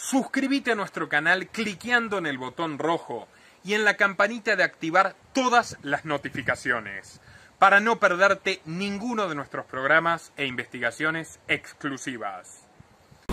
Suscríbete a nuestro canal cliqueando en el botón rojo y en la campanita de activar todas las notificaciones para no perderte ninguno de nuestros programas e investigaciones exclusivas.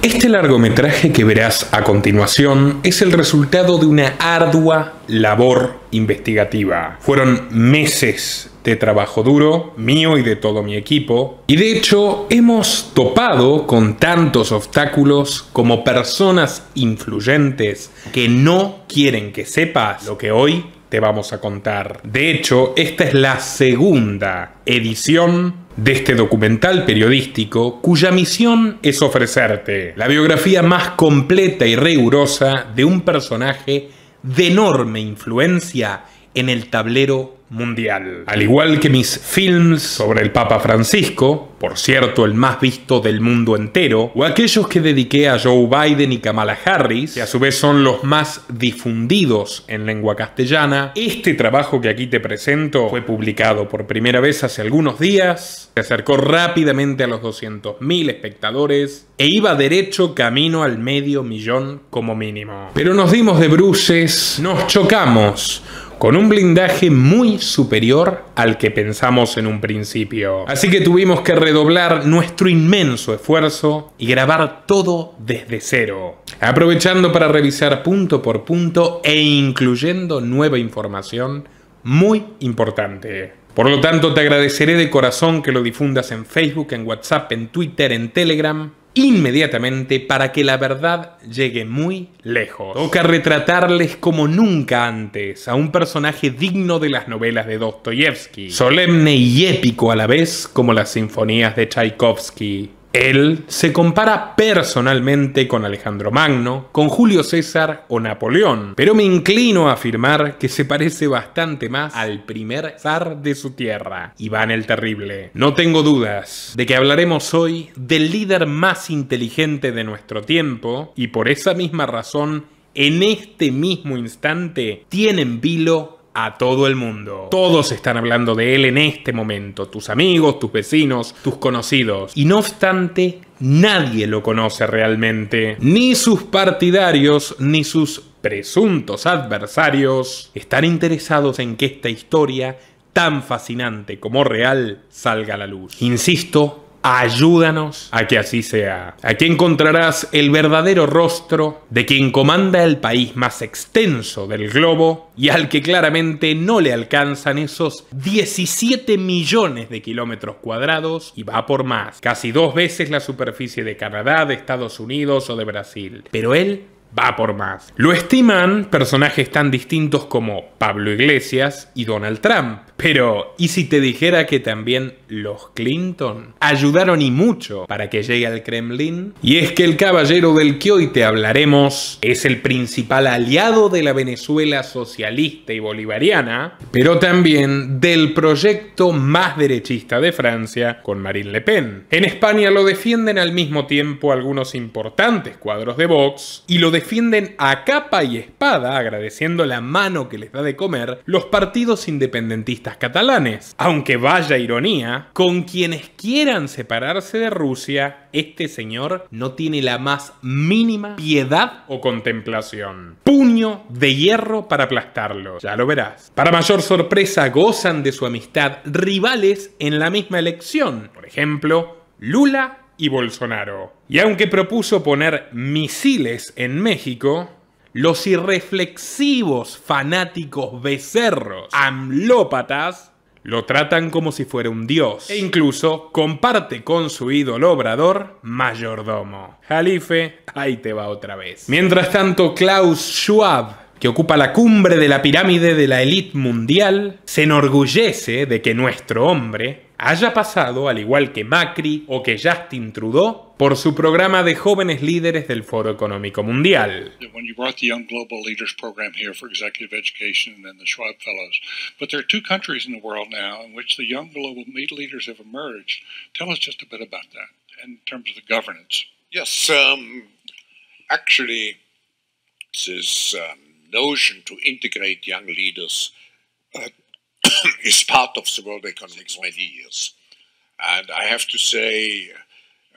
Este largometraje que verás a continuación es el resultado de una ardua labor investigativa. Fueron meses de trabajo duro, mío y de todo mi equipo, y de hecho hemos topado con tantos obstáculos como personas influyentes que no quieren que sepas lo que hoy te vamos a contar. De hecho, esta es la segunda edición de este documental periodístico cuya misión es ofrecerte la biografía más completa y rigurosa de un personaje de enorme influencia en el tablero mundial. Al igual que mis films sobre el Papa Francisco, por cierto el más visto del mundo entero, o aquellos que dediqué a Joe Biden y Kamala Harris, que a su vez son los más difundidos en lengua castellana, este trabajo que aquí te presento fue publicado por primera vez hace algunos días, se acercó rápidamente a los 200.000 espectadores e iba derecho camino al medio millón como mínimo. Pero nos dimos de bruces, nos chocamos, con un blindaje muy superior al que pensamos en un principio. Así que tuvimos que redoblar nuestro inmenso esfuerzo y grabar todo desde cero, aprovechando para revisar punto por punto e incluyendo nueva información muy importante. Por lo tanto, te agradeceré de corazón que lo difundas en Facebook, en WhatsApp, en Twitter, en Telegram inmediatamente para que la verdad llegue muy lejos. Toca retratarles como nunca antes a un personaje digno de las novelas de Dostoyevsky, solemne y épico a la vez como las sinfonías de Tchaikovsky. Él se compara personalmente con Alejandro Magno, con Julio César o Napoleón, pero me inclino a afirmar que se parece bastante más al primer zar de su tierra, Iván el Terrible. No tengo dudas de que hablaremos hoy del líder más inteligente de nuestro tiempo y por esa misma razón en este mismo instante tienen vilo a todo el mundo. Todos están hablando de él en este momento, tus amigos, tus vecinos, tus conocidos. Y no obstante, nadie lo conoce realmente. Ni sus partidarios, ni sus presuntos adversarios están interesados en que esta historia tan fascinante como real salga a la luz. Insisto, Ayúdanos a que así sea. Aquí encontrarás el verdadero rostro de quien comanda el país más extenso del globo y al que claramente no le alcanzan esos 17 millones de kilómetros cuadrados y va por más, casi dos veces la superficie de Canadá, de Estados Unidos o de Brasil. Pero él va por más. Lo estiman personajes tan distintos como Pablo Iglesias y Donald Trump. Pero, ¿y si te dijera que también los Clinton ayudaron y mucho para que llegue al Kremlin. Y es que el caballero del que hoy te hablaremos es el principal aliado de la Venezuela socialista y bolivariana, pero también del proyecto más derechista de Francia con Marine Le Pen. En España lo defienden al mismo tiempo algunos importantes cuadros de Vox y lo defienden a capa y espada, agradeciendo la mano que les da de comer, los partidos independentistas catalanes. Aunque vaya ironía, con quienes quieran separarse de Rusia, este señor no tiene la más mínima piedad o contemplación. Puño de hierro para aplastarlo, ya lo verás. Para mayor sorpresa, gozan de su amistad rivales en la misma elección. Por ejemplo, Lula y Bolsonaro. Y aunque propuso poner misiles en México, los irreflexivos fanáticos becerros amlópatas lo tratan como si fuera un dios e incluso comparte con su ídolo obrador mayordomo. Jalife, ahí te va otra vez. Mientras tanto, Klaus Schwab que ocupa la cumbre de la pirámide de la élite mundial, se enorgullece de que nuestro hombre haya pasado, al igual que Macri o que Justin por su programa de jóvenes líderes del Foro Económico Mundial. When you brought the Young Global Leaders program here for executive education and the Schwab Fellows, but there are two countries in the world now in which the young global leaders have emerged. Tell us just a bit about that in terms of the governance. Yes, um, actually, this um, notion to integrate young leaders uh, is part of the world economics many years. And I have to say,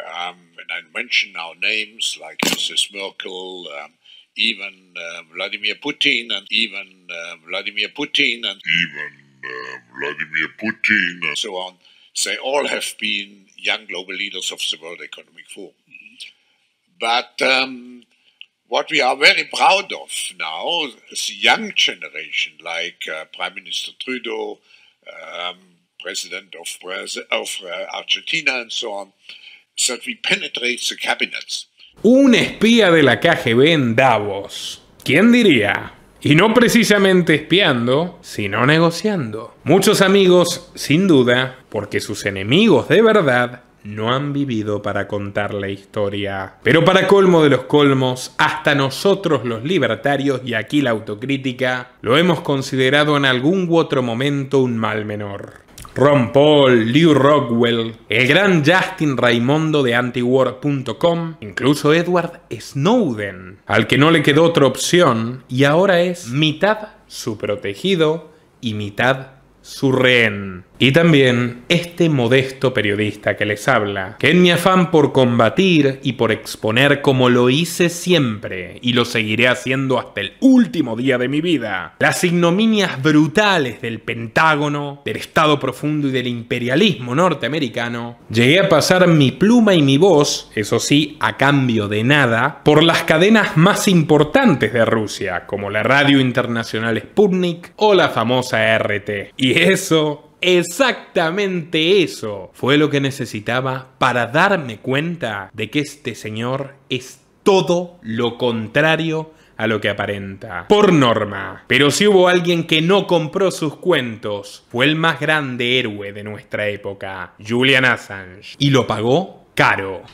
um, and I mention our names like Mrs. Merkel, um, even uh, Vladimir Putin, and even uh, Vladimir Putin, and even uh, Vladimir Putin, and uh, so on. They all have been young global leaders of the World Economic Forum. Mm -hmm. But um, what we are very proud of now, the young generation, like uh, Prime Minister Trudeau, um, President of, uh, Argentina, and so on, so that we penetrate the cabinets. Un espía de la KGB en Davos. ¿Quién diría? Y no precisamente espiando, sino negociando. Muchos amigos, sin duda, porque sus enemigos de verdad no han vivido para contar la historia. Pero para colmo de los colmos, hasta nosotros los libertarios, y aquí la autocrítica, lo hemos considerado en algún u otro momento un mal menor. Ron Paul, Lew Rockwell, el gran Justin Raimondo de antiwar.com, incluso Edward Snowden, al que no le quedó otra opción y ahora es mitad su protegido y mitad su rehén. Y también este modesto periodista que les habla, que en mi afán por combatir y por exponer como lo hice siempre, y lo seguiré haciendo hasta el último día de mi vida, las ignominias brutales del Pentágono, del Estado profundo y del imperialismo norteamericano, llegué a pasar mi pluma y mi voz, eso sí, a cambio de nada, por las cadenas más importantes de Rusia, como la Radio Internacional Sputnik o la famosa RT. Y eso Exactamente eso fue lo que necesitaba para darme cuenta de que este señor es todo lo contrario a lo que aparenta. Por norma. Pero si hubo alguien que no compró sus cuentos, fue el más grande héroe de nuestra época, Julian Assange. Y lo pagó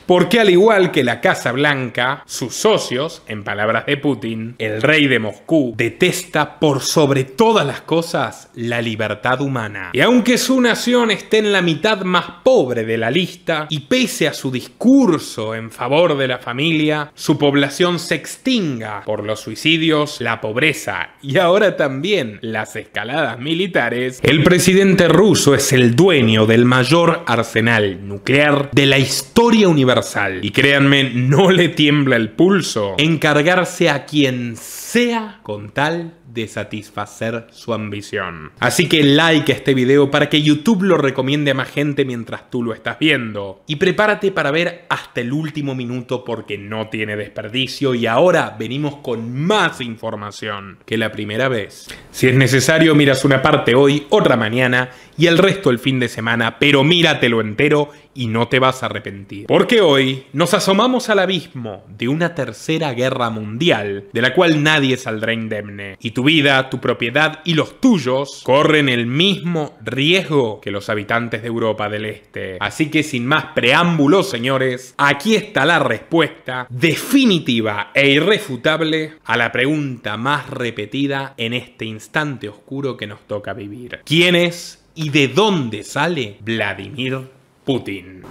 porque al igual que la Casa Blanca, sus socios, en palabras de Putin, el rey de Moscú, detesta por sobre todas las cosas la libertad humana. Y aunque su nación esté en la mitad más pobre de la lista, y pese a su discurso en favor de la familia, su población se extinga por los suicidios, la pobreza y ahora también las escaladas militares, el presidente ruso es el dueño del mayor arsenal nuclear de la historia historia universal. Y créanme, no le tiembla el pulso encargarse a quien sea con tal de satisfacer su ambición. Así que like este video para que YouTube lo recomiende a más gente mientras tú lo estás viendo. Y prepárate para ver hasta el último minuto porque no tiene desperdicio y ahora venimos con más información que la primera vez. Si es necesario miras una parte hoy, otra mañana y el resto el fin de semana, pero míratelo entero y no te vas a arrepentir. Porque hoy nos asomamos al abismo de una tercera guerra mundial, de la cual nadie saldrá indemne, y tu vida, tu propiedad y los tuyos corren el mismo riesgo que los habitantes de Europa del Este. Así que sin más preámbulos, señores, aquí está la respuesta definitiva e irrefutable a la pregunta más repetida en este instante oscuro que nos toca vivir. ¿Quién es y de dónde sale Vladimir Putin.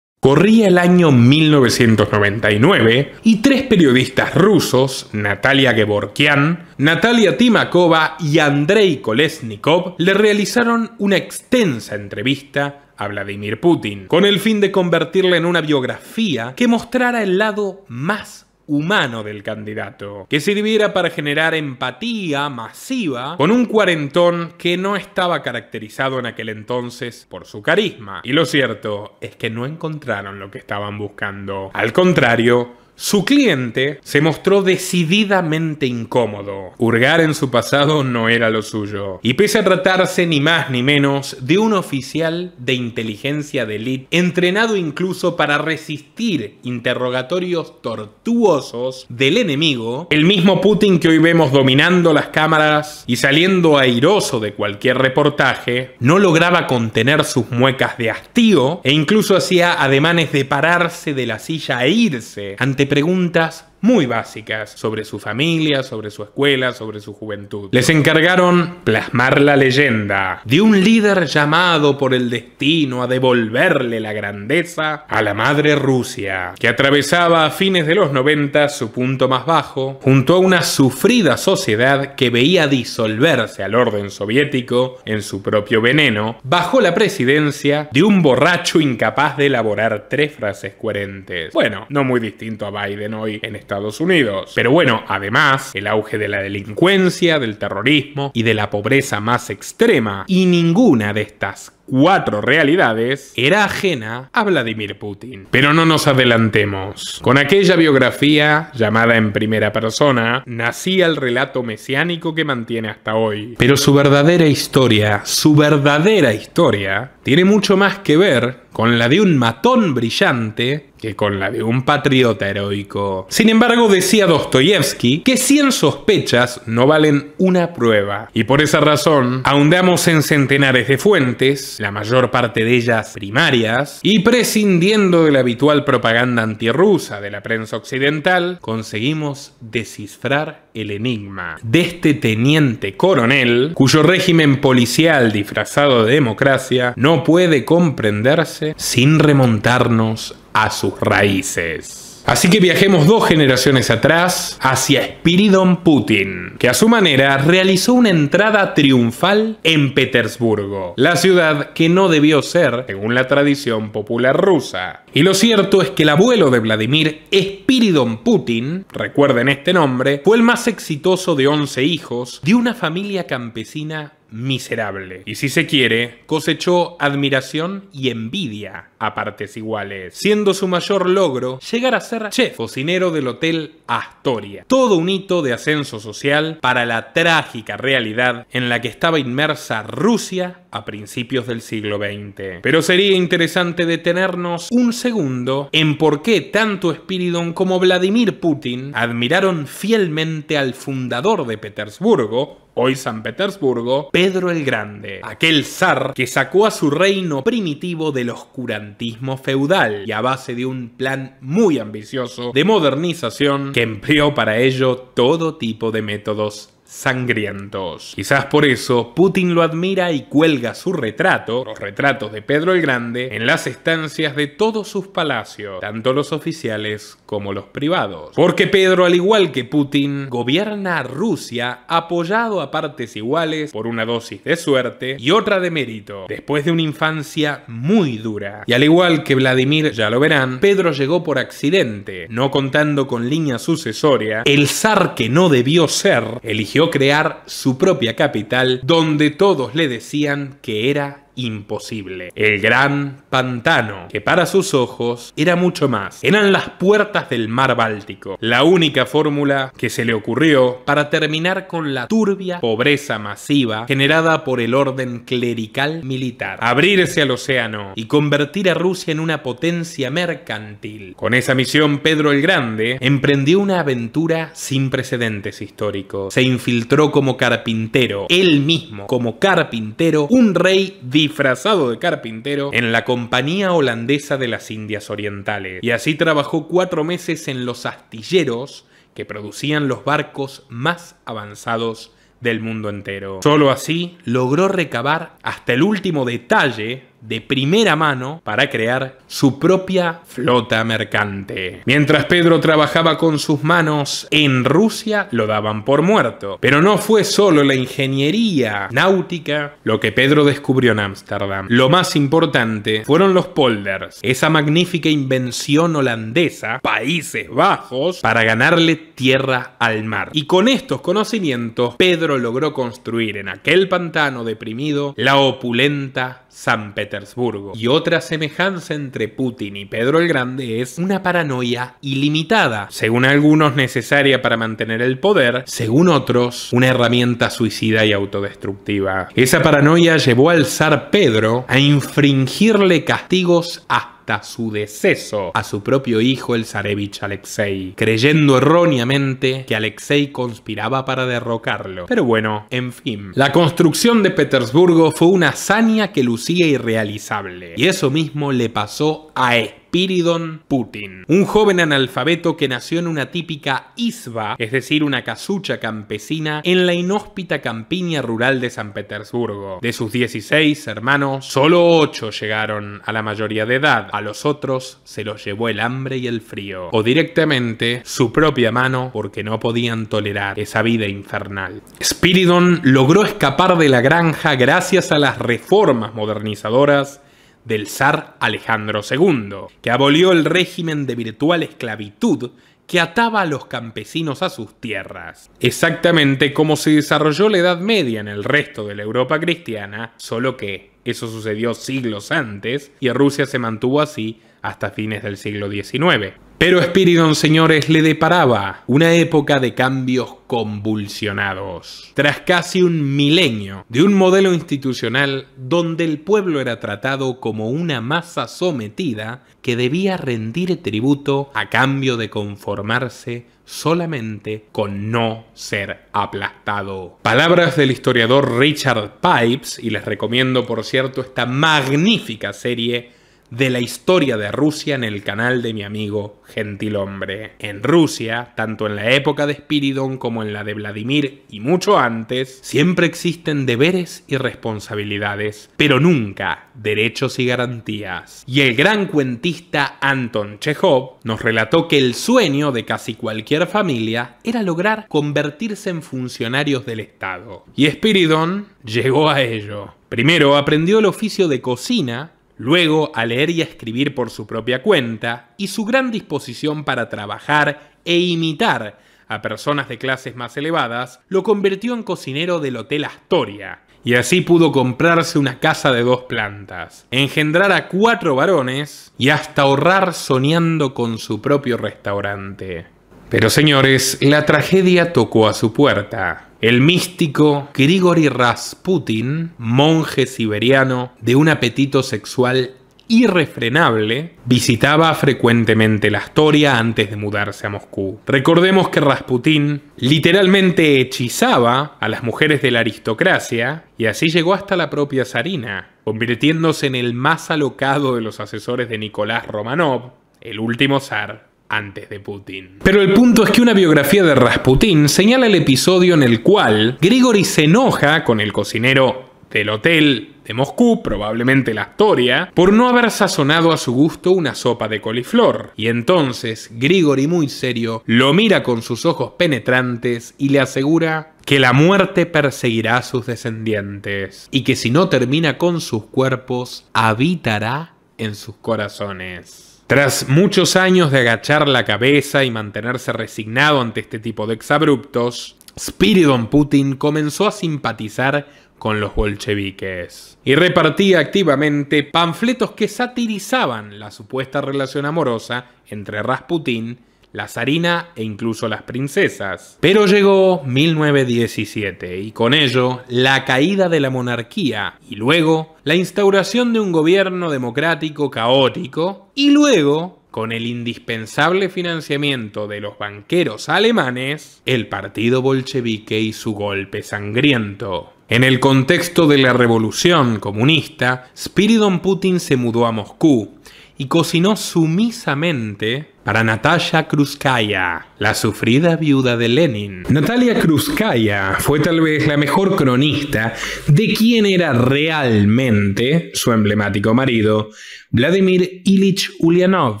el año 1999 y tres periodistas rusos, Natalia Geborkian, Natalia Timakova y Andrei Kolesnikov, le realizaron una extensa entrevista a Vladimir Putin, con el fin de convertirla en una biografía que mostrara el lado más humano del candidato, que sirviera para generar empatía masiva con un cuarentón que no estaba caracterizado en aquel entonces por su carisma. Y lo cierto es que no encontraron lo que estaban buscando. Al contrario, su cliente se mostró decididamente incómodo. Hurgar en su pasado no era lo suyo. Y pese a tratarse ni más ni menos de un oficial de inteligencia de élite, entrenado incluso para resistir interrogatorios tortuosos del enemigo, el mismo Putin que hoy vemos dominando las cámaras y saliendo airoso de cualquier reportaje, no lograba contener sus muecas de hastío e incluso hacía ademanes de pararse de la silla e irse ante preguntas muy básicas sobre su familia, sobre su escuela, sobre su juventud. Les encargaron plasmar la leyenda de un líder llamado por el destino a devolverle la grandeza a la madre Rusia, que atravesaba a fines de los 90 su punto más bajo, junto a una sufrida sociedad que veía disolverse al orden soviético en su propio veneno, bajo la presidencia de un borracho incapaz de elaborar tres frases coherentes. Bueno, no muy distinto a Biden hoy en Estados Unidos. Pero bueno, además, el auge de la delincuencia, del terrorismo y de la pobreza más extrema, y ninguna de estas cuatro realidades, era ajena a Vladimir Putin. Pero no nos adelantemos. Con aquella biografía, llamada en primera persona, nacía el relato mesiánico que mantiene hasta hoy. Pero su verdadera historia, su verdadera historia, tiene mucho más que ver con la de un matón brillante que con la de un patriota heroico. Sin embargo, decía Dostoyevsky que 100 sospechas no valen una prueba. Y por esa razón, ahondamos en centenares de fuentes la mayor parte de ellas primarias, y prescindiendo de la habitual propaganda antirrusa de la prensa occidental, conseguimos descifrar el enigma de este teniente coronel, cuyo régimen policial disfrazado de democracia no puede comprenderse sin remontarnos a sus raíces. Así que viajemos dos generaciones atrás hacia Spiridon Putin, que a su manera realizó una entrada triunfal en Petersburgo, la ciudad que no debió ser, según la tradición popular rusa. Y lo cierto es que el abuelo de Vladimir, Spiridon Putin, recuerden este nombre, fue el más exitoso de 11 hijos de una familia campesina miserable. Y si se quiere, cosechó admiración y envidia a partes iguales, siendo su mayor logro llegar a ser chef, cocinero del Hotel Astoria. Todo un hito de ascenso social para la trágica realidad en la que estaba inmersa Rusia a principios del siglo XX. Pero sería interesante detenernos un segundo en por qué tanto Spiridon como Vladimir Putin admiraron fielmente al fundador de Petersburgo, hoy San Petersburgo, Pedro el Grande, aquel zar que sacó a su reino primitivo del oscurantismo feudal y a base de un plan muy ambicioso de modernización que empleó para ello todo tipo de métodos sangrientos. Quizás por eso Putin lo admira y cuelga su retrato, los retratos de Pedro el Grande, en las estancias de todos sus palacios, tanto los oficiales como los privados. Porque Pedro, al igual que Putin, gobierna Rusia apoyado a partes iguales por una dosis de suerte y otra de mérito, después de una infancia muy dura. Y al igual que Vladimir, ya lo verán, Pedro llegó por accidente, no contando con línea sucesoria, el zar que no debió ser eligió crear su propia capital donde todos le decían que era imposible. El gran pantano, que para sus ojos era mucho más. Eran las puertas del mar Báltico, la única fórmula que se le ocurrió para terminar con la turbia pobreza masiva generada por el orden clerical militar. Abrirse al océano y convertir a Rusia en una potencia mercantil. Con esa misión, Pedro el Grande emprendió una aventura sin precedentes históricos. Se infiltró como carpintero, él mismo como carpintero, un rey de disfrazado de carpintero en la Compañía Holandesa de las Indias Orientales. Y así trabajó cuatro meses en los astilleros que producían los barcos más avanzados del mundo entero. Solo así logró recabar hasta el último detalle de primera mano para crear su propia flota mercante. Mientras Pedro trabajaba con sus manos, en Rusia lo daban por muerto. Pero no fue solo la ingeniería náutica lo que Pedro descubrió en Ámsterdam. Lo más importante fueron los polders, esa magnífica invención holandesa, Países Bajos, para ganarle tierra al mar. Y con estos conocimientos, Pedro logró construir en aquel pantano deprimido la opulenta San Petersburgo. Y otra semejanza entre Putin y Pedro el Grande es una paranoia ilimitada, según algunos necesaria para mantener el poder, según otros una herramienta suicida y autodestructiva. Esa paranoia llevó al zar Pedro a infringirle castigos hasta hasta su deceso a su propio hijo el zarevich Alexei, creyendo erróneamente que Alexei conspiraba para derrocarlo. Pero bueno, en fin. La construcción de Petersburgo fue una hazaña que lucía irrealizable, y eso mismo le pasó a él. Spiridon Putin, un joven analfabeto que nació en una típica isba, es decir, una casucha campesina, en la inhóspita campiña rural de San Petersburgo. De sus 16 hermanos, solo 8 llegaron a la mayoría de edad, a los otros se los llevó el hambre y el frío, o directamente su propia mano porque no podían tolerar esa vida infernal. Spiridon logró escapar de la granja gracias a las reformas modernizadoras del zar Alejandro II, que abolió el régimen de virtual esclavitud que ataba a los campesinos a sus tierras. Exactamente como se desarrolló la Edad Media en el resto de la Europa cristiana, solo que eso sucedió siglos antes y Rusia se mantuvo así hasta fines del siglo XIX. Pero Spiridon, señores, le deparaba una época de cambios convulsionados. Tras casi un milenio de un modelo institucional donde el pueblo era tratado como una masa sometida que debía rendir tributo a cambio de conformarse solamente con no ser aplastado. Palabras del historiador Richard Pipes, y les recomiendo por cierto esta magnífica serie de la historia de Rusia en el canal de mi amigo Gentilhombre. En Rusia, tanto en la época de Spiridon como en la de Vladimir y mucho antes, siempre existen deberes y responsabilidades, pero nunca derechos y garantías. Y el gran cuentista Anton Chekhov nos relató que el sueño de casi cualquier familia era lograr convertirse en funcionarios del Estado. Y Spiridon llegó a ello. Primero aprendió el oficio de cocina luego a leer y a escribir por su propia cuenta, y su gran disposición para trabajar e imitar a personas de clases más elevadas, lo convirtió en cocinero del Hotel Astoria, y así pudo comprarse una casa de dos plantas, engendrar a cuatro varones y hasta ahorrar soñando con su propio restaurante. Pero señores, la tragedia tocó a su puerta el místico Grigori Rasputin, monje siberiano de un apetito sexual irrefrenable, visitaba frecuentemente la Astoria antes de mudarse a Moscú. Recordemos que Rasputin literalmente hechizaba a las mujeres de la aristocracia y así llegó hasta la propia zarina, convirtiéndose en el más alocado de los asesores de Nicolás Romanov, el último zar antes de Putin. Pero el punto es que una biografía de Rasputin señala el episodio en el cual Grigori se enoja con el cocinero del hotel de Moscú, probablemente la Astoria, por no haber sazonado a su gusto una sopa de coliflor. Y entonces Grigori, muy serio, lo mira con sus ojos penetrantes y le asegura que la muerte perseguirá a sus descendientes y que si no termina con sus cuerpos, habitará en sus corazones. Tras muchos años de agachar la cabeza y mantenerse resignado ante este tipo de exabruptos, Spiridon Putin comenzó a simpatizar con los bolcheviques y repartía activamente panfletos que satirizaban la supuesta relación amorosa entre Rasputin la zarina e incluso las princesas. Pero llegó 1917 y con ello la caída de la monarquía y luego la instauración de un gobierno democrático caótico y luego con el indispensable financiamiento de los banqueros alemanes, el partido bolchevique y su golpe sangriento. En el contexto de la revolución comunista, Spiridon Putin se mudó a Moscú y cocinó sumisamente para Natalia Kruzkaya, la sufrida viuda de Lenin. Natalia Kruzkaya fue tal vez la mejor cronista de quién era realmente su emblemático marido, Vladimir Ilich Ulyanov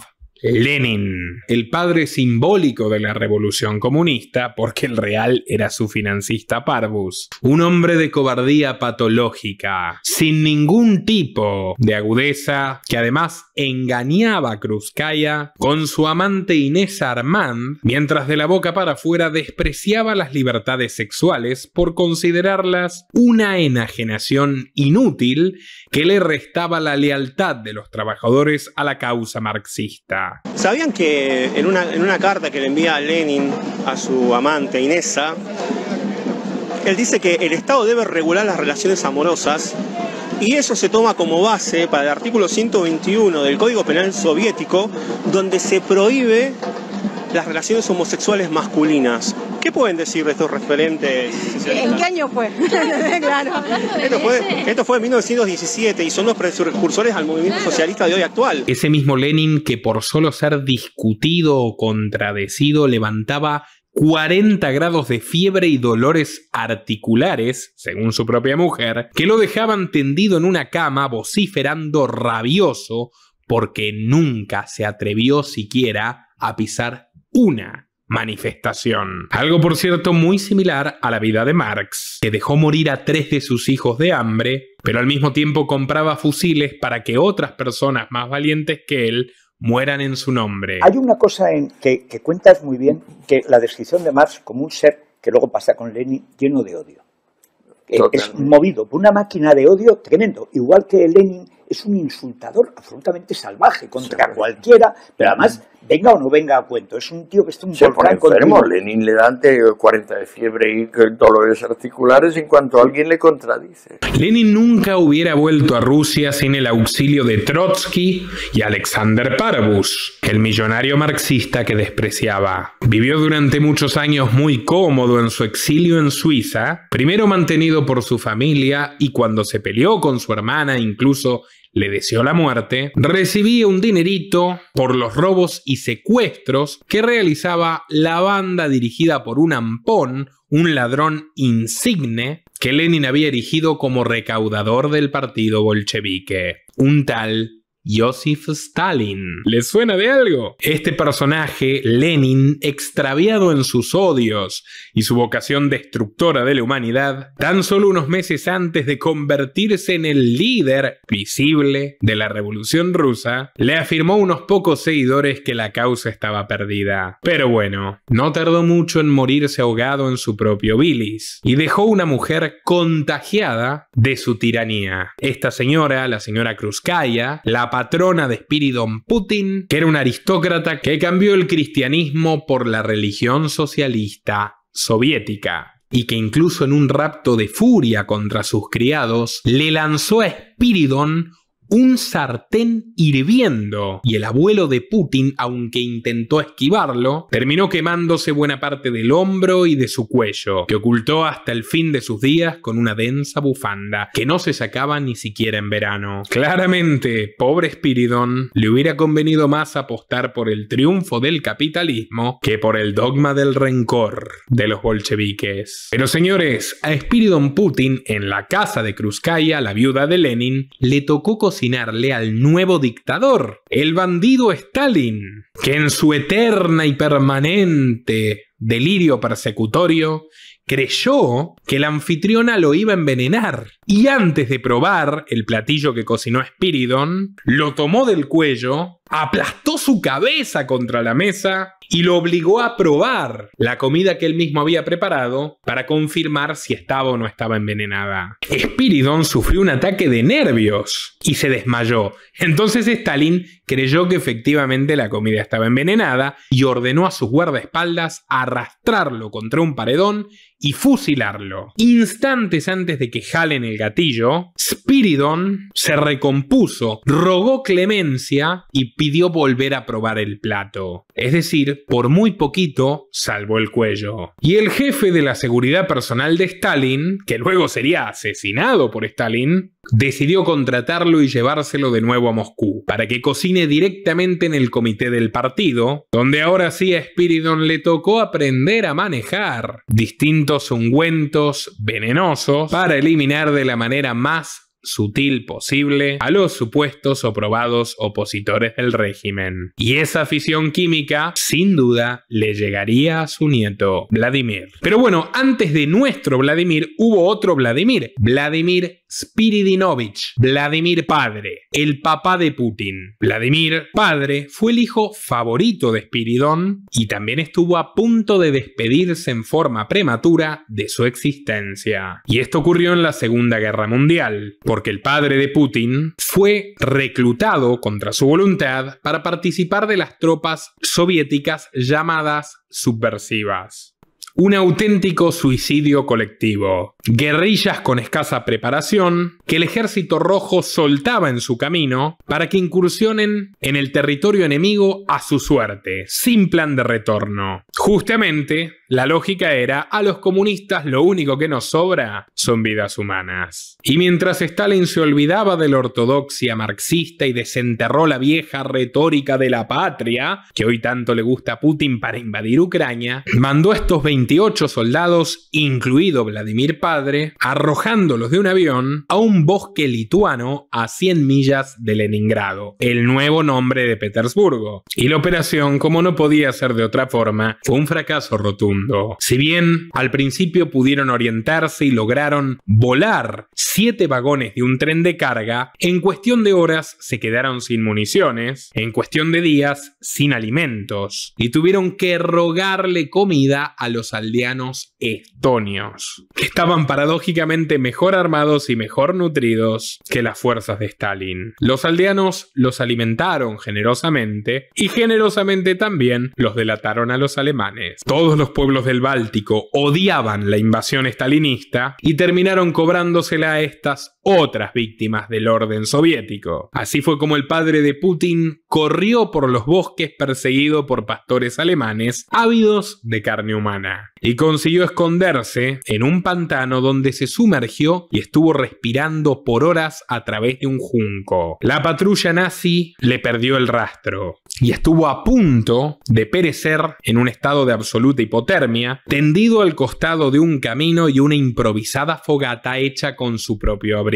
Lenin, el padre simbólico de la revolución comunista, porque el real era su financista Parvus, un hombre de cobardía patológica, sin ningún tipo de agudeza, que además engañaba a Kruzkaya con su amante Inés Armand, mientras de la boca para afuera despreciaba las libertades sexuales por considerarlas una enajenación inútil que le restaba la lealtad de los trabajadores a la causa marxista. ¿Sabían que en una, en una carta que le envía Lenin a su amante Inesa, él dice que el Estado debe regular las relaciones amorosas y eso se toma como base para el artículo 121 del Código Penal Soviético, donde se prohíbe las relaciones homosexuales masculinas. ¿Qué pueden decir de estos referentes? ¿En qué año fue? claro. Esto fue, esto fue en 1917 y son los precursores al movimiento socialista de hoy actual. Ese mismo Lenin que por solo ser discutido o contradecido levantaba 40 grados de fiebre y dolores articulares, según su propia mujer, que lo dejaban tendido en una cama vociferando rabioso porque nunca se atrevió siquiera a pisar una manifestación. Algo, por cierto, muy similar a la vida de Marx, que dejó morir a tres de sus hijos de hambre, pero al mismo tiempo compraba fusiles para que otras personas más valientes que él mueran en su nombre. Hay una cosa en que, cuentas muy bien, que la descripción de Marx como un ser que luego pasa con Lenin lleno de odio. Es movido por una máquina de odio tremendo, igual que Lenin es un insultador absolutamente salvaje contra cualquiera, pero además venga o no venga a cuento, es un tío que está un Se enfermo, Lenin le da ante 40 de fiebre y dolores articulares en cuanto alguien le contradice. Lenin nunca hubiera vuelto a Rusia sin el auxilio de Trotsky y Alexander Parvus, el millonario marxista que despreciaba. Vivió durante muchos años muy cómodo en su exilio en Suiza, primero mantenido por su familia y cuando se peleó con su hermana incluso le deseó la muerte, recibía un dinerito por los robos y secuestros que realizaba la banda dirigida por un ampón, un ladrón insigne, que Lenin había erigido como recaudador del partido bolchevique, un tal Joseph Stalin. ¿Les suena de algo? Este personaje, Lenin, extraviado en sus odios y su vocación destructora de la humanidad, tan solo unos meses antes de convertirse en el líder visible de la Revolución Rusa, le afirmó a unos pocos seguidores que la causa estaba perdida. Pero bueno, no tardó mucho en morirse ahogado en su propio bilis y dejó una mujer contagiada de su tiranía. Esta señora, la señora Kruzkaya, la patrona de Spiridon Putin, que era un aristócrata que cambió el cristianismo por la religión socialista soviética y que incluso en un rapto de furia contra sus criados le lanzó a Spiridon un sartén hirviendo y el abuelo de Putin, aunque intentó esquivarlo, terminó quemándose buena parte del hombro y de su cuello, que ocultó hasta el fin de sus días con una densa bufanda, que no se sacaba ni siquiera en verano. Claramente, pobre Spiridon, le hubiera convenido más apostar por el triunfo del capitalismo que por el dogma del rencor de los bolcheviques. Pero señores, a Spiridon Putin, en la casa de Kruzkaya, la viuda de Lenin, le tocó al nuevo dictador, el bandido Stalin, que en su eterna y permanente delirio persecutorio creyó que la anfitriona lo iba a envenenar y antes de probar el platillo que cocinó Spiridon, lo tomó del cuello, aplastó su cabeza contra la mesa y lo obligó a probar la comida que él mismo había preparado para confirmar si estaba o no estaba envenenada. Spiridon sufrió un ataque de nervios y se desmayó. Entonces Stalin creyó que efectivamente la comida estaba envenenada y ordenó a sus guardaespaldas arrastrarlo contra un paredón y fusilarlo. Instantes antes de que jalen el gatillo, Spiridon se recompuso, rogó clemencia y pidió volver a probar el plato. Es decir, por muy poquito salvó el cuello. Y el jefe de la seguridad personal de Stalin, que luego sería asesinado por Stalin, decidió contratarlo y llevárselo de nuevo a Moscú, para que cocine directamente en el comité del partido, donde ahora sí a Spiridon le tocó aprender a manejar distintos ungüentos venenosos para eliminar de la manera más sutil posible a los supuestos o probados opositores del régimen. Y esa afición química, sin duda, le llegaría a su nieto, Vladimir. Pero bueno, antes de nuestro Vladimir hubo otro Vladimir, Vladimir Spiridinovich, Vladimir padre, el papá de Putin. Vladimir padre fue el hijo favorito de Spiridón y también estuvo a punto de despedirse en forma prematura de su existencia. Y esto ocurrió en la Segunda Guerra Mundial porque el padre de Putin fue reclutado contra su voluntad para participar de las tropas soviéticas llamadas subversivas un auténtico suicidio colectivo. Guerrillas con escasa preparación que el ejército rojo soltaba en su camino para que incursionen en el territorio enemigo a su suerte, sin plan de retorno. Justamente, la lógica era, a los comunistas lo único que nos sobra son vidas humanas. Y mientras Stalin se olvidaba de la ortodoxia marxista y desenterró la vieja retórica de la patria, que hoy tanto le gusta a Putin para invadir Ucrania, mandó estos 20 28 soldados, incluido Vladimir Padre, arrojándolos de un avión a un bosque lituano a 100 millas de Leningrado, el nuevo nombre de Petersburgo. Y la operación, como no podía ser de otra forma, fue un fracaso rotundo. Si bien al principio pudieron orientarse y lograron volar siete vagones de un tren de carga, en cuestión de horas se quedaron sin municiones, en cuestión de días sin alimentos, y tuvieron que rogarle comida a los aldeanos estonios, que estaban paradójicamente mejor armados y mejor nutridos que las fuerzas de Stalin. Los aldeanos los alimentaron generosamente y generosamente también los delataron a los alemanes. Todos los pueblos del Báltico odiaban la invasión estalinista y terminaron cobrándosela a estas otras víctimas del orden soviético. Así fue como el padre de Putin corrió por los bosques perseguido por pastores alemanes ávidos de carne humana y consiguió esconderse en un pantano donde se sumergió y estuvo respirando por horas a través de un junco. La patrulla nazi le perdió el rastro y estuvo a punto de perecer en un estado de absoluta hipotermia, tendido al costado de un camino y una improvisada fogata hecha con su propio abrigo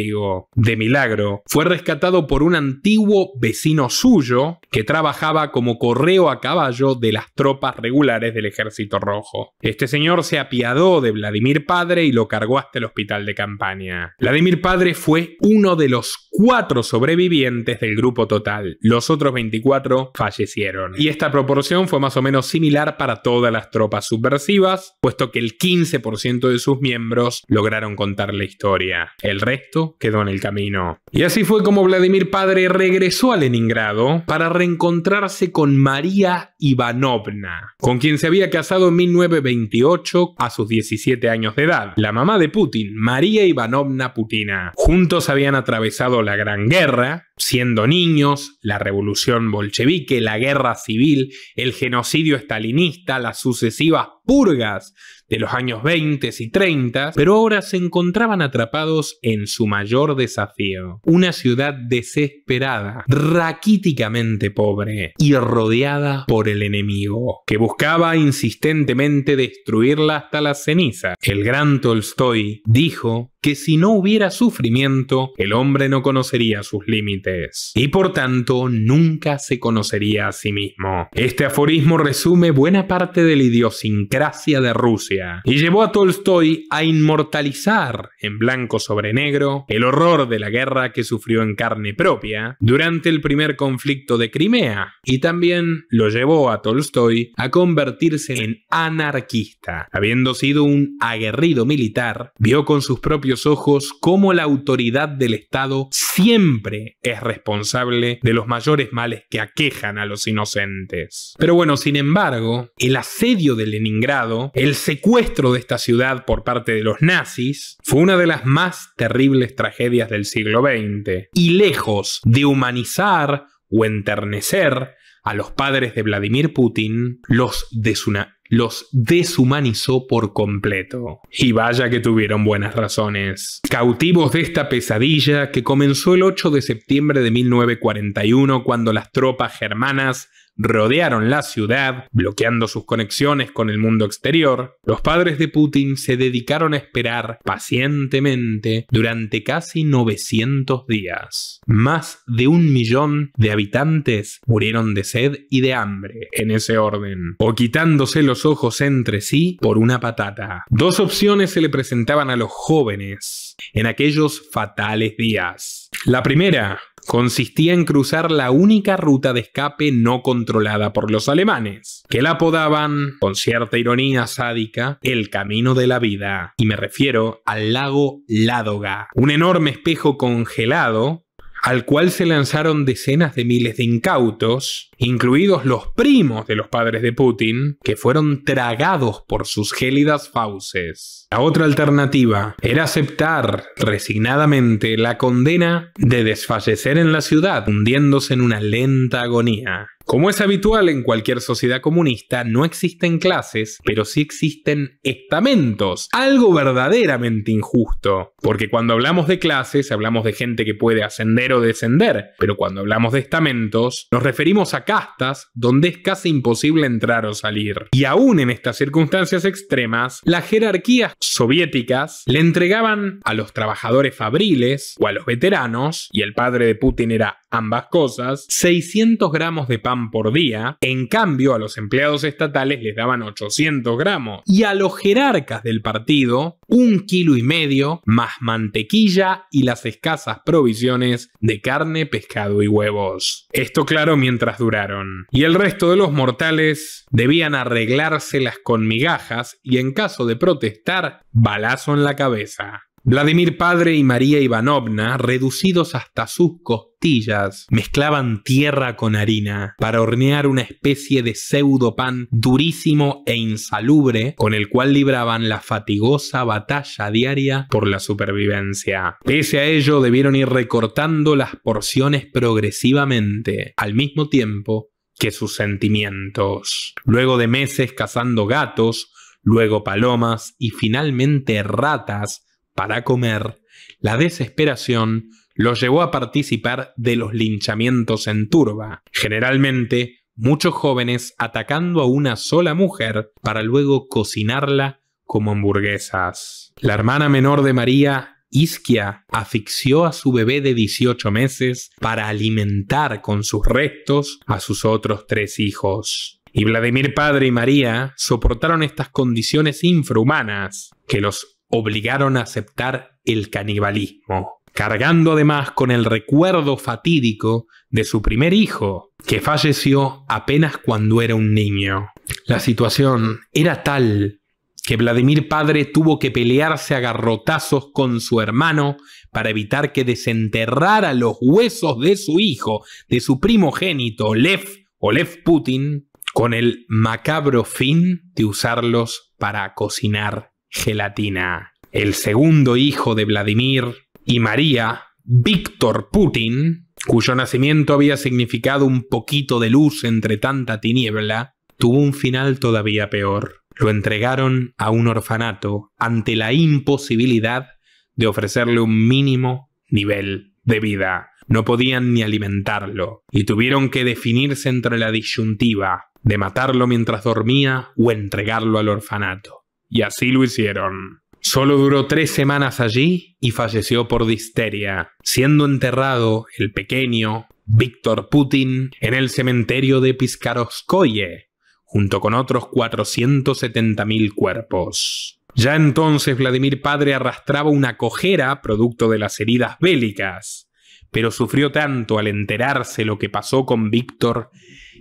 de milagro. Fue rescatado por un antiguo vecino suyo que trabajaba como correo a caballo de las tropas regulares del ejército rojo. Este señor se apiadó de Vladimir Padre y lo cargó hasta el hospital de campaña. Vladimir Padre fue uno de los cuatro sobrevivientes del grupo total. Los otros 24 fallecieron. Y esta proporción fue más o menos similar para todas las tropas subversivas, puesto que el 15% de sus miembros lograron contar la historia. El resto quedó en el camino. Y así fue como Vladimir Padre regresó a Leningrado para reencontrarse con María Ivanovna, con quien se había casado en 1928 a sus 17 años de edad, la mamá de Putin, María Ivanovna Putina. Juntos habían atravesado la Gran Guerra, siendo niños, la revolución bolchevique, la guerra civil, el genocidio estalinista, las sucesivas purgas de los años 20 y 30, pero ahora se encontraban atrapados en su mayor desafío, una ciudad desesperada, raquíticamente pobre y rodeada por el enemigo, que buscaba insistentemente destruirla hasta la ceniza. El gran Tolstoy dijo que si no hubiera sufrimiento, el hombre no conocería sus límites y por tanto nunca se conocería a sí mismo. Este aforismo resume buena parte de la idiosincrasia de Rusia y llevó a Tolstoy a inmortalizar en blanco sobre negro el horror de la guerra que sufrió en carne propia durante el primer conflicto de Crimea y también lo llevó a Tolstoy a convertirse en anarquista. Habiendo sido un aguerrido militar, vio con sus propios ojos cómo la autoridad del Estado siempre es responsable de los mayores males que aquejan a los inocentes. Pero bueno, sin embargo, el asedio de Leningrado, el secuestro de esta ciudad por parte de los nazis, fue una de las más terribles tragedias del siglo XX. Y lejos de humanizar o enternecer a los padres de Vladimir Putin, los desuna los deshumanizó por completo. Y vaya que tuvieron buenas razones. Cautivos de esta pesadilla que comenzó el 8 de septiembre de 1941 cuando las tropas germanas rodearon la ciudad, bloqueando sus conexiones con el mundo exterior, los padres de Putin se dedicaron a esperar pacientemente durante casi 900 días. Más de un millón de habitantes murieron de sed y de hambre, en ese orden, o quitándose los ojos entre sí por una patata. Dos opciones se le presentaban a los jóvenes en aquellos fatales días. La primera, consistía en cruzar la única ruta de escape no controlada por los alemanes, que la apodaban, con cierta ironía sádica, el camino de la vida, y me refiero al lago Ládoga, un enorme espejo congelado al cual se lanzaron decenas de miles de incautos, incluidos los primos de los padres de Putin, que fueron tragados por sus gélidas fauces. La otra alternativa era aceptar resignadamente la condena de desfallecer en la ciudad, hundiéndose en una lenta agonía. Como es habitual en cualquier sociedad comunista, no existen clases, pero sí existen estamentos. Algo verdaderamente injusto. Porque cuando hablamos de clases, hablamos de gente que puede ascender o descender, pero cuando hablamos de estamentos, nos referimos a castas donde es casi imposible entrar o salir. Y aún en estas circunstancias extremas, las jerarquías soviéticas le entregaban a los trabajadores fabriles o a los veteranos, y el padre de Putin era ambas cosas, 600 gramos de pan por día, en cambio a los empleados estatales les daban 800 gramos y a los jerarcas del partido un kilo y medio más mantequilla y las escasas provisiones de carne, pescado y huevos. Esto claro mientras duraron. Y el resto de los mortales debían arreglárselas con migajas y en caso de protestar, balazo en la cabeza. Vladimir padre y María Ivanovna, reducidos hasta sus costillas, mezclaban tierra con harina para hornear una especie de pseudo pan durísimo e insalubre con el cual libraban la fatigosa batalla diaria por la supervivencia. Pese a ello, debieron ir recortando las porciones progresivamente, al mismo tiempo que sus sentimientos. Luego de meses cazando gatos, luego palomas y finalmente ratas, para comer, la desesperación lo llevó a participar de los linchamientos en turba, generalmente muchos jóvenes atacando a una sola mujer para luego cocinarla como hamburguesas. La hermana menor de María, Isquia, asfixió a su bebé de 18 meses para alimentar con sus restos a sus otros tres hijos. Y Vladimir padre y María soportaron estas condiciones infrahumanas que los obligaron a aceptar el canibalismo, cargando además con el recuerdo fatídico de su primer hijo, que falleció apenas cuando era un niño. La situación era tal que Vladimir padre tuvo que pelearse a garrotazos con su hermano para evitar que desenterrara los huesos de su hijo, de su primogénito, Lev o Lev Putin, con el macabro fin de usarlos para cocinar gelatina. El segundo hijo de Vladimir y María, Víctor Putin, cuyo nacimiento había significado un poquito de luz entre tanta tiniebla, tuvo un final todavía peor. Lo entregaron a un orfanato ante la imposibilidad de ofrecerle un mínimo nivel de vida. No podían ni alimentarlo y tuvieron que definirse entre la disyuntiva de matarlo mientras dormía o entregarlo al orfanato. Y así lo hicieron. Solo duró tres semanas allí y falleció por disteria, siendo enterrado el pequeño Víctor Putin en el cementerio de Piskarovskoye, junto con otros 470.000 cuerpos. Ya entonces Vladimir Padre arrastraba una cojera producto de las heridas bélicas, pero sufrió tanto al enterarse lo que pasó con Víctor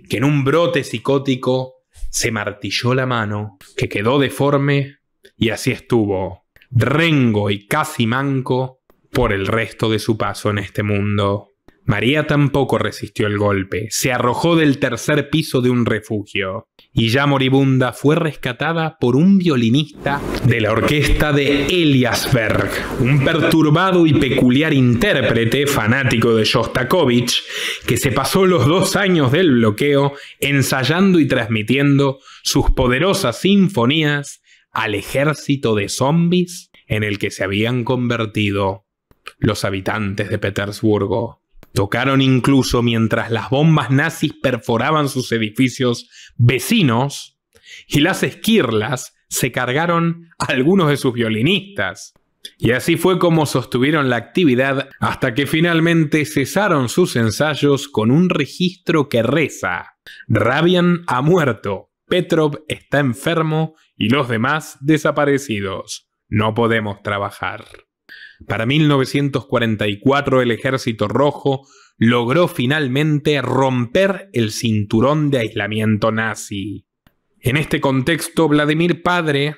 que en un brote psicótico se martilló la mano, que quedó deforme, y así estuvo, rengo y casi manco, por el resto de su paso en este mundo. María tampoco resistió el golpe, se arrojó del tercer piso de un refugio y ya moribunda fue rescatada por un violinista de la orquesta de Eliasberg, un perturbado y peculiar intérprete fanático de Shostakovich que se pasó los dos años del bloqueo ensayando y transmitiendo sus poderosas sinfonías al ejército de zombies en el que se habían convertido los habitantes de Petersburgo. Tocaron incluso mientras las bombas nazis perforaban sus edificios vecinos y las esquirlas se cargaron a algunos de sus violinistas. Y así fue como sostuvieron la actividad hasta que finalmente cesaron sus ensayos con un registro que reza. Rabian ha muerto, Petrov está enfermo y los demás desaparecidos. No podemos trabajar. Para 1944 el Ejército Rojo logró finalmente romper el cinturón de aislamiento nazi. En este contexto, Vladimir Padre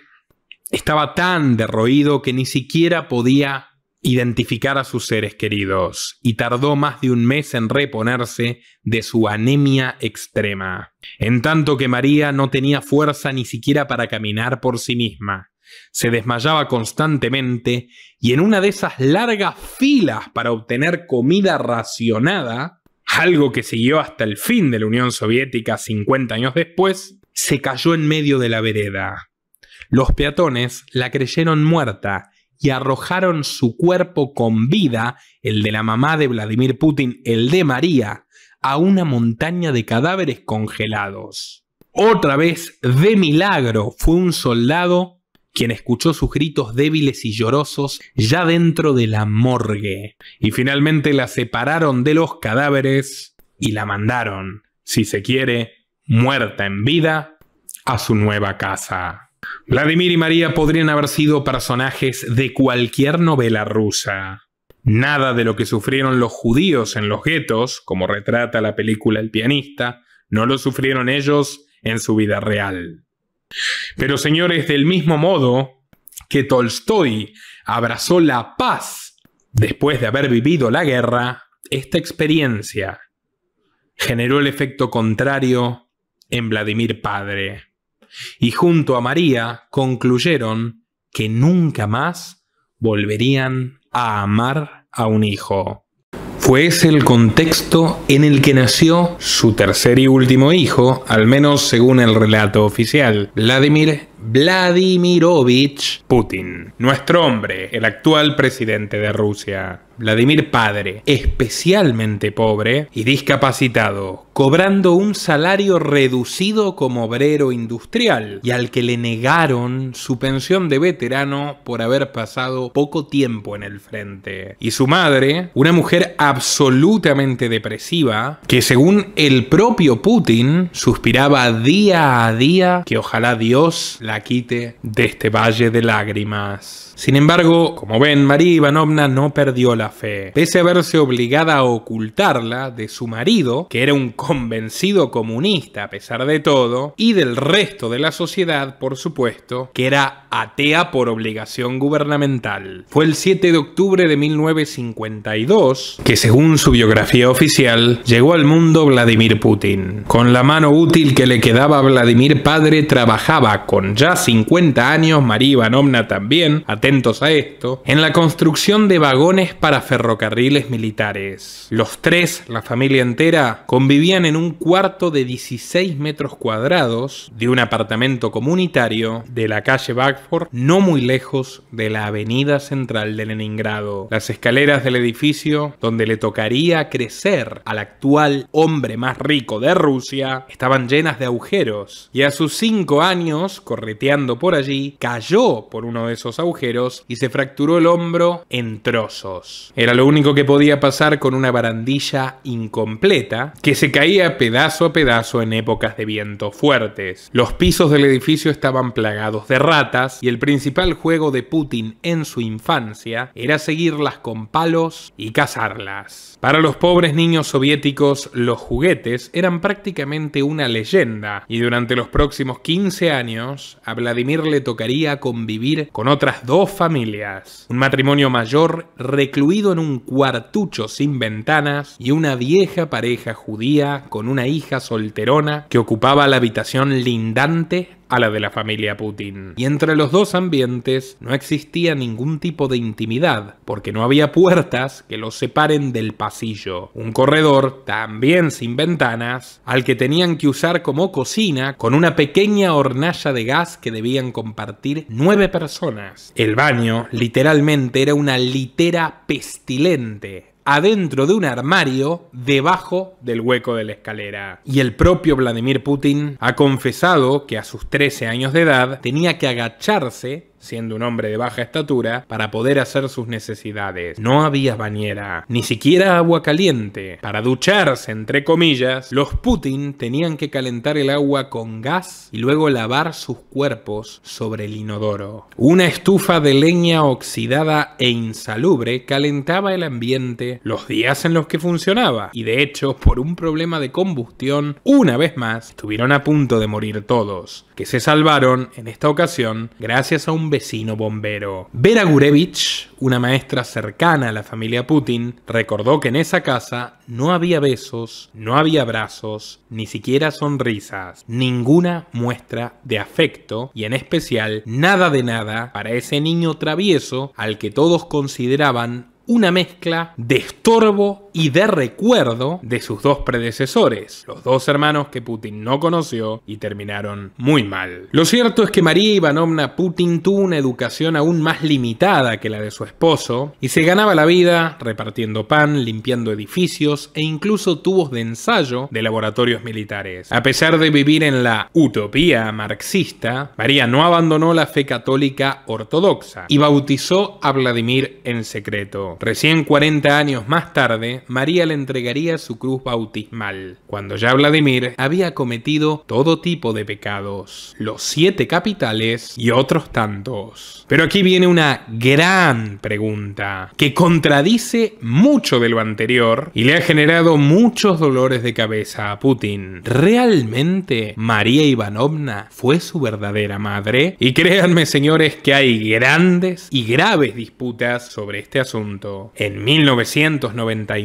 estaba tan derroído que ni siquiera podía identificar a sus seres queridos y tardó más de un mes en reponerse de su anemia extrema, en tanto que María no tenía fuerza ni siquiera para caminar por sí misma se desmayaba constantemente y en una de esas largas filas para obtener comida racionada, algo que siguió hasta el fin de la Unión Soviética 50 años después, se cayó en medio de la vereda. Los peatones la creyeron muerta y arrojaron su cuerpo con vida, el de la mamá de Vladimir Putin, el de María, a una montaña de cadáveres congelados. Otra vez, de milagro, fue un soldado quien escuchó sus gritos débiles y llorosos ya dentro de la morgue. Y finalmente la separaron de los cadáveres y la mandaron, si se quiere, muerta en vida, a su nueva casa. Vladimir y María podrían haber sido personajes de cualquier novela rusa. Nada de lo que sufrieron los judíos en los guetos, como retrata la película El pianista, no lo sufrieron ellos en su vida real. Pero señores, del mismo modo que Tolstoy abrazó la paz después de haber vivido la guerra, esta experiencia generó el efecto contrario en Vladimir Padre. Y junto a María concluyeron que nunca más volverían a amar a un hijo fue el contexto en el que nació su tercer y último hijo, al menos según el relato oficial, Vladimir Vladimirovich Putin, nuestro hombre, el actual presidente de Rusia. Vladimir padre, especialmente pobre y discapacitado, cobrando un salario reducido como obrero industrial y al que le negaron su pensión de veterano por haber pasado poco tiempo en el frente. Y su madre, una mujer absolutamente depresiva, que según el propio Putin suspiraba día a día que ojalá Dios la quite de este valle de lágrimas. Sin embargo, como ven, María Ivanovna no perdió la fe. Pese a verse obligada a ocultarla de su marido, que era un convencido comunista a pesar de todo, y del resto de la sociedad, por supuesto, que era atea por obligación gubernamental. Fue el 7 de octubre de 1952 que, según su biografía oficial, llegó al mundo Vladimir Putin. Con la mano útil que le quedaba a Vladimir padre, trabajaba con ya 50 años, María Ivanovna también, atea a esto, en la construcción de vagones para ferrocarriles militares. Los tres, la familia entera, convivían en un cuarto de 16 metros cuadrados de un apartamento comunitario de la calle Backford, no muy lejos de la avenida central de Leningrado. Las escaleras del edificio, donde le tocaría crecer al actual hombre más rico de Rusia, estaban llenas de agujeros, y a sus cinco años, correteando por allí, cayó por uno de esos agujeros y se fracturó el hombro en trozos. Era lo único que podía pasar con una barandilla incompleta que se caía pedazo a pedazo en épocas de vientos fuertes. Los pisos del edificio estaban plagados de ratas y el principal juego de Putin en su infancia era seguirlas con palos y cazarlas. Para los pobres niños soviéticos, los juguetes eran prácticamente una leyenda y durante los próximos 15 años a Vladimir le tocaría convivir con otras dos familias, un matrimonio mayor recluido en un cuartucho sin ventanas y una vieja pareja judía con una hija solterona que ocupaba la habitación lindante a la de la familia Putin. Y entre los dos ambientes no existía ningún tipo de intimidad, porque no había puertas que los separen del pasillo. Un corredor, también sin ventanas, al que tenían que usar como cocina, con una pequeña hornalla de gas que debían compartir nueve personas. El baño, literalmente, era una litera pestilente adentro de un armario debajo del hueco de la escalera. Y el propio Vladimir Putin ha confesado que a sus 13 años de edad tenía que agacharse siendo un hombre de baja estatura, para poder hacer sus necesidades. No había bañera, ni siquiera agua caliente. Para ducharse, entre comillas, los Putin tenían que calentar el agua con gas y luego lavar sus cuerpos sobre el inodoro. Una estufa de leña oxidada e insalubre calentaba el ambiente los días en los que funcionaba, y de hecho, por un problema de combustión, una vez más, estuvieron a punto de morir todos, que se salvaron en esta ocasión gracias a un vecino bombero. Vera Gurevich, una maestra cercana a la familia Putin, recordó que en esa casa no había besos, no había abrazos, ni siquiera sonrisas, ninguna muestra de afecto y en especial nada de nada para ese niño travieso al que todos consideraban una mezcla de estorbo y de recuerdo de sus dos predecesores, los dos hermanos que Putin no conoció y terminaron muy mal. Lo cierto es que María Ivanovna Putin tuvo una educación aún más limitada que la de su esposo y se ganaba la vida repartiendo pan, limpiando edificios e incluso tubos de ensayo de laboratorios militares. A pesar de vivir en la utopía marxista, María no abandonó la fe católica ortodoxa y bautizó a Vladimir en secreto. Recién 40 años más tarde, María le entregaría su cruz bautismal, cuando ya Vladimir había cometido todo tipo de pecados, los siete capitales y otros tantos. Pero aquí viene una gran pregunta, que contradice mucho de lo anterior y le ha generado muchos dolores de cabeza a Putin. ¿Realmente María Ivanovna fue su verdadera madre? Y créanme señores que hay grandes y graves disputas sobre este asunto. En 1999,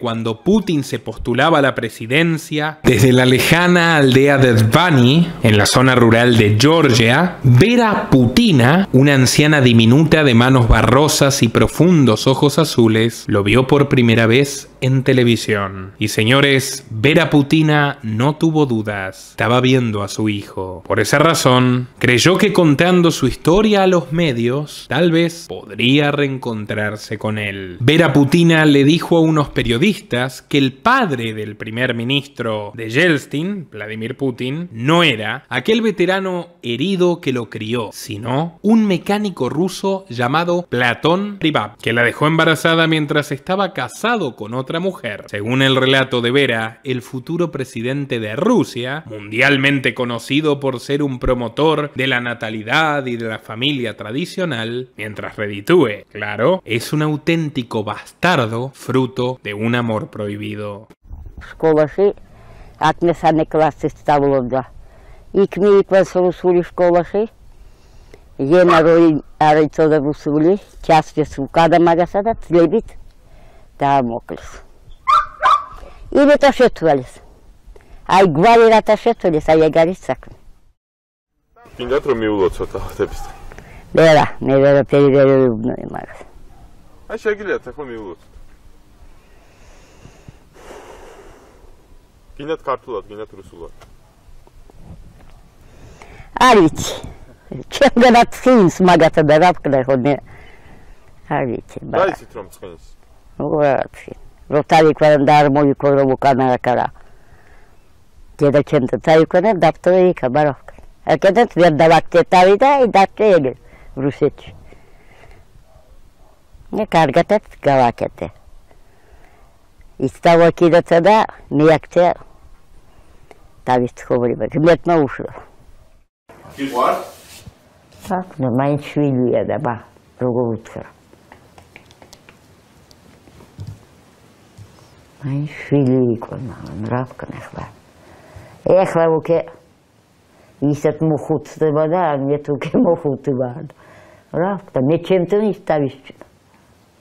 cuando Putin se postulaba a la presidencia, desde la lejana aldea de Dvani, en la zona rural de Georgia, Vera Putina, ¿ah? una anciana diminuta de manos barrosas y profundos ojos azules, lo vio por primera vez en televisión. Y señores, Vera Putina no tuvo dudas, estaba viendo a su hijo. Por esa razón, creyó que contando su historia a los medios, tal vez podría reencontrarse con él. Vera Putina le dijo a unos periodistas que el padre del primer ministro de Yeltsin, Vladimir Putin, no era aquel veterano herido que lo crió, sino un mecánico ruso llamado Platón Rivab, que la dejó embarazada mientras estaba casado con otra mujer. Según el relato de Vera, el futuro presidente de Rusia, mundialmente conocido por ser un promotor de la natalidad y de la familia tradicional, mientras reditúe, claro, es un auténtico bastardo fruto de un amor prohibido. იმე და შეთვალეს. აი გვალი რათა შეთვალეს, აი ეგ არის საქმე. მინდათ რომ მიულოცოთ ახლებს. მე რა, მე ვერ ვფერი ვერ ვიმნე მაგას. აი შეგიძლიათ ახლა მიულოცოთ. გინდათ ქართულად, გინდათ რუსულად. არის. ჩემ გადაცხინს მაგათა და რა ვკნე ხოლმე. არის, ბა. დაიცით რომ წყინს. ნუ რა წინს. როთარი ქვენ და არ მოიქო რომ უკანა რაკარა დედა ჩემ და წაიქვენა დაფტრე იქა ბაროკ აკეთეთ ვერ დავაქტე თავი და დაფტრე ეგ რუსეთში მე კარგათაც გავაკეთე ისტავა კიდეცა და მე აქცე დავის ცხოვრება მეტნა უშრა კი ვარ საქმე მაინც შვილია და ბა როგორ უთხრა Они шили кормала, нравка не нахла. Эхла уке, сет мухут стебада, а нет уке мухут Нравка, не чем ты не ставишь.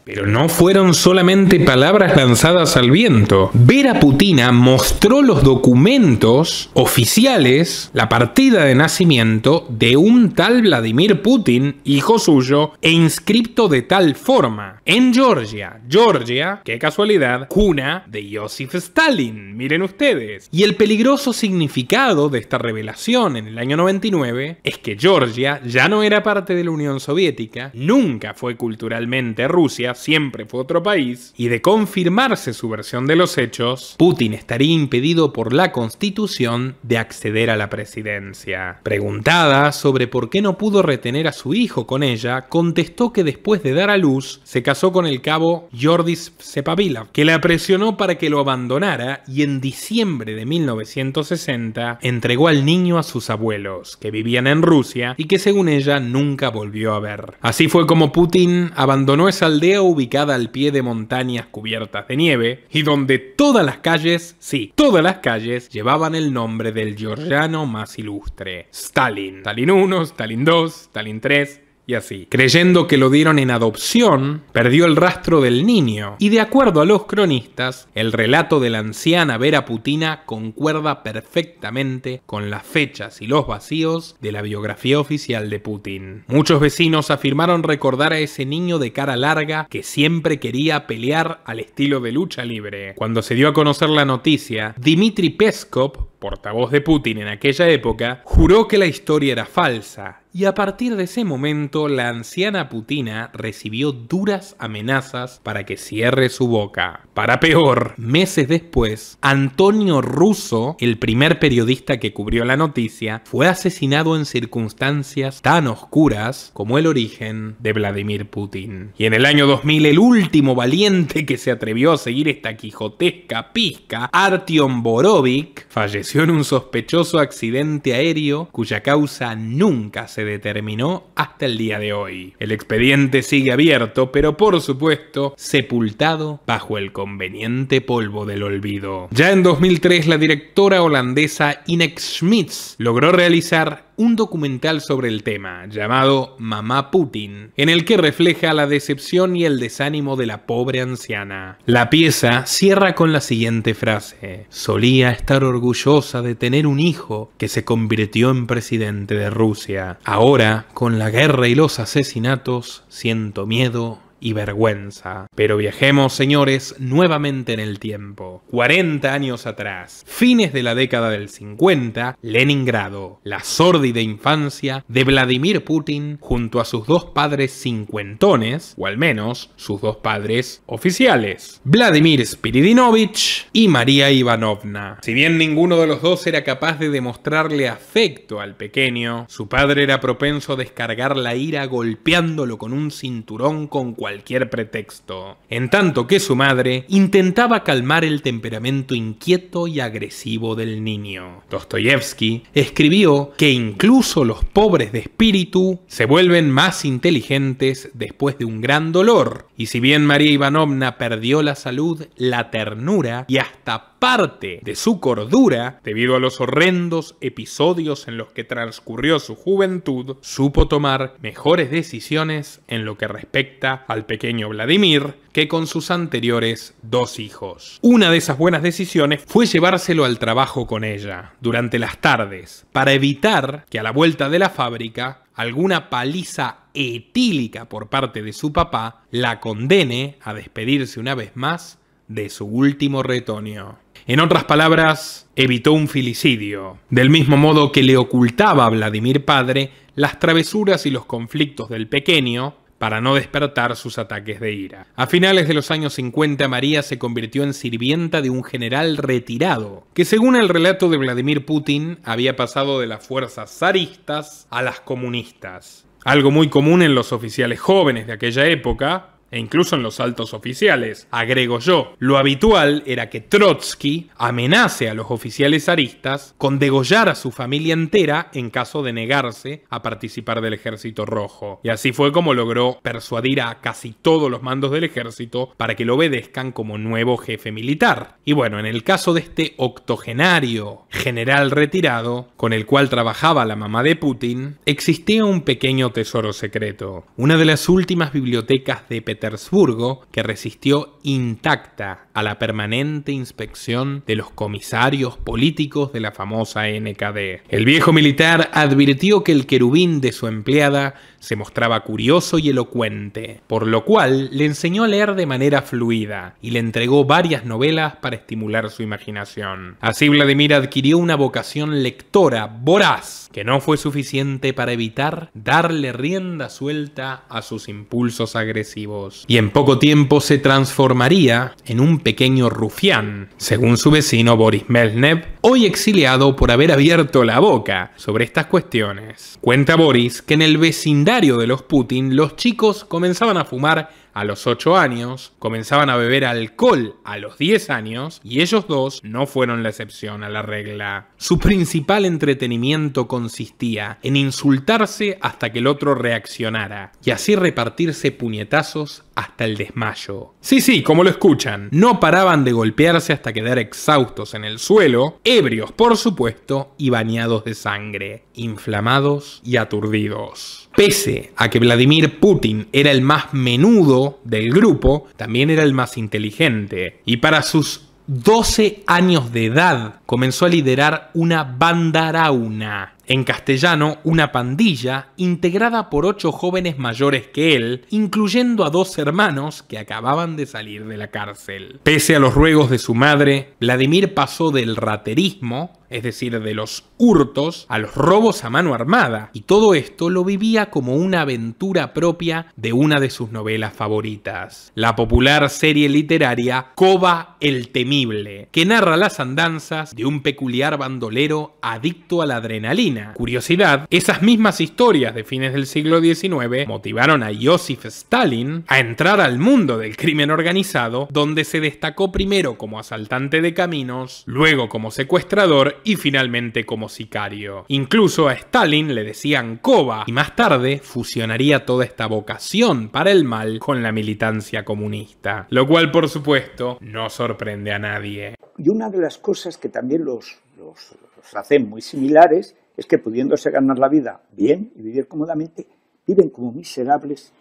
Pero no fueron solamente palabras lanzadas al viento. Vera Putina mostró los documentos oficiales, la partida de nacimiento de un tal Vladimir Putin, hijo suyo, e inscripto de tal forma. En Georgia, Georgia, qué casualidad, cuna de Joseph Stalin, miren ustedes. Y el peligroso significado de esta revelación en el año 99 es que Georgia ya no era parte de la Unión Soviética, nunca fue culturalmente Rusia, siempre fue otro país, y de confirmarse su versión de los hechos, Putin estaría impedido por la constitución de acceder a la presidencia. Preguntada sobre por qué no pudo retener a su hijo con ella, contestó que después de dar a luz, se casó con el cabo Jordis Sepavila, que la presionó para que lo abandonara y en diciembre de 1960 entregó al niño a sus abuelos, que vivían en Rusia y que según ella nunca volvió a ver. Así fue como Putin abandonó esa aldea ubicada al pie de montañas cubiertas de nieve y donde todas las calles, sí, todas las calles, llevaban el nombre del georgiano más ilustre, Stalin. Stalin 1, Stalin 2, Stalin 3, y así. Creyendo que lo dieron en adopción, perdió el rastro del niño, y de acuerdo a los cronistas, el relato de la anciana Vera Putina concuerda perfectamente con las fechas y los vacíos de la biografía oficial de Putin. Muchos vecinos afirmaron recordar a ese niño de cara larga que siempre quería pelear al estilo de lucha libre. Cuando se dio a conocer la noticia, Dmitry Peskov, portavoz de Putin en aquella época, juró que la historia era falsa, y a partir de ese momento la anciana Putina recibió duras amenazas para que cierre su boca. Para peor, meses después, Antonio Russo, el primer periodista que cubrió la noticia, fue asesinado en circunstancias tan oscuras como el origen de Vladimir Putin. Y en el año 2000, el último valiente que se atrevió a seguir esta quijotesca pizca, Artyom Borovik, falleció en un sospechoso accidente aéreo cuya causa nunca se determinó hasta el día de hoy. El expediente sigue abierto, pero por supuesto, sepultado bajo el conveniente polvo del olvido. Ya en 2003, la directora holandesa Inex Schmitz logró realizar un documental sobre el tema, llamado Mamá Putin, en el que refleja la decepción y el desánimo de la pobre anciana. La pieza cierra con la siguiente frase, solía estar orgullosa de tener un hijo que se convirtió en presidente de Rusia. Ahora, con la guerra y los asesinatos, siento miedo y vergüenza. Pero viajemos, señores, nuevamente en el tiempo. 40 años atrás, fines de la década del 50, Leningrado, la sórdida infancia de Vladimir Putin junto a sus dos padres cincuentones, o al menos sus dos padres oficiales, Vladimir Spiridinovich y María Ivanovna. Si bien ninguno de los dos era capaz de demostrarle afecto al pequeño, su padre era propenso a descargar la ira golpeándolo con un cinturón con cualquier pretexto, en tanto que su madre intentaba calmar el temperamento inquieto y agresivo del niño. Dostoyevsky escribió que incluso los pobres de espíritu se vuelven más inteligentes después de un gran dolor, y si bien María Ivanovna perdió la salud, la ternura y hasta parte de su cordura, debido a los horrendos episodios en los que transcurrió su juventud, supo tomar mejores decisiones en lo que respecta al pequeño Vladimir que con sus anteriores dos hijos. Una de esas buenas decisiones fue llevárselo al trabajo con ella, durante las tardes, para evitar que a la vuelta de la fábrica alguna paliza etílica por parte de su papá la condene a despedirse una vez más de su último retoño. En otras palabras, evitó un filicidio. Del mismo modo que le ocultaba a Vladimir padre las travesuras y los conflictos del pequeño, para no despertar sus ataques de ira. A finales de los años 50, María se convirtió en sirvienta de un general retirado, que según el relato de Vladimir Putin, había pasado de las fuerzas zaristas a las comunistas. Algo muy común en los oficiales jóvenes de aquella época, e incluso en los altos oficiales, agrego yo. Lo habitual era que Trotsky amenace a los oficiales zaristas con degollar a su familia entera en caso de negarse a participar del ejército rojo. Y así fue como logró persuadir a casi todos los mandos del ejército para que lo obedezcan como nuevo jefe militar. Y bueno, en el caso de este octogenario general retirado, con el cual trabajaba la mamá de Putin, existía un pequeño tesoro secreto, una de las últimas bibliotecas de Pet. Petersburgo, que resistió intacta a la permanente inspección de los comisarios políticos de la famosa NKD. El viejo militar advirtió que el querubín de su empleada se mostraba curioso y elocuente, por lo cual le enseñó a leer de manera fluida y le entregó varias novelas para estimular su imaginación. Así Vladimir adquirió una vocación lectora voraz, que no fue suficiente para evitar darle rienda suelta a sus impulsos agresivos. Y en poco tiempo se transformaría en un pequeño rufián, según su vecino Boris Melnev, hoy exiliado por haber abierto la boca sobre estas cuestiones. Cuenta Boris que en el vecindario de los Putin, los chicos comenzaban a fumar a los 8 años, comenzaban a beber alcohol a los 10 años y ellos dos no fueron la excepción a la regla. Su principal entretenimiento consistía en insultarse hasta que el otro reaccionara y así repartirse puñetazos hasta el desmayo. Sí, sí, como lo escuchan, no paraban de golpearse hasta quedar exhaustos en el suelo, ebrios por supuesto y bañados de sangre, inflamados y aturdidos. Pese a que Vladimir Putin era el más menudo del grupo, también era el más inteligente, y para sus 12 años de edad comenzó a liderar una bandarauna, en castellano, una pandilla integrada por ocho jóvenes mayores que él, incluyendo a dos hermanos que acababan de salir de la cárcel. Pese a los ruegos de su madre, Vladimir pasó del raterismo es decir, de los hurtos, a los robos a mano armada. Y todo esto lo vivía como una aventura propia de una de sus novelas favoritas, la popular serie literaria Coba el Temible, que narra las andanzas de un peculiar bandolero adicto a la adrenalina. Curiosidad, esas mismas historias de fines del siglo XIX motivaron a Joseph Stalin a entrar al mundo del crimen organizado, donde se destacó primero como asaltante de caminos, luego como secuestrador y finalmente como sicario. Incluso a Stalin le decían Koba y más tarde fusionaría toda esta vocación para el mal con la militancia comunista, lo cual por supuesto no sorprende a nadie. Y una de las cosas que también los, los hacen muy similares es que pudiéndose ganar la vida bien y vivir cómodamente, viven como miserables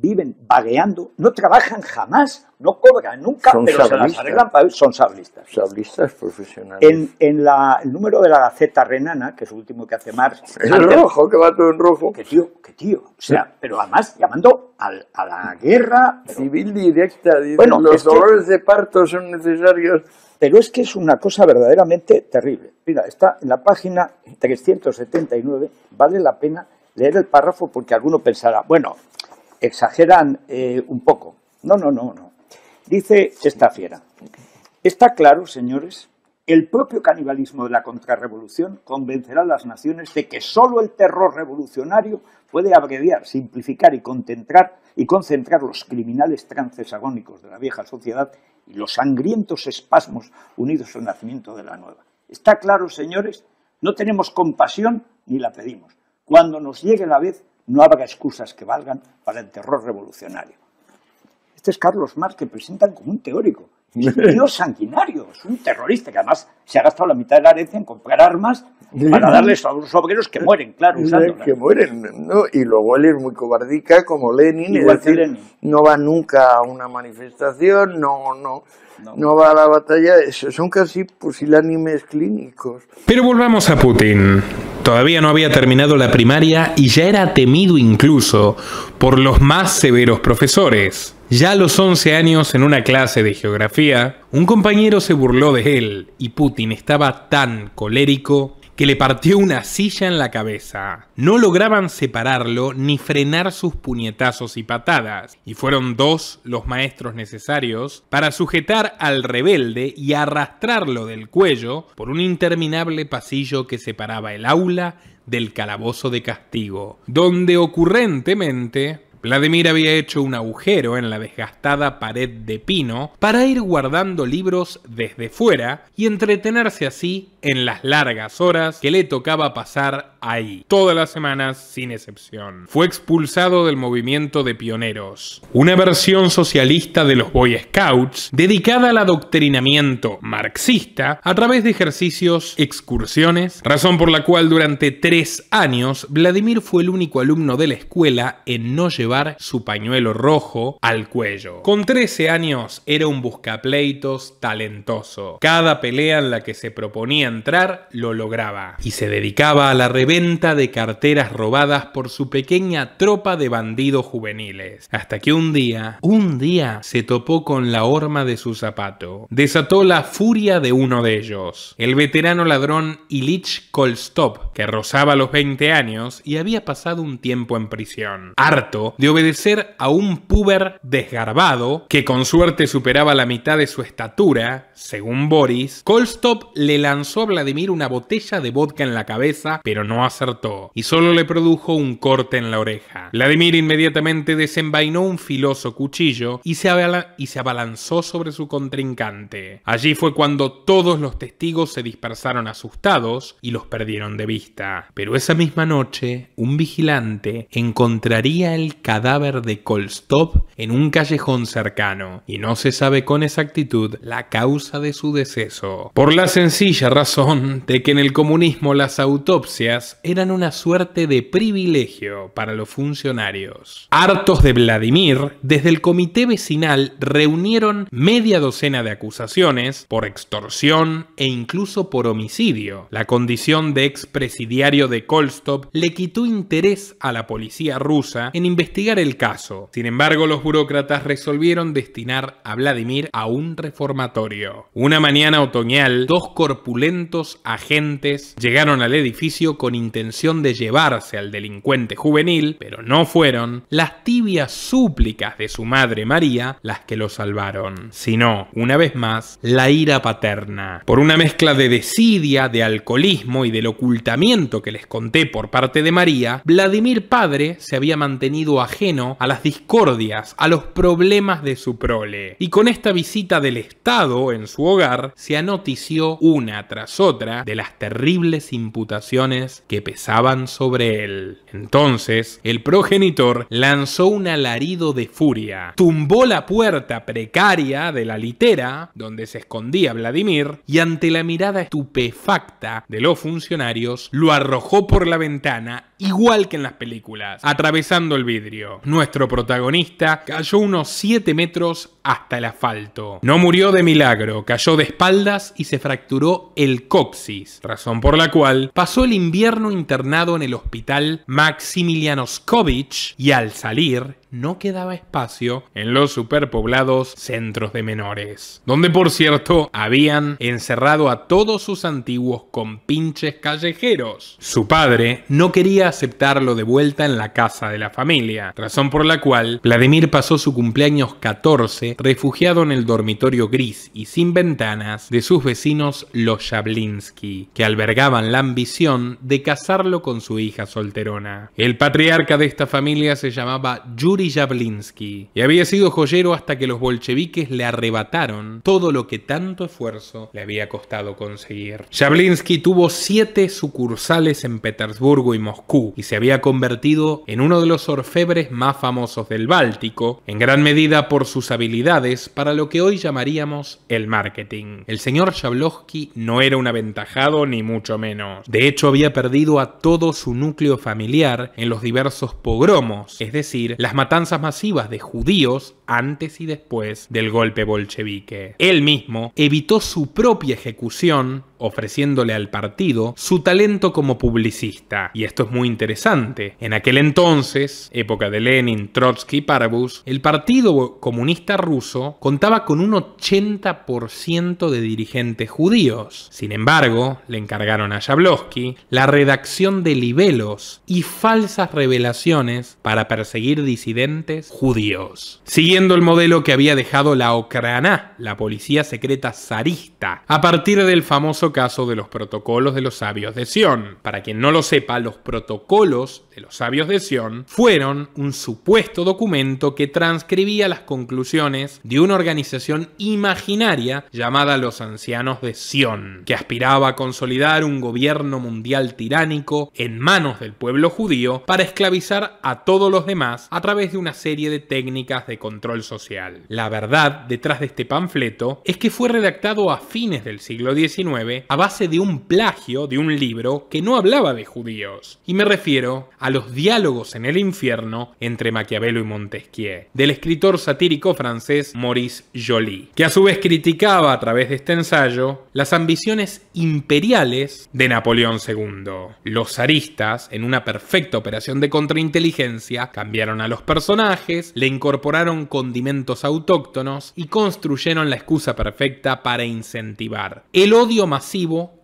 viven vagueando, no trabajan jamás, no cobran nunca, son pero sablistas. se las arreglan para son sablistas. Sablistas profesionales. En, el número de la Gaceta Renana, que es el último que hace Marx. Es rojo, que va todo en rojo. Que tío, que tío. O sea, pero además llamando a la guerra. Civil directa, bueno, los dolores de parto son necesarios. Pero es que es una cosa verdaderamente terrible. Mira, está en la página 379, vale la pena leer el párrafo porque alguno pensará, bueno, exageran eh, un poco. No, no, no, no. Dice esta fiera. Está claro, señores, el propio canibalismo de la contrarrevolución convencerá a las naciones de que solo el terror revolucionario puede abreviar, simplificar y, y concentrar los criminales agónicos de la vieja sociedad y los sangrientos espasmos unidos al nacimiento de la nueva. Está claro, señores, no tenemos compasión ni la pedimos. Cuando nos llegue la vez, no haga excusas que valgan para el terror revolucionario. Este es Carlos Marx que presentan como un teórico. Es un tío sanguinario, es un terrorista que además se ha gastado la mitad de la herencia en comprar armas para darles a los obreros que mueren, claro, Que mueren, ¿no? Y luego él es muy cobardica como Lenin, Igual decir, Lenin. no va nunca a una manifestación, no, no, no, no va a la batalla, son casi pusilánimes clínicos. Pero volvamos a Putin. Todavía no había terminado la primaria y ya era temido incluso por los más severos profesores. Ya a los 11 años en una clase de geografía, un compañero se burló de él y Putin estaba tan colérico que le partió una silla en la cabeza. No lograban separarlo ni frenar sus puñetazos y patadas, y fueron dos los maestros necesarios para sujetar al rebelde y arrastrarlo del cuello por un interminable pasillo que separaba el aula del calabozo de castigo, donde ocurrentemente Vladimir había hecho un agujero en la desgastada pared de pino para ir guardando libros desde fuera y entretenerse así en las largas horas que le tocaba pasar ahí, todas las semanas sin excepción. Fue expulsado del movimiento de pioneros, una versión socialista de los Boy Scouts dedicada al adoctrinamiento marxista a través de ejercicios, excursiones, razón por la cual durante tres años Vladimir fue el único alumno de la escuela en no llevar su pañuelo rojo al cuello. Con 13 años era un buscapleitos talentoso. Cada pelea en la que se proponía entrar lo lograba y se dedicaba a la reventa de carteras robadas por su pequeña tropa de bandidos juveniles. Hasta que un día, un día, se topó con la horma de su zapato. Desató la furia de uno de ellos, el veterano ladrón Ilich Kolstop, que rozaba los 20 años y había pasado un tiempo en prisión. Harto, de obedecer a un puber desgarbado, que con suerte superaba la mitad de su estatura, según Boris, Colstop le lanzó a Vladimir una botella de vodka en la cabeza, pero no acertó, y solo le produjo un corte en la oreja. Vladimir inmediatamente desenvainó un filoso cuchillo y se, y se abalanzó sobre su contrincante. Allí fue cuando todos los testigos se dispersaron asustados y los perdieron de vista. Pero esa misma noche, un vigilante encontraría el cadáver de Kolstov en un callejón cercano y no se sabe con exactitud la causa de su deceso. Por la sencilla razón de que en el comunismo las autopsias eran una suerte de privilegio para los funcionarios. Hartos de Vladimir, desde el comité vecinal reunieron media docena de acusaciones por extorsión e incluso por homicidio. La condición de expresidiario de Kolstov le quitó interés a la policía rusa en investigar el caso. Sin embargo, los burócratas resolvieron destinar a Vladimir a un reformatorio. Una mañana otoñal, dos corpulentos agentes llegaron al edificio con intención de llevarse al delincuente juvenil, pero no fueron las tibias súplicas de su madre María las que lo salvaron, sino, una vez más, la ira paterna. Por una mezcla de desidia, de alcoholismo y del ocultamiento que les conté por parte de María, Vladimir padre se había mantenido a ajeno a las discordias, a los problemas de su prole. Y con esta visita del Estado en su hogar, se anotició una tras otra de las terribles imputaciones que pesaban sobre él. Entonces, el progenitor lanzó un alarido de furia, tumbó la puerta precaria de la litera, donde se escondía Vladimir, y ante la mirada estupefacta de los funcionarios, lo arrojó por la ventana igual que en las películas, atravesando el vidrio. Nuestro protagonista cayó unos 7 metros hasta el asfalto. No murió de milagro, cayó de espaldas y se fracturó el coxis, razón por la cual pasó el invierno internado en el hospital Maximiliano Maximilianoskovich y al salir no quedaba espacio en los superpoblados centros de menores, donde por cierto habían encerrado a todos sus antiguos compinches callejeros. Su padre no quería aceptarlo de vuelta en la casa de la familia, razón por la cual Vladimir pasó su cumpleaños 14 refugiado en el dormitorio gris y sin ventanas de sus vecinos los Jablinski, que albergaban la ambición de casarlo con su hija solterona. El patriarca de esta familia se llamaba Yuri Jablinski y había sido joyero hasta que los bolcheviques le arrebataron todo lo que tanto esfuerzo le había costado conseguir. Jablinski tuvo siete sucursales en Petersburgo y Moscú y se había convertido en uno de los orfebres más famosos del Báltico, en gran medida por sus habilidades para lo que hoy llamaríamos el marketing. El señor Jablowski no era un aventajado ni mucho menos. De hecho, había perdido a todo su núcleo familiar en los diversos pogromos, es decir, las matanzas masivas de judíos antes y después del golpe bolchevique. Él mismo evitó su propia ejecución ofreciéndole al partido su talento como publicista. Y esto es muy interesante. En aquel entonces, época de Lenin, Trotsky y Parvus, el Partido Comunista Ruso contaba con un 80% de dirigentes judíos. Sin embargo, le encargaron a Yablowski la redacción de libelos y falsas revelaciones para perseguir disidentes judíos. Siguiendo el modelo que había dejado la Okraná, la policía secreta zarista, a partir del famoso caso de los protocolos de los sabios de Sion. Para quien no lo sepa, los protocolos de los sabios de Sion fueron un supuesto documento que transcribía las conclusiones de una organización imaginaria llamada los ancianos de Sion, que aspiraba a consolidar un gobierno mundial tiránico en manos del pueblo judío para esclavizar a todos los demás a través de una serie de técnicas de control social. La verdad detrás de este panfleto es que fue redactado a fines del siglo XIX a base de un plagio de un libro que no hablaba de judíos. Y me refiero a los diálogos en el infierno entre Maquiavelo y Montesquieu, del escritor satírico francés Maurice Joly, que a su vez criticaba a través de este ensayo las ambiciones imperiales de Napoleón II. Los zaristas, en una perfecta operación de contrainteligencia, cambiaron a los personajes, le incorporaron condimentos autóctonos y construyeron la excusa perfecta para incentivar el odio masivo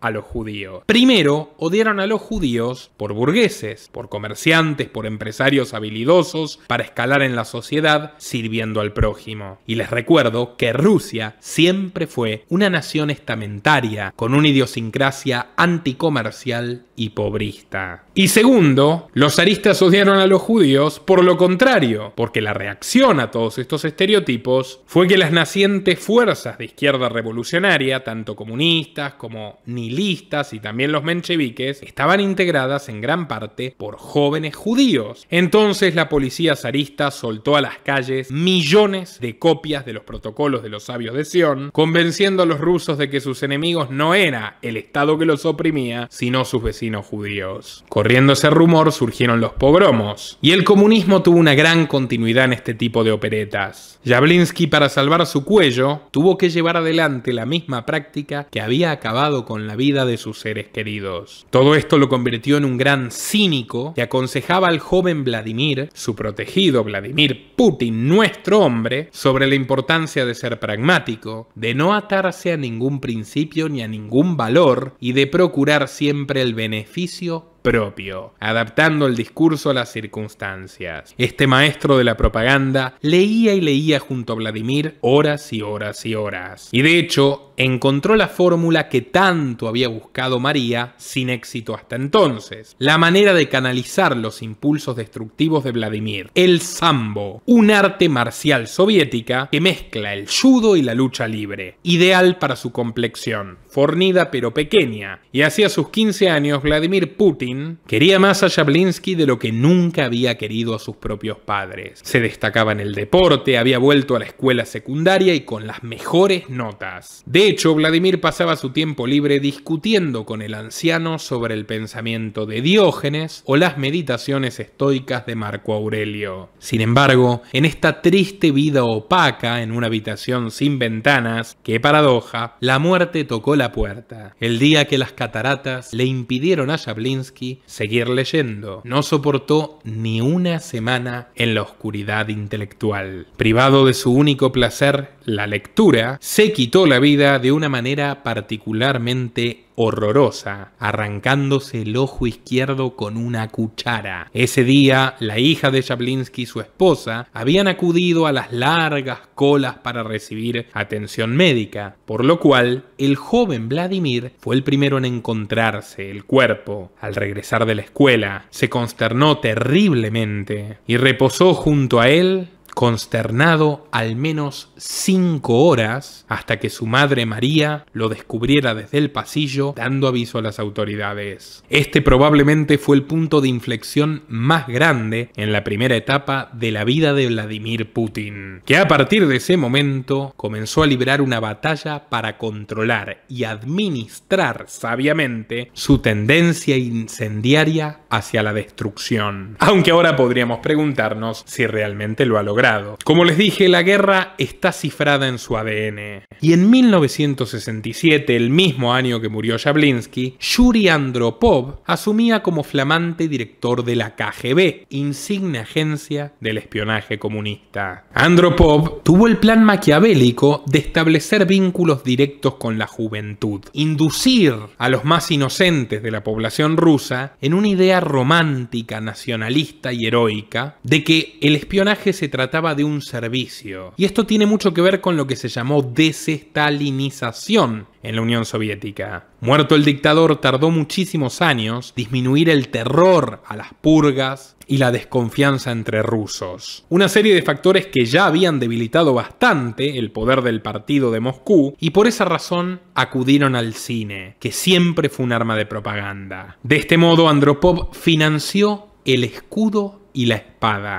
a los judíos. Primero, odiaron a los judíos por burgueses, por comerciantes, por empresarios habilidosos para escalar en la sociedad sirviendo al prójimo. Y les recuerdo que Rusia siempre fue una nación estamentaria, con una idiosincrasia anticomercial y pobrista. Y segundo, los aristas odiaron a los judíos por lo contrario, porque la reacción a todos estos estereotipos fue que las nacientes fuerzas de izquierda revolucionaria, tanto comunistas como como nihilistas y también los mencheviques estaban integradas en gran parte por jóvenes judíos. Entonces la policía zarista soltó a las calles millones de copias de los protocolos de los sabios de Sion, convenciendo a los rusos de que sus enemigos no era el Estado que los oprimía, sino sus vecinos judíos. Corriendo ese rumor surgieron los pogromos, y el comunismo tuvo una gran continuidad en este tipo de operetas. Jablinsky para salvar su cuello tuvo que llevar adelante la misma práctica que había acabado con la vida de sus seres queridos. Todo esto lo convirtió en un gran cínico que aconsejaba al joven Vladimir, su protegido Vladimir Putin, nuestro hombre, sobre la importancia de ser pragmático, de no atarse a ningún principio ni a ningún valor y de procurar siempre el beneficio propio, adaptando el discurso a las circunstancias. Este maestro de la propaganda leía y leía junto a Vladimir horas y horas y horas. Y de hecho, encontró la fórmula que tanto había buscado María sin éxito hasta entonces. La manera de canalizar los impulsos destructivos de Vladimir. El sambo, un arte marcial soviética que mezcla el judo y la lucha libre. Ideal para su complexión, fornida pero pequeña. Y hacia sus 15 años, Vladimir Putin quería más a Jablinsky de lo que nunca había querido a sus propios padres. Se destacaba en el deporte, había vuelto a la escuela secundaria y con las mejores notas. De hecho, Vladimir pasaba su tiempo libre discutiendo con el anciano sobre el pensamiento de Diógenes o las meditaciones estoicas de Marco Aurelio. Sin embargo, en esta triste vida opaca, en una habitación sin ventanas, qué paradoja, la muerte tocó la puerta. El día que las cataratas le impidieron a Jablinsky seguir leyendo. No soportó ni una semana en la oscuridad intelectual. Privado de su único placer, la lectura, se quitó la vida de una manera particularmente horrorosa, arrancándose el ojo izquierdo con una cuchara. Ese día, la hija de Jablinski y su esposa habían acudido a las largas colas para recibir atención médica, por lo cual el joven Vladimir fue el primero en encontrarse el cuerpo. Al regresar de la escuela, se consternó terriblemente y reposó junto a él consternado al menos cinco horas hasta que su madre María lo descubriera desde el pasillo dando aviso a las autoridades. Este probablemente fue el punto de inflexión más grande en la primera etapa de la vida de Vladimir Putin, que a partir de ese momento comenzó a librar una batalla para controlar y administrar sabiamente su tendencia incendiaria hacia la destrucción. Aunque ahora podríamos preguntarnos si realmente lo ha logrado. Como les dije, la guerra está cifrada en su ADN. Y en 1967, el mismo año que murió Jablinsky, Yuri Andropov asumía como flamante director de la KGB, insigne agencia del espionaje comunista. Andropov tuvo el plan maquiavélico de establecer vínculos directos con la juventud, inducir a los más inocentes de la población rusa en una idea romántica, nacionalista y heroica de que el espionaje se trataba de un servicio. Y esto tiene mucho que ver con lo que se llamó desestalinización en la Unión Soviética. Muerto el dictador, tardó muchísimos años disminuir el terror a las purgas y la desconfianza entre rusos. Una serie de factores que ya habían debilitado bastante el poder del partido de Moscú y por esa razón acudieron al cine, que siempre fue un arma de propaganda. De este modo, Andropov financió el escudo y la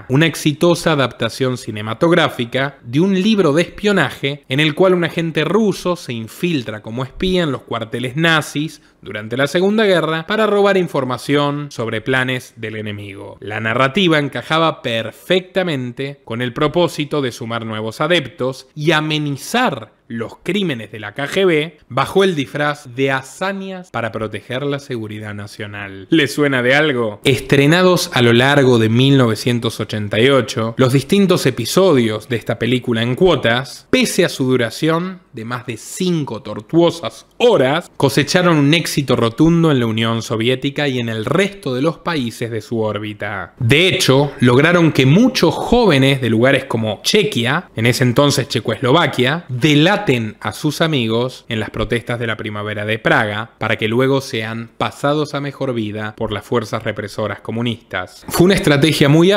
una exitosa adaptación cinematográfica de un libro de espionaje en el cual un agente ruso se infiltra como espía en los cuarteles nazis durante la Segunda Guerra para robar información sobre planes del enemigo. La narrativa encajaba perfectamente con el propósito de sumar nuevos adeptos y amenizar los crímenes de la KGB bajo el disfraz de hazañas para proteger la seguridad nacional. ¿Le suena de algo? Estrenados a lo largo de 1900 1988, los distintos episodios de esta película en cuotas, pese a su duración de más de cinco tortuosas horas, cosecharon un éxito rotundo en la Unión Soviética y en el resto de los países de su órbita. De hecho, lograron que muchos jóvenes de lugares como Chequia, en ese entonces Checoslovaquia, delaten a sus amigos en las protestas de la primavera de Praga para que luego sean pasados a mejor vida por las fuerzas represoras comunistas. Fue una estrategia muy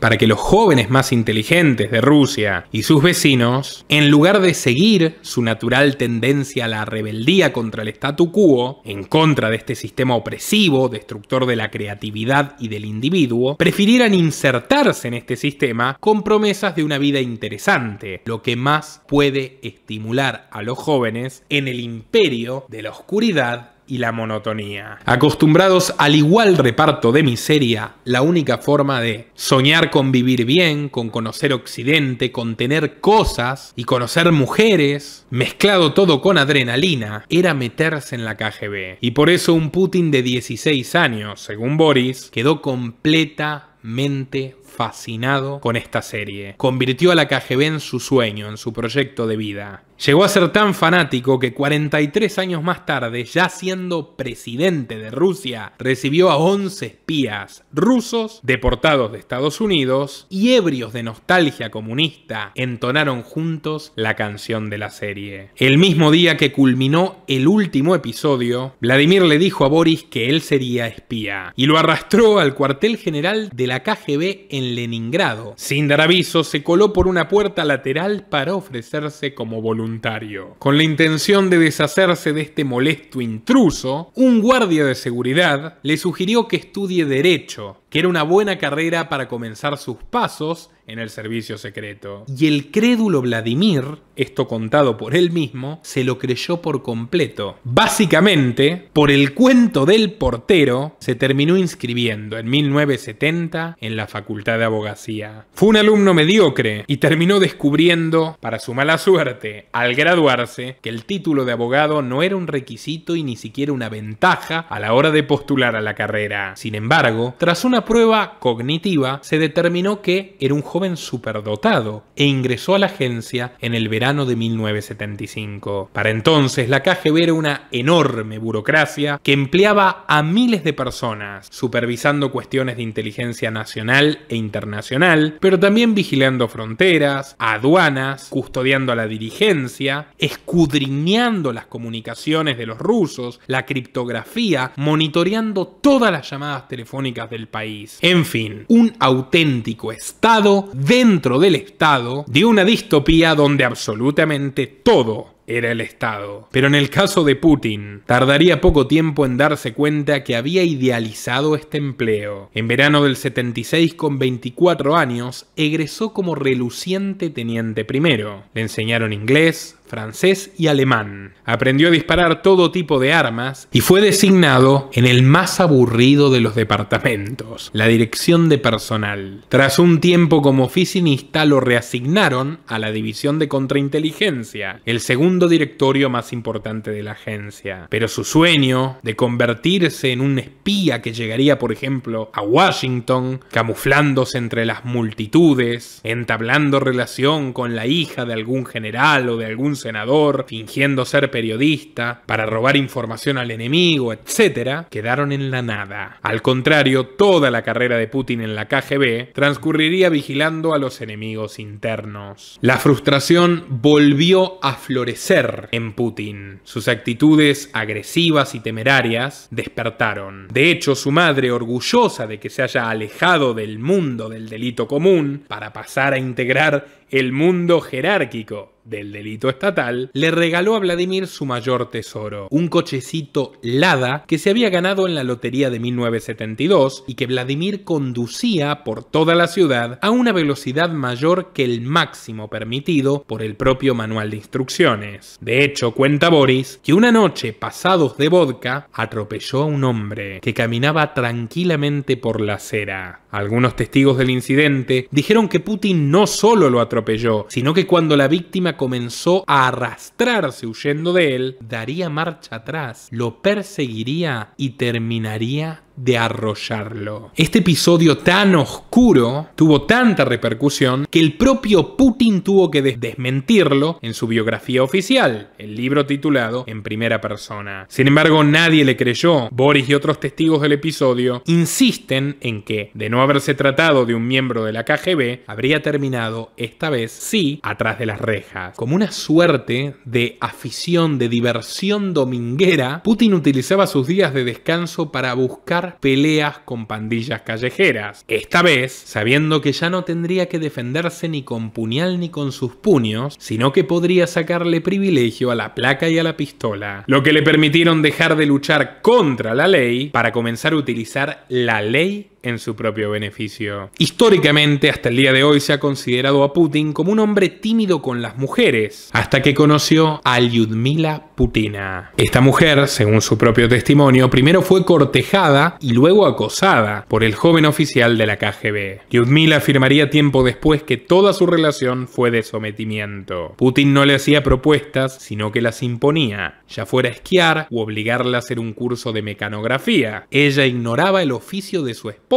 para que los jóvenes más inteligentes de Rusia y sus vecinos, en lugar de seguir su natural tendencia a la rebeldía contra el statu quo, en contra de este sistema opresivo, destructor de la creatividad y del individuo, prefirieran insertarse en este sistema con promesas de una vida interesante, lo que más puede estimular a los jóvenes en el imperio de la oscuridad y la monotonía. Acostumbrados al igual reparto de miseria, la única forma de soñar con vivir bien, con conocer Occidente, con tener cosas y conocer mujeres, mezclado todo con adrenalina, era meterse en la KGB. Y por eso un Putin de 16 años, según Boris, quedó completamente fascinado con esta serie. Convirtió a la KGB en su sueño, en su proyecto de vida. Llegó a ser tan fanático que 43 años más tarde, ya siendo presidente de Rusia, recibió a 11 espías rusos deportados de Estados Unidos y ebrios de nostalgia comunista entonaron juntos la canción de la serie. El mismo día que culminó el último episodio, Vladimir le dijo a Boris que él sería espía y lo arrastró al cuartel general de la KGB en Leningrado. Sin dar aviso, se coló por una puerta lateral para ofrecerse como voluntario. Con la intención de deshacerse de este molesto intruso, un guardia de seguridad le sugirió que estudie derecho, que era una buena carrera para comenzar sus pasos en el servicio secreto. Y el crédulo Vladimir, esto contado por él mismo, se lo creyó por completo. Básicamente, por el cuento del portero, se terminó inscribiendo en 1970 en la Facultad de Abogacía. Fue un alumno mediocre y terminó descubriendo, para su mala suerte, al graduarse, que el título de abogado no era un requisito y ni siquiera una ventaja a la hora de postular a la carrera. Sin embargo, tras una prueba cognitiva, se determinó que era un joven joven superdotado e ingresó a la agencia en el verano de 1975. Para entonces, la KGB era una enorme burocracia que empleaba a miles de personas, supervisando cuestiones de inteligencia nacional e internacional, pero también vigilando fronteras, aduanas, custodiando a la dirigencia, escudriñando las comunicaciones de los rusos, la criptografía, monitoreando todas las llamadas telefónicas del país. En fin, un auténtico Estado dentro del Estado de una distopía donde absolutamente todo era el Estado. Pero en el caso de Putin, tardaría poco tiempo en darse cuenta que había idealizado este empleo. En verano del 76, con 24 años, egresó como reluciente teniente primero. Le enseñaron inglés, francés y alemán. Aprendió a disparar todo tipo de armas y fue designado en el más aburrido de los departamentos, la dirección de personal. Tras un tiempo como oficinista lo reasignaron a la división de contrainteligencia, el segundo directorio más importante de la agencia. Pero su sueño de convertirse en un espía que llegaría, por ejemplo, a Washington, camuflándose entre las multitudes, entablando relación con la hija de algún general o de algún senador, fingiendo ser periodista, para robar información al enemigo, etc., quedaron en la nada. Al contrario, toda la carrera de Putin en la KGB transcurriría vigilando a los enemigos internos. La frustración volvió a florecer en Putin. Sus actitudes agresivas y temerarias despertaron. De hecho, su madre, orgullosa de que se haya alejado del mundo del delito común para pasar a integrar el mundo jerárquico del delito estatal, le regaló a Vladimir su mayor tesoro, un cochecito Lada que se había ganado en la lotería de 1972 y que Vladimir conducía por toda la ciudad a una velocidad mayor que el máximo permitido por el propio manual de instrucciones. De hecho, cuenta Boris que una noche, pasados de vodka, atropelló a un hombre que caminaba tranquilamente por la acera. Algunos testigos del incidente dijeron que Putin no solo lo atropelló, sino que cuando la víctima comenzó a arrastrarse huyendo de él, daría marcha atrás, lo perseguiría y terminaría de arrollarlo. Este episodio tan oscuro tuvo tanta repercusión que el propio Putin tuvo que desmentirlo en su biografía oficial, el libro titulado En primera persona. Sin embargo, nadie le creyó. Boris y otros testigos del episodio insisten en que, de no haberse tratado de un miembro de la KGB, habría terminado, esta vez sí, atrás de las rejas. Como una suerte de afición, de diversión dominguera, Putin utilizaba sus días de descanso para buscar peleas con pandillas callejeras. Esta vez, sabiendo que ya no tendría que defenderse ni con puñal ni con sus puños, sino que podría sacarle privilegio a la placa y a la pistola, lo que le permitieron dejar de luchar contra la ley para comenzar a utilizar la ley en su propio beneficio. Históricamente, hasta el día de hoy, se ha considerado a Putin como un hombre tímido con las mujeres, hasta que conoció a Lyudmila Putina. Esta mujer, según su propio testimonio, primero fue cortejada y luego acosada por el joven oficial de la KGB. Lyudmila afirmaría tiempo después que toda su relación fue de sometimiento. Putin no le hacía propuestas, sino que las imponía, ya fuera esquiar u obligarla a hacer un curso de mecanografía. Ella ignoraba el oficio de su esposa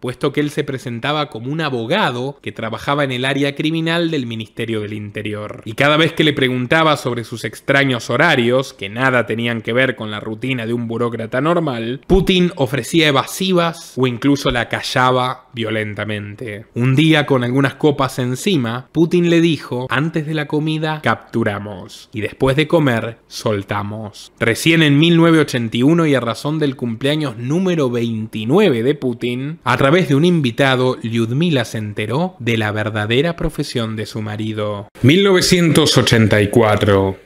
puesto que él se presentaba como un abogado que trabajaba en el área criminal del Ministerio del Interior. Y cada vez que le preguntaba sobre sus extraños horarios, que nada tenían que ver con la rutina de un burócrata normal, Putin ofrecía evasivas o incluso la callaba violentamente. Un día, con algunas copas encima, Putin le dijo, antes de la comida capturamos y después de comer soltamos. Recién en 1981 y a razón del cumpleaños número 29 de Putin, a través de un invitado, Lyudmila se enteró de la verdadera profesión de su marido. 1984.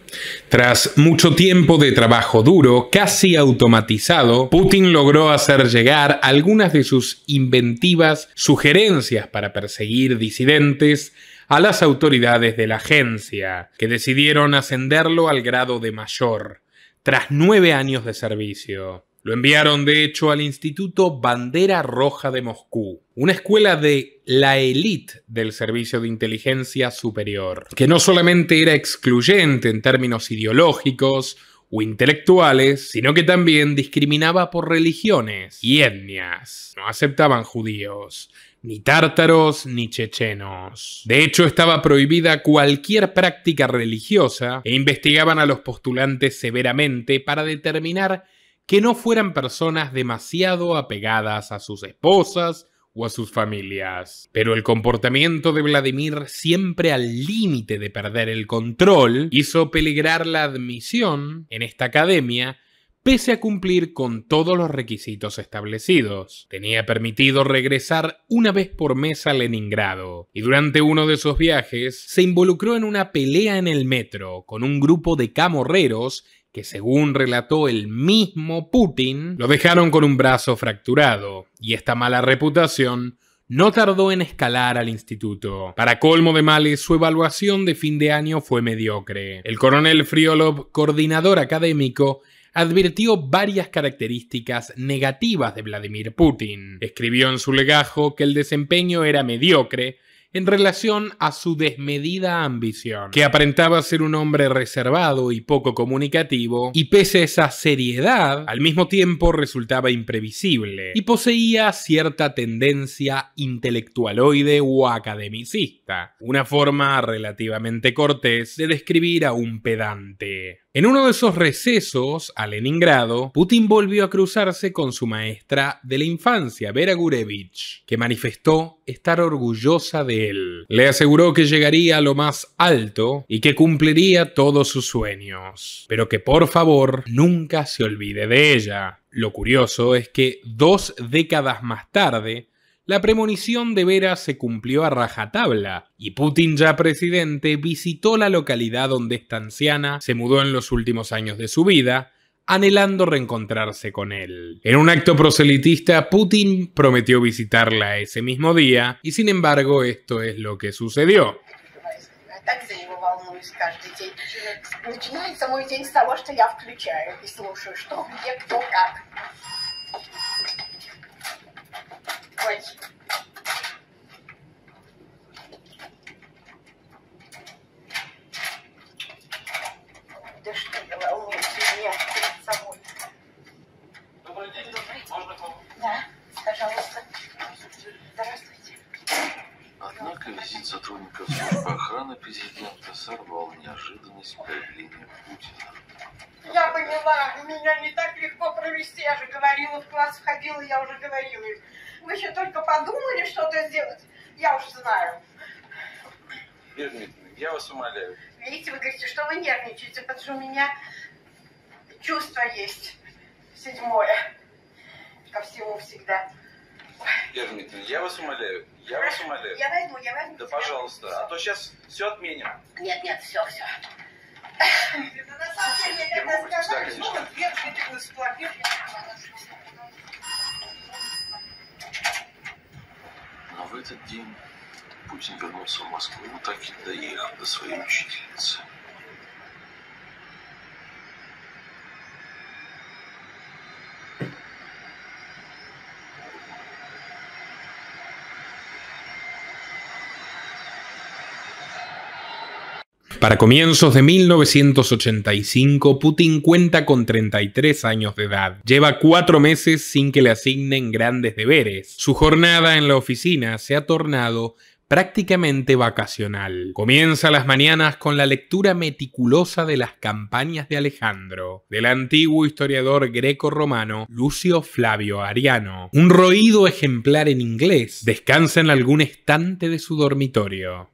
Tras mucho tiempo de trabajo duro, casi automatizado, Putin logró hacer llegar algunas de sus inventivas sugerencias para perseguir disidentes a las autoridades de la agencia, que decidieron ascenderlo al grado de mayor, tras nueve años de servicio. Lo enviaron de hecho al Instituto Bandera Roja de Moscú, una escuela de la élite del Servicio de Inteligencia Superior, que no solamente era excluyente en términos ideológicos o intelectuales, sino que también discriminaba por religiones y etnias. No aceptaban judíos, ni tártaros ni chechenos. De hecho, estaba prohibida cualquier práctica religiosa e investigaban a los postulantes severamente para determinar que no fueran personas demasiado apegadas a sus esposas o a sus familias. Pero el comportamiento de Vladimir siempre al límite de perder el control hizo peligrar la admisión en esta academia pese a cumplir con todos los requisitos establecidos. Tenía permitido regresar una vez por mes a Leningrado, y durante uno de sus viajes se involucró en una pelea en el metro con un grupo de camorreros que según relató el mismo Putin, lo dejaron con un brazo fracturado, y esta mala reputación no tardó en escalar al instituto. Para colmo de males, su evaluación de fin de año fue mediocre. El coronel Friolov, coordinador académico, advirtió varias características negativas de Vladimir Putin. Escribió en su legajo que el desempeño era mediocre, en relación a su desmedida ambición, que aparentaba ser un hombre reservado y poco comunicativo, y pese a esa seriedad, al mismo tiempo resultaba imprevisible, y poseía cierta tendencia intelectualoide o academicista, una forma relativamente cortés de describir a un pedante. En uno de esos recesos a Leningrado, Putin volvió a cruzarse con su maestra de la infancia, Vera Gurevich, que manifestó estar orgullosa de él. Le aseguró que llegaría a lo más alto y que cumpliría todos sus sueños, pero que por favor nunca se olvide de ella. Lo curioso es que dos décadas más tarde, la premonición de Vera se cumplió a rajatabla, y Putin ya presidente visitó la localidad donde esta anciana se mudó en los últimos años de su vida, anhelando reencontrarse con él. En un acto proselitista, Putin prometió visitarla ese mismo día, y sin embargo esto es lo que sucedió. Ой. Да что я волнуюсь меня перед собой. Добрый день. Добрый. Можно к вам? Да, пожалуйста. Здравствуйте. Однако ну, визит сотрудников службы охраны президента сорвал неожиданность появления Путина. Я поняла, меня не так легко провести, я же говорила, в класс входила, я уже говорила. Мы еще только подумали что-то сделать. Я уж знаю. Вера Дмитриевна, я вас умоляю. Видите, вы говорите, что вы нервничаете, потому что у меня чувство есть седьмое. Ко всему всегда. Вера Дмитриевна, я вас умоляю. Я Хорошо, вас умоляю. Я возьму, я возьму. Да, тебя. пожалуйста. Все. А то сейчас все отменим. Нет, нет, все, все. На самом деле, я когда сказала, что Вера Дмитриевна сплотила, в этот день Путин вернулся в Москву так и доехал до своей учительницы. Para comienzos de 1985, Putin cuenta con 33 años de edad. Lleva cuatro meses sin que le asignen grandes deberes. Su jornada en la oficina se ha tornado prácticamente vacacional. Comienza las mañanas con la lectura meticulosa de las campañas de Alejandro, del antiguo historiador greco-romano Lucio Flavio Ariano, un roído ejemplar en inglés. Descansa en algún estante de su dormitorio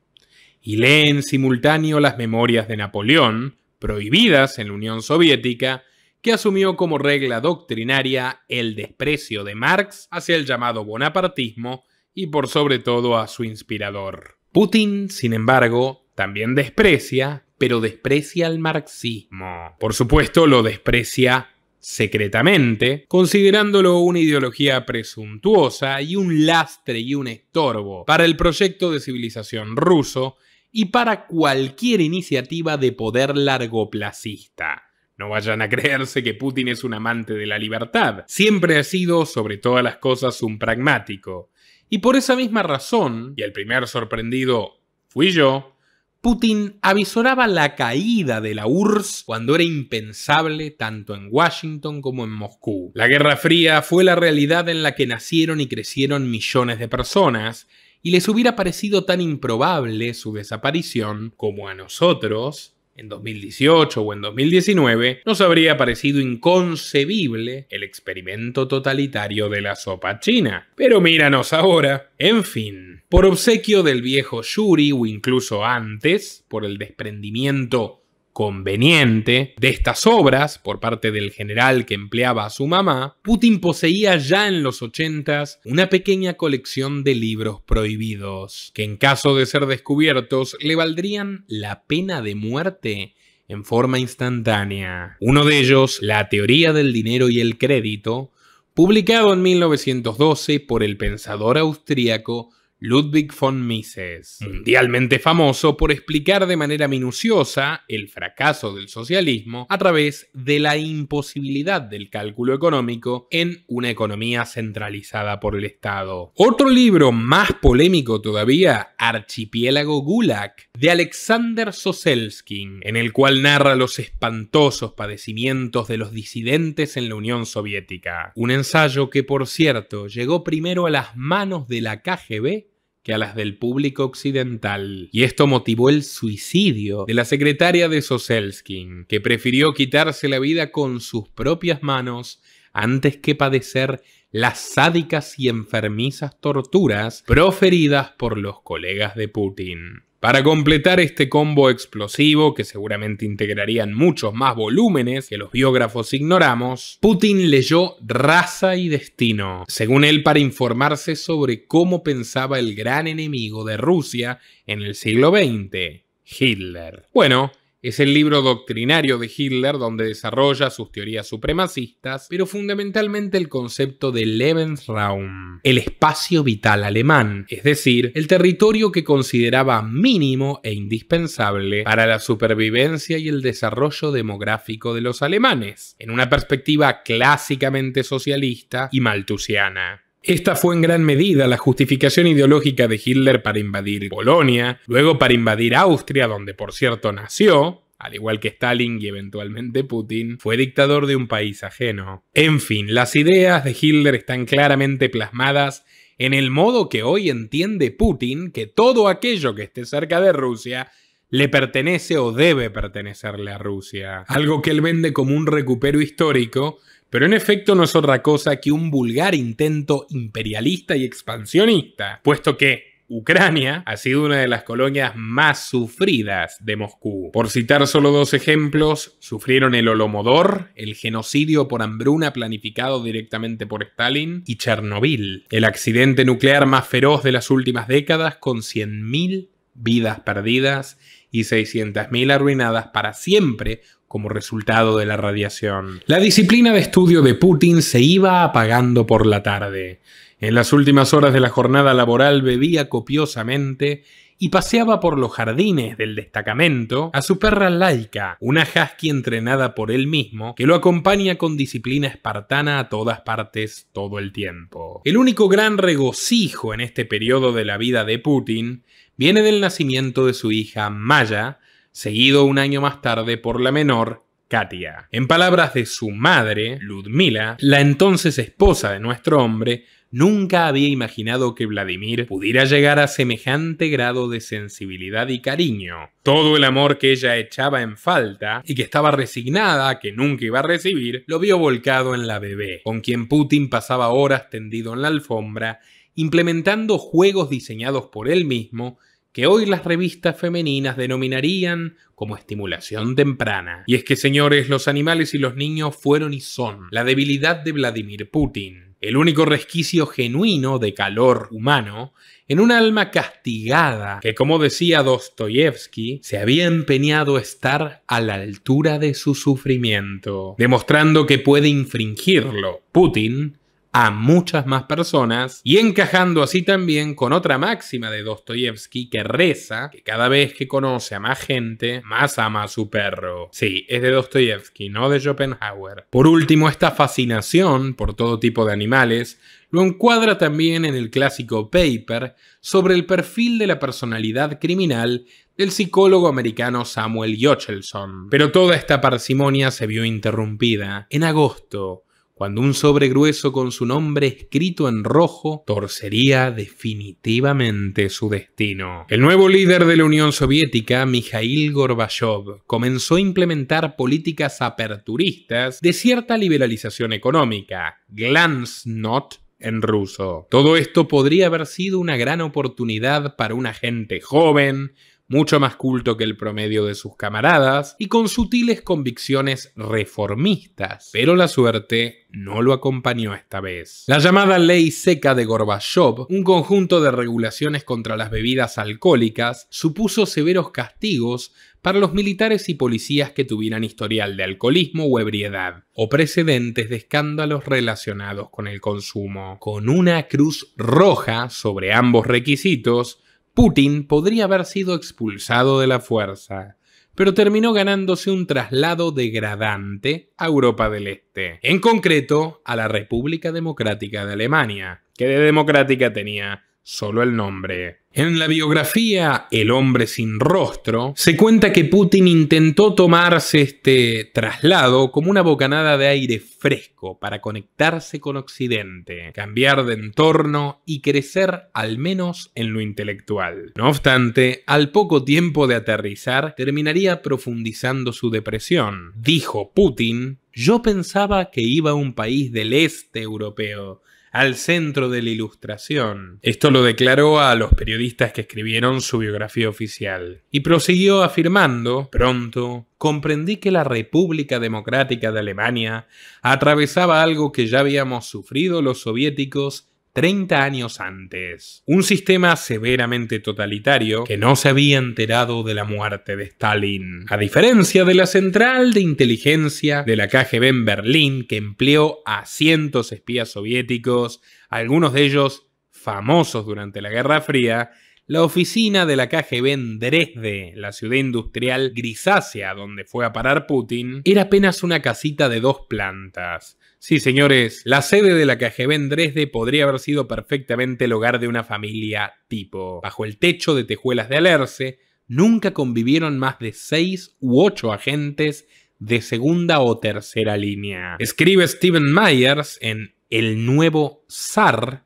y lee en simultáneo las memorias de Napoleón, prohibidas en la Unión Soviética, que asumió como regla doctrinaria el desprecio de Marx hacia el llamado bonapartismo y por sobre todo a su inspirador. Putin, sin embargo, también desprecia, pero desprecia al marxismo. Por supuesto, lo desprecia secretamente, considerándolo una ideología presuntuosa y un lastre y un estorbo para el proyecto de civilización ruso y para cualquier iniciativa de poder largoplacista. No vayan a creerse que Putin es un amante de la libertad. Siempre ha sido, sobre todas las cosas, un pragmático. Y por esa misma razón, y el primer sorprendido fui yo, Putin avisoraba la caída de la URSS cuando era impensable tanto en Washington como en Moscú. La Guerra Fría fue la realidad en la que nacieron y crecieron millones de personas, y les hubiera parecido tan improbable su desaparición como a nosotros, en 2018 o en 2019, nos habría parecido inconcebible el experimento totalitario de la sopa china. Pero míranos ahora. En fin, por obsequio del viejo Yuri o incluso antes, por el desprendimiento conveniente de estas obras por parte del general que empleaba a su mamá, Putin poseía ya en los 80 una pequeña colección de libros prohibidos, que en caso de ser descubiertos le valdrían la pena de muerte en forma instantánea. Uno de ellos, La teoría del dinero y el crédito, publicado en 1912 por el pensador austríaco Ludwig von Mises, mundialmente famoso por explicar de manera minuciosa el fracaso del socialismo a través de la imposibilidad del cálculo económico en una economía centralizada por el Estado. Otro libro más polémico todavía, Archipiélago Gulag, de Alexander Soselskin, en el cual narra los espantosos padecimientos de los disidentes en la Unión Soviética. Un ensayo que, por cierto, llegó primero a las manos de la KGB que a las del público occidental, y esto motivó el suicidio de la secretaria de Soselskin, que prefirió quitarse la vida con sus propias manos antes que padecer las sádicas y enfermizas torturas proferidas por los colegas de Putin. Para completar este combo explosivo, que seguramente integrarían muchos más volúmenes que los biógrafos ignoramos, Putin leyó Raza y Destino, según él para informarse sobre cómo pensaba el gran enemigo de Rusia en el siglo XX, Hitler. Bueno, es el libro doctrinario de Hitler donde desarrolla sus teorías supremacistas, pero fundamentalmente el concepto de Lebensraum, el espacio vital alemán, es decir, el territorio que consideraba mínimo e indispensable para la supervivencia y el desarrollo demográfico de los alemanes, en una perspectiva clásicamente socialista y maltusiana. Esta fue en gran medida la justificación ideológica de Hitler para invadir Polonia, luego para invadir Austria, donde por cierto nació, al igual que Stalin y eventualmente Putin, fue dictador de un país ajeno. En fin, las ideas de Hitler están claramente plasmadas en el modo que hoy entiende Putin que todo aquello que esté cerca de Rusia le pertenece o debe pertenecerle a Rusia, algo que él vende como un recupero histórico, pero en efecto no es otra cosa que un vulgar intento imperialista y expansionista, puesto que Ucrania ha sido una de las colonias más sufridas de Moscú. Por citar solo dos ejemplos, sufrieron el Holomodor, el genocidio por hambruna planificado directamente por Stalin, y Chernobyl, el accidente nuclear más feroz de las últimas décadas con 100.000 vidas perdidas y 600.000 arruinadas para siempre como resultado de la radiación. La disciplina de estudio de Putin se iba apagando por la tarde. En las últimas horas de la jornada laboral bebía copiosamente y paseaba por los jardines del destacamento a su perra Laika, una husky entrenada por él mismo que lo acompaña con disciplina espartana a todas partes todo el tiempo. El único gran regocijo en este periodo de la vida de Putin viene del nacimiento de su hija Maya, seguido un año más tarde por la menor, Katia. En palabras de su madre, Ludmila, la entonces esposa de nuestro hombre, nunca había imaginado que Vladimir pudiera llegar a semejante grado de sensibilidad y cariño. Todo el amor que ella echaba en falta y que estaba resignada a que nunca iba a recibir, lo vio volcado en la bebé, con quien Putin pasaba horas tendido en la alfombra, implementando juegos diseñados por él mismo que hoy las revistas femeninas denominarían como estimulación temprana. Y es que, señores, los animales y los niños fueron y son la debilidad de Vladimir Putin, el único resquicio genuino de calor humano en un alma castigada que, como decía Dostoyevsky, se había empeñado a estar a la altura de su sufrimiento, demostrando que puede infringirlo. Putin a muchas más personas y encajando así también con otra máxima de Dostoyevsky que reza que cada vez que conoce a más gente, más ama a su perro. Sí, es de Dostoyevsky, no de Schopenhauer. Por último, esta fascinación por todo tipo de animales lo encuadra también en el clásico paper sobre el perfil de la personalidad criminal del psicólogo americano Samuel Yochelson. Pero toda esta parsimonia se vio interrumpida en agosto cuando un sobre grueso con su nombre escrito en rojo torcería definitivamente su destino. El nuevo líder de la Unión Soviética, Mikhail Gorbachev, comenzó a implementar políticas aperturistas de cierta liberalización económica, glanznot en ruso. Todo esto podría haber sido una gran oportunidad para una gente joven, mucho más culto que el promedio de sus camaradas y con sutiles convicciones reformistas. Pero la suerte no lo acompañó esta vez. La llamada Ley Seca de Gorbachev, un conjunto de regulaciones contra las bebidas alcohólicas, supuso severos castigos para los militares y policías que tuvieran historial de alcoholismo o ebriedad, o precedentes de escándalos relacionados con el consumo. Con una cruz roja sobre ambos requisitos, Putin podría haber sido expulsado de la fuerza, pero terminó ganándose un traslado degradante a Europa del Este, en concreto a la República Democrática de Alemania, que de democrática tenía solo el nombre. En la biografía El hombre sin rostro, se cuenta que Putin intentó tomarse este traslado como una bocanada de aire fresco para conectarse con Occidente, cambiar de entorno y crecer al menos en lo intelectual. No obstante, al poco tiempo de aterrizar, terminaría profundizando su depresión. Dijo Putin, yo pensaba que iba a un país del este europeo al centro de la ilustración. Esto lo declaró a los periodistas que escribieron su biografía oficial. Y prosiguió afirmando, pronto, comprendí que la República Democrática de Alemania atravesaba algo que ya habíamos sufrido los soviéticos 30 años antes. Un sistema severamente totalitario que no se había enterado de la muerte de Stalin. A diferencia de la central de inteligencia de la KGB en Berlín que empleó a cientos de espías soviéticos, algunos de ellos famosos durante la Guerra Fría, la oficina de la KGB en Dresde, la ciudad industrial grisácea donde fue a parar Putin, era apenas una casita de dos plantas, Sí, señores, la sede de la KGB en Dresde podría haber sido perfectamente el hogar de una familia tipo. Bajo el techo de tejuelas de Alerce, nunca convivieron más de seis u ocho agentes de segunda o tercera línea. Escribe Steven Myers en El Nuevo Zar,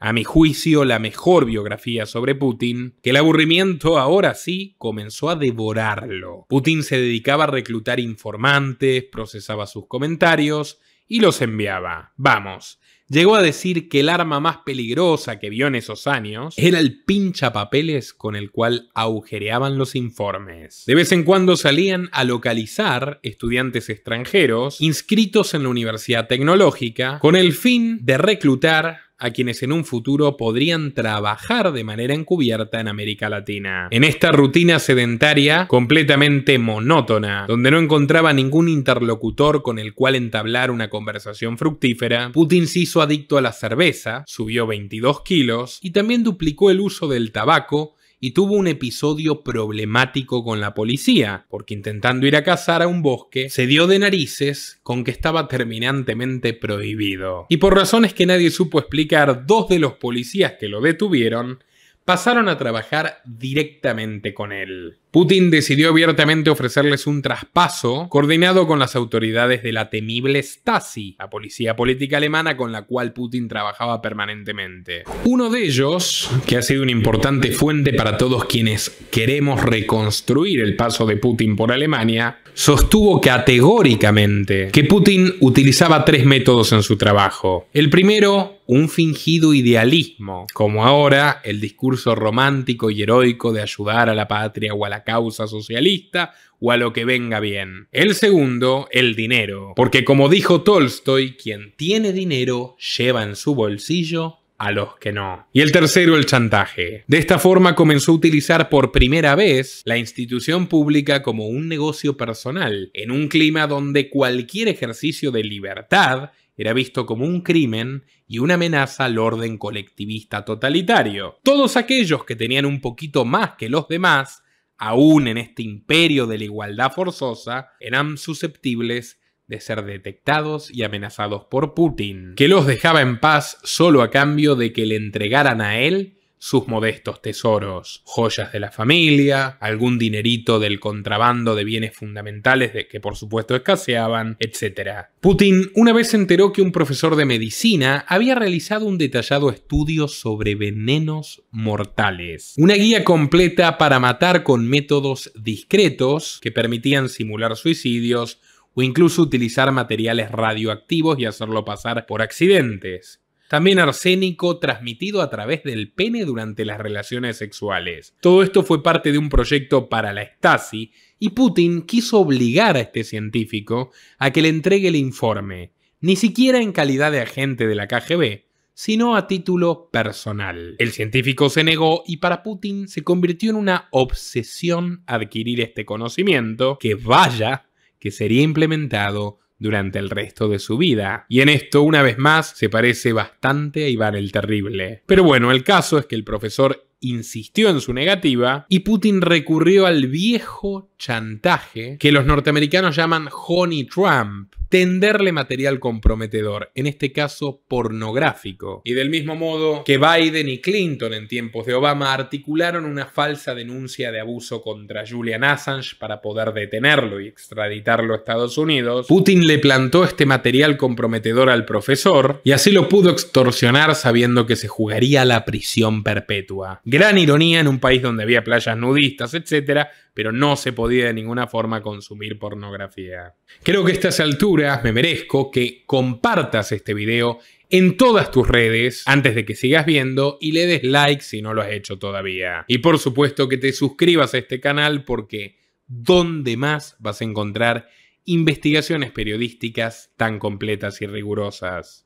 a mi juicio la mejor biografía sobre Putin, que el aburrimiento ahora sí comenzó a devorarlo. Putin se dedicaba a reclutar informantes, procesaba sus comentarios, y los enviaba. Vamos, llegó a decir que el arma más peligrosa que vio en esos años era el pinchapapeles con el cual agujereaban los informes. De vez en cuando salían a localizar estudiantes extranjeros inscritos en la Universidad Tecnológica con el fin de reclutar a quienes en un futuro podrían trabajar de manera encubierta en América Latina. En esta rutina sedentaria, completamente monótona, donde no encontraba ningún interlocutor con el cual entablar una conversación fructífera, Putin se hizo adicto a la cerveza, subió 22 kilos y también duplicó el uso del tabaco y tuvo un episodio problemático con la policía, porque intentando ir a cazar a un bosque, se dio de narices con que estaba terminantemente prohibido. Y por razones que nadie supo explicar, dos de los policías que lo detuvieron pasaron a trabajar directamente con él. Putin decidió abiertamente ofrecerles un traspaso coordinado con las autoridades de la temible Stasi, la policía política alemana con la cual Putin trabajaba permanentemente. Uno de ellos, que ha sido una importante fuente para todos quienes queremos reconstruir el paso de Putin por Alemania, sostuvo categóricamente que Putin utilizaba tres métodos en su trabajo. El primero, un fingido idealismo, como ahora el discurso romántico y heroico de ayudar a la patria o a la causa socialista o a lo que venga bien. El segundo, el dinero. Porque como dijo Tolstoy, quien tiene dinero lleva en su bolsillo a los que no. Y el tercero, el chantaje. De esta forma comenzó a utilizar por primera vez la institución pública como un negocio personal, en un clima donde cualquier ejercicio de libertad era visto como un crimen y una amenaza al orden colectivista totalitario. Todos aquellos que tenían un poquito más que los demás aún en este imperio de la igualdad forzosa, eran susceptibles de ser detectados y amenazados por Putin, que los dejaba en paz solo a cambio de que le entregaran a él sus modestos tesoros, joyas de la familia, algún dinerito del contrabando de bienes fundamentales de que por supuesto escaseaban, etc. Putin una vez se enteró que un profesor de medicina había realizado un detallado estudio sobre venenos mortales, una guía completa para matar con métodos discretos que permitían simular suicidios o incluso utilizar materiales radioactivos y hacerlo pasar por accidentes. También arsénico transmitido a través del pene durante las relaciones sexuales. Todo esto fue parte de un proyecto para la Stasi y Putin quiso obligar a este científico a que le entregue el informe, ni siquiera en calidad de agente de la KGB, sino a título personal. El científico se negó y para Putin se convirtió en una obsesión adquirir este conocimiento que vaya que sería implementado durante el resto de su vida. Y en esto, una vez más, se parece bastante a Iván el Terrible. Pero bueno, el caso es que el profesor insistió en su negativa y Putin recurrió al viejo chantaje que los norteamericanos llaman Honey Trump, tenderle material comprometedor, en este caso pornográfico. Y del mismo modo que Biden y Clinton en tiempos de Obama articularon una falsa denuncia de abuso contra Julian Assange para poder detenerlo y extraditarlo a Estados Unidos, Putin le plantó este material comprometedor al profesor y así lo pudo extorsionar sabiendo que se jugaría la prisión perpetua. Gran ironía en un país donde había playas nudistas, etc., pero no se podía de ninguna forma consumir pornografía. Creo que esta es altura me merezco que compartas este video en todas tus redes antes de que sigas viendo y le des like si no lo has hecho todavía. Y por supuesto que te suscribas a este canal porque ¿dónde más vas a encontrar investigaciones periodísticas tan completas y rigurosas?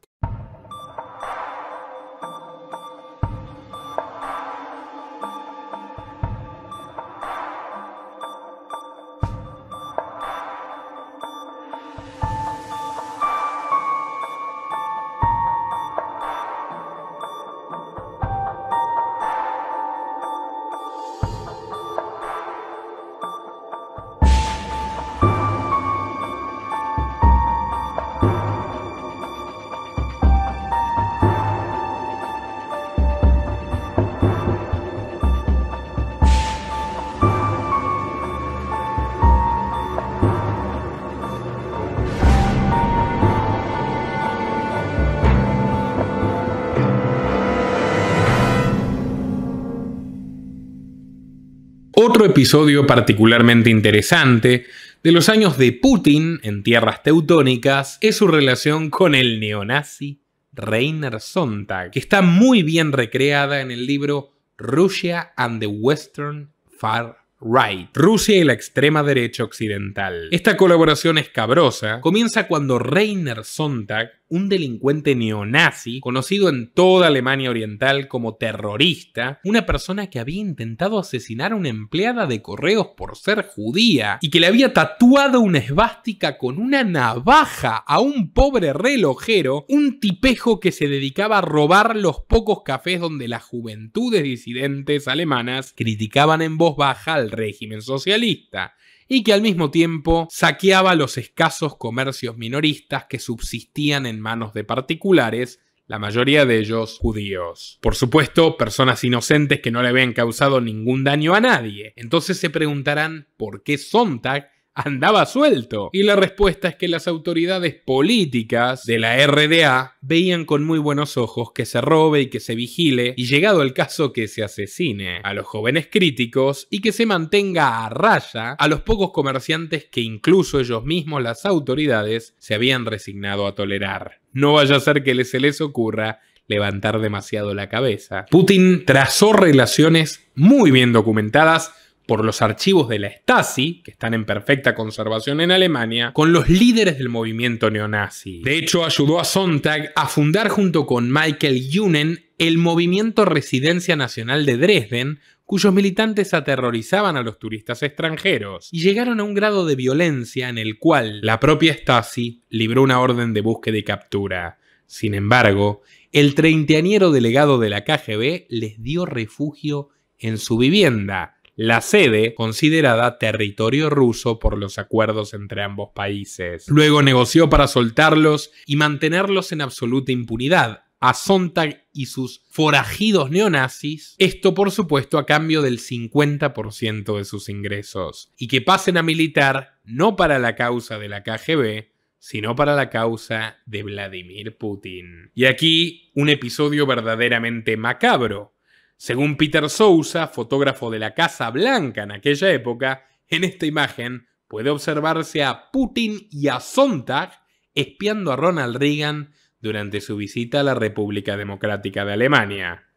episodio particularmente interesante de los años de Putin en tierras teutónicas es su relación con el neonazi Reiner Sontag, que está muy bien recreada en el libro Russia and the Western Far Right, Rusia y la extrema derecha occidental. Esta colaboración escabrosa comienza cuando Reiner Sontag un delincuente neonazi, conocido en toda Alemania Oriental como terrorista, una persona que había intentado asesinar a una empleada de correos por ser judía y que le había tatuado una esvástica con una navaja a un pobre relojero, un tipejo que se dedicaba a robar los pocos cafés donde las juventudes disidentes alemanas criticaban en voz baja al régimen socialista y que al mismo tiempo saqueaba los escasos comercios minoristas que subsistían en manos de particulares la mayoría de ellos judíos. Por supuesto, personas inocentes que no le habían causado ningún daño a nadie. Entonces se preguntarán por qué Sontag andaba suelto. Y la respuesta es que las autoridades políticas de la RDA veían con muy buenos ojos que se robe y que se vigile y llegado el caso que se asesine a los jóvenes críticos y que se mantenga a raya a los pocos comerciantes que incluso ellos mismos las autoridades se habían resignado a tolerar. No vaya a ser que se les ocurra levantar demasiado la cabeza. Putin trazó relaciones muy bien documentadas por los archivos de la Stasi, que están en perfecta conservación en Alemania, con los líderes del movimiento neonazi. De hecho, ayudó a Sontag a fundar junto con Michael Junen el movimiento Residencia Nacional de Dresden, cuyos militantes aterrorizaban a los turistas extranjeros y llegaron a un grado de violencia en el cual la propia Stasi libró una orden de búsqueda y captura. Sin embargo, el treintañero delegado de la KGB les dio refugio en su vivienda, la sede, considerada territorio ruso por los acuerdos entre ambos países. Luego negoció para soltarlos y mantenerlos en absoluta impunidad, a Sontag y sus forajidos neonazis, esto por supuesto a cambio del 50% de sus ingresos, y que pasen a militar no para la causa de la KGB, sino para la causa de Vladimir Putin. Y aquí un episodio verdaderamente macabro, según Peter Sousa, fotógrafo de la Casa Blanca en aquella época, en esta imagen puede observarse a Putin y a Sontag espiando a Ronald Reagan durante su visita a la República Democrática de Alemania.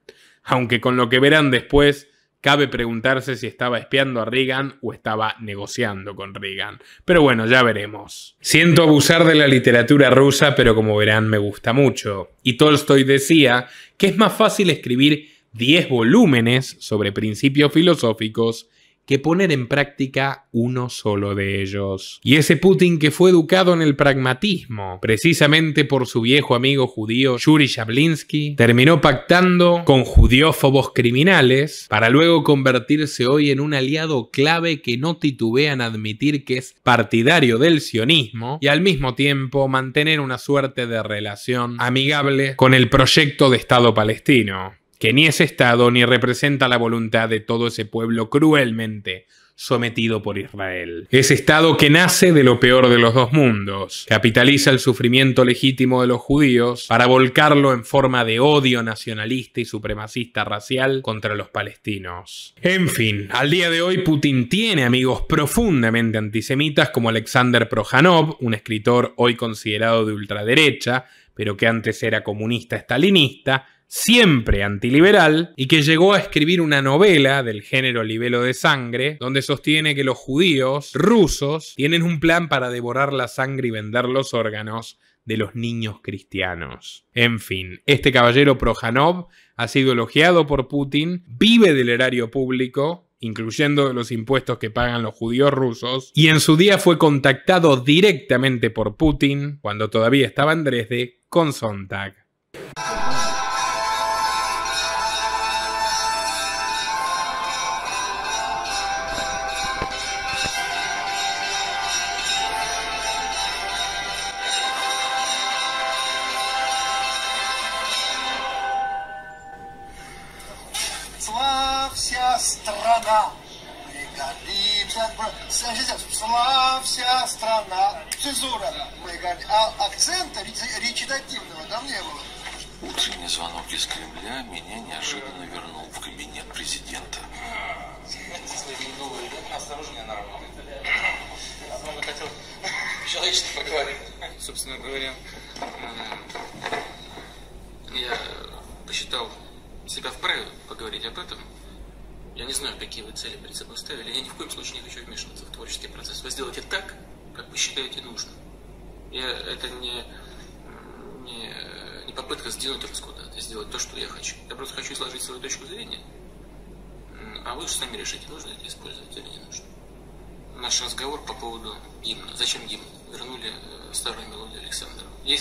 Aunque con lo que verán después, cabe preguntarse si estaba espiando a Reagan o estaba negociando con Reagan. Pero bueno, ya veremos. Siento abusar de la literatura rusa, pero como verán me gusta mucho. Y Tolstoy decía que es más fácil escribir 10 volúmenes sobre principios filosóficos que poner en práctica uno solo de ellos. Y ese Putin que fue educado en el pragmatismo, precisamente por su viejo amigo judío Yuri Shablinsky, terminó pactando con judiófobos criminales para luego convertirse hoy en un aliado clave que no titubean admitir que es partidario del sionismo y al mismo tiempo mantener una suerte de relación amigable con el proyecto de Estado palestino que ni es Estado ni representa la voluntad de todo ese pueblo cruelmente sometido por Israel. Es Estado que nace de lo peor de los dos mundos, capitaliza el sufrimiento legítimo de los judíos para volcarlo en forma de odio nacionalista y supremacista racial contra los palestinos. En fin, al día de hoy Putin tiene amigos profundamente antisemitas como Alexander Prohanov, un escritor hoy considerado de ultraderecha, pero que antes era comunista estalinista, siempre antiliberal, y que llegó a escribir una novela del género libelo de sangre, donde sostiene que los judíos rusos tienen un plan para devorar la sangre y vender los órganos de los niños cristianos. En fin, este caballero Projanov ha sido elogiado por Putin, vive del erario público, incluyendo los impuestos que pagan los judíos rusos, y en su día fue contactado directamente por Putin, cuando todavía estaba en Dresde, con Sontag.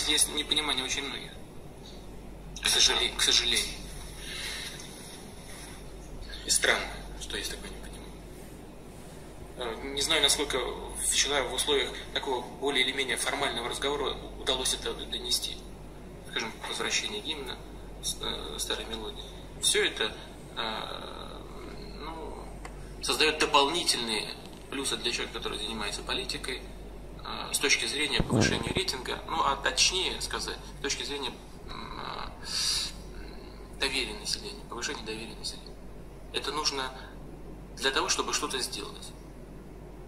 здесь есть непонимание очень многих. К сожалению. К сожалению. И странно, что есть такое непонимание. Э, не знаю, насколько вчера в условиях такого более или менее формального разговора удалось это донести. Скажем, возвращение гимна, э, старой мелодии. Все это э, ну, создает дополнительные плюсы для человека, который занимается политикой, с точки зрения повышения рейтинга, ну а точнее сказать, с точки зрения доверия населения, повышения доверия населения. Это нужно для того, чтобы что-то сделать,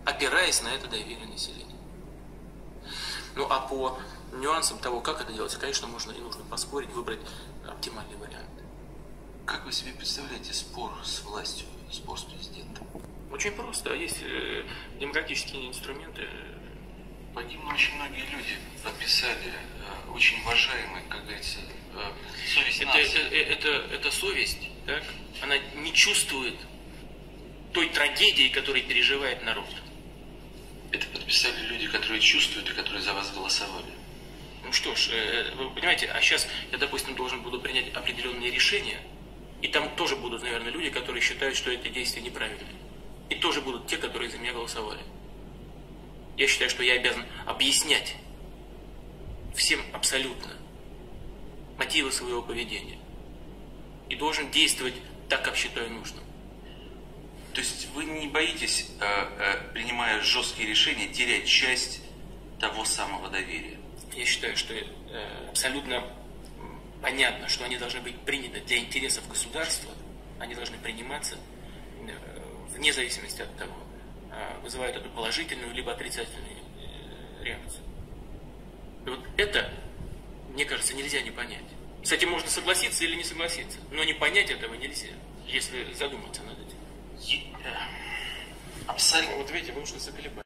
опираясь на это доверие населения. Ну а по нюансам того, как это делать, конечно, можно и нужно поспорить, выбрать оптимальный вариант. Как вы себе представляете спор с властью, спор с президентом? Очень просто. Есть э, демократические инструменты, под ним очень многие люди подписали, э, очень уважаемые, как говорится, э, совесть это, нации. Это, э, это, это совесть, так? она не чувствует той трагедии, которую переживает народ. Это подписали люди, которые чувствуют и которые за вас голосовали. Ну что ж, вы понимаете, а сейчас я, допустим, должен буду принять определенные решения, и там тоже будут, наверное, люди, которые считают, что это действие неправильное. И тоже будут те, которые за меня голосовали. Я считаю, что я обязан объяснять всем абсолютно мотивы своего поведения. И должен действовать так, как считаю нужным. То есть вы не боитесь, э, э, принимая жесткие решения, терять часть того самого доверия? Я считаю, что э, абсолютно понятно, что они должны быть приняты для интересов государства, они должны приниматься вне зависимости от того, Э, вызывают одну положительную либо отрицательную э, реакцию. И вот это, мне кажется, нельзя не понять. С этим можно согласиться или не согласиться, но не понять этого нельзя, если задуматься над этим. Э, абсолютно. Вот видите, вы уже заколебали.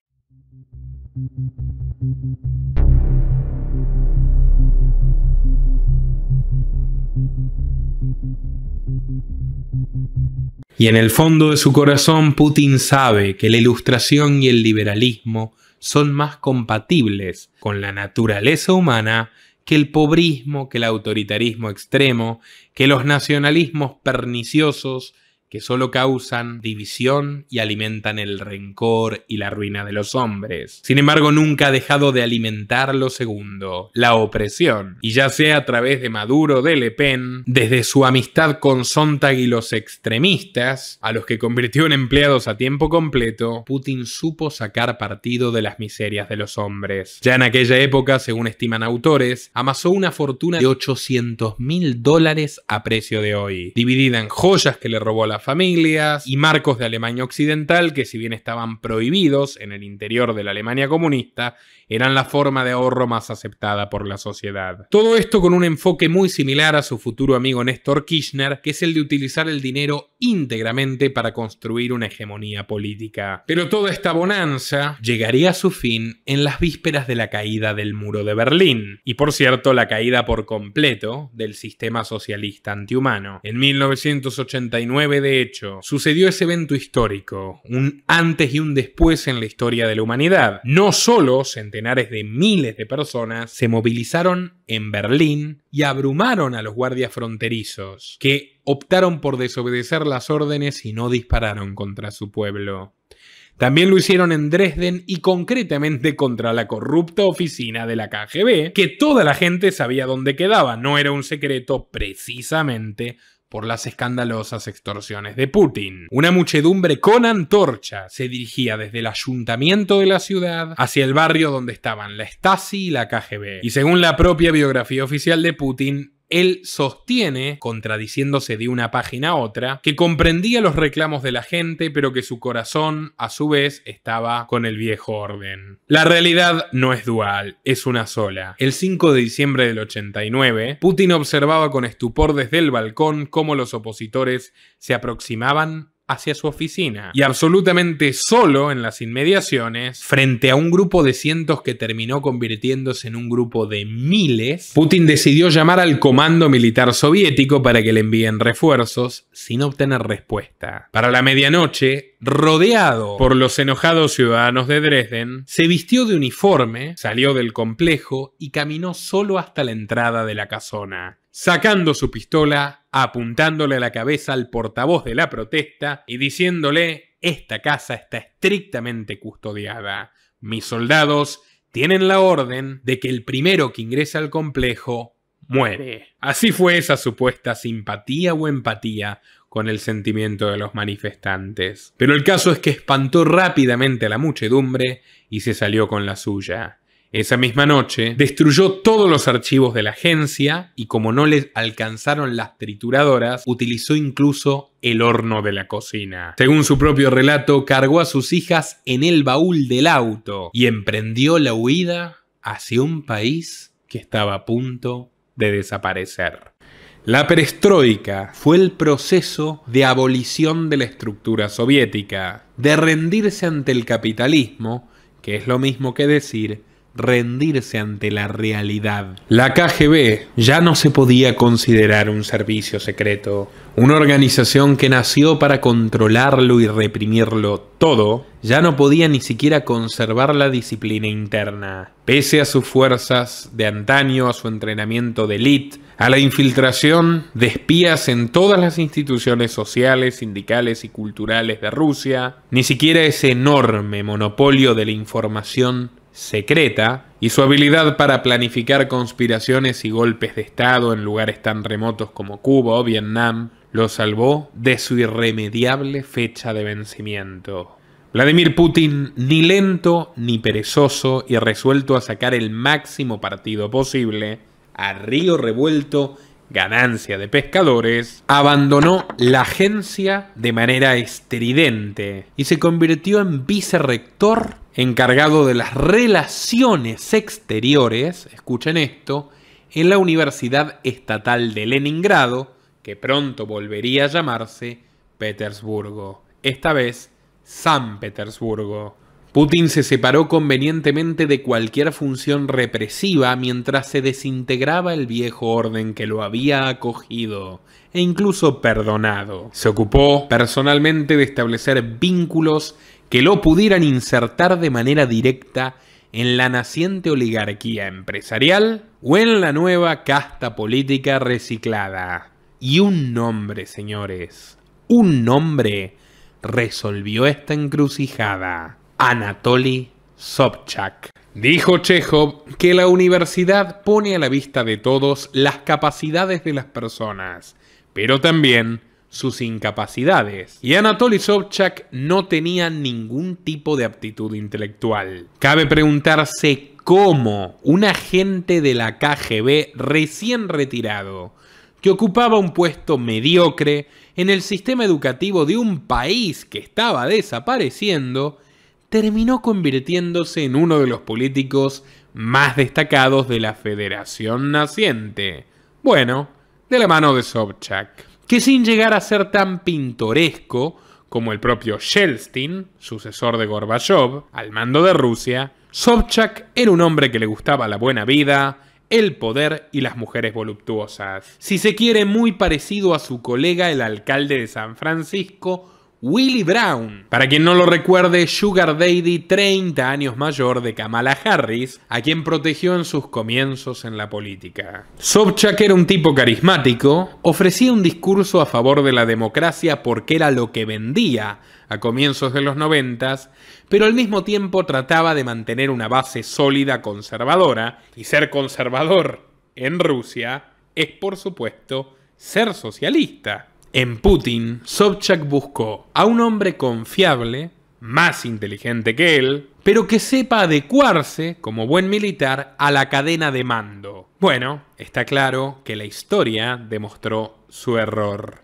Y en el fondo de su corazón Putin sabe que la ilustración y el liberalismo son más compatibles con la naturaleza humana que el pobrismo, que el autoritarismo extremo, que los nacionalismos perniciosos que solo causan división y alimentan el rencor y la ruina de los hombres. Sin embargo, nunca ha dejado de alimentar lo segundo, la opresión, y ya sea a través de Maduro, de Le Pen, desde su amistad con Sontag y los extremistas, a los que convirtió en empleados a tiempo completo, Putin supo sacar partido de las miserias de los hombres. Ya en aquella época, según estiman autores, amasó una fortuna de 800 mil dólares a precio de hoy, dividida en joyas que le robó a la familias y marcos de Alemania Occidental que si bien estaban prohibidos en el interior de la Alemania comunista, eran la forma de ahorro más aceptada por la sociedad. Todo esto con un enfoque muy similar a su futuro amigo Néstor Kirchner, que es el de utilizar el dinero íntegramente para construir una hegemonía política. Pero toda esta bonanza llegaría a su fin en las vísperas de la caída del muro de Berlín, y por cierto la caída por completo del sistema socialista antihumano. En 1989 hecho, sucedió ese evento histórico, un antes y un después en la historia de la humanidad. No solo centenares de miles de personas se movilizaron en Berlín y abrumaron a los guardias fronterizos, que optaron por desobedecer las órdenes y no dispararon contra su pueblo. También lo hicieron en Dresden y concretamente contra la corrupta oficina de la KGB, que toda la gente sabía dónde quedaba, no era un secreto precisamente por las escandalosas extorsiones de Putin. Una muchedumbre con antorcha se dirigía desde el ayuntamiento de la ciudad hacia el barrio donde estaban la Stasi y la KGB. Y según la propia biografía oficial de Putin, él sostiene, contradiciéndose de una página a otra, que comprendía los reclamos de la gente, pero que su corazón, a su vez, estaba con el viejo orden. La realidad no es dual, es una sola. El 5 de diciembre del 89, Putin observaba con estupor desde el balcón cómo los opositores se aproximaban hacia su oficina y absolutamente solo en las inmediaciones, frente a un grupo de cientos que terminó convirtiéndose en un grupo de miles, Putin decidió llamar al comando militar soviético para que le envíen refuerzos sin obtener respuesta. Para la medianoche, rodeado por los enojados ciudadanos de Dresden, se vistió de uniforme, salió del complejo y caminó solo hasta la entrada de la casona sacando su pistola, apuntándole a la cabeza al portavoz de la protesta y diciéndole, esta casa está estrictamente custodiada. Mis soldados tienen la orden de que el primero que ingresa al complejo muere. Así fue esa supuesta simpatía o empatía con el sentimiento de los manifestantes. Pero el caso es que espantó rápidamente a la muchedumbre y se salió con la suya. Esa misma noche, destruyó todos los archivos de la agencia y como no les alcanzaron las trituradoras, utilizó incluso el horno de la cocina. Según su propio relato, cargó a sus hijas en el baúl del auto y emprendió la huida hacia un país que estaba a punto de desaparecer. La perestroika fue el proceso de abolición de la estructura soviética, de rendirse ante el capitalismo, que es lo mismo que decir rendirse ante la realidad. La KGB ya no se podía considerar un servicio secreto. Una organización que nació para controlarlo y reprimirlo todo, ya no podía ni siquiera conservar la disciplina interna. Pese a sus fuerzas de antaño, a su entrenamiento de élite, a la infiltración de espías en todas las instituciones sociales, sindicales y culturales de Rusia, ni siquiera ese enorme monopolio de la información secreta y su habilidad para planificar conspiraciones y golpes de Estado en lugares tan remotos como Cuba o Vietnam lo salvó de su irremediable fecha de vencimiento. Vladimir Putin, ni lento ni perezoso y resuelto a sacar el máximo partido posible, a río revuelto, ganancia de pescadores, abandonó la agencia de manera estridente y se convirtió en vicerrector encargado de las relaciones exteriores, escuchen esto, en la Universidad Estatal de Leningrado, que pronto volvería a llamarse Petersburgo, esta vez San Petersburgo. Putin se separó convenientemente de cualquier función represiva mientras se desintegraba el viejo orden que lo había acogido e incluso perdonado. Se ocupó personalmente de establecer vínculos que lo pudieran insertar de manera directa en la naciente oligarquía empresarial o en la nueva casta política reciclada. Y un nombre, señores, un nombre resolvió esta encrucijada. Anatoly Sobchak. Dijo Chekhov que la universidad pone a la vista de todos las capacidades de las personas, pero también sus incapacidades. Y Anatoly Sobchak no tenía ningún tipo de aptitud intelectual. Cabe preguntarse cómo un agente de la KGB recién retirado, que ocupaba un puesto mediocre en el sistema educativo de un país que estaba desapareciendo, terminó convirtiéndose en uno de los políticos más destacados de la Federación Naciente. Bueno, de la mano de Sobchak que sin llegar a ser tan pintoresco como el propio Shelstin, sucesor de Gorbachev, al mando de Rusia, Sobchak era un hombre que le gustaba la buena vida, el poder y las mujeres voluptuosas. Si se quiere, muy parecido a su colega el alcalde de San Francisco, Willie Brown. Para quien no lo recuerde, Sugar Daddy, 30 años mayor de Kamala Harris, a quien protegió en sus comienzos en la política. Sobchak era un tipo carismático, ofrecía un discurso a favor de la democracia porque era lo que vendía a comienzos de los noventas, pero al mismo tiempo trataba de mantener una base sólida conservadora, y ser conservador en Rusia es por supuesto ser socialista. En Putin, Sobchak buscó a un hombre confiable, más inteligente que él, pero que sepa adecuarse, como buen militar, a la cadena de mando. Bueno, está claro que la historia demostró su error.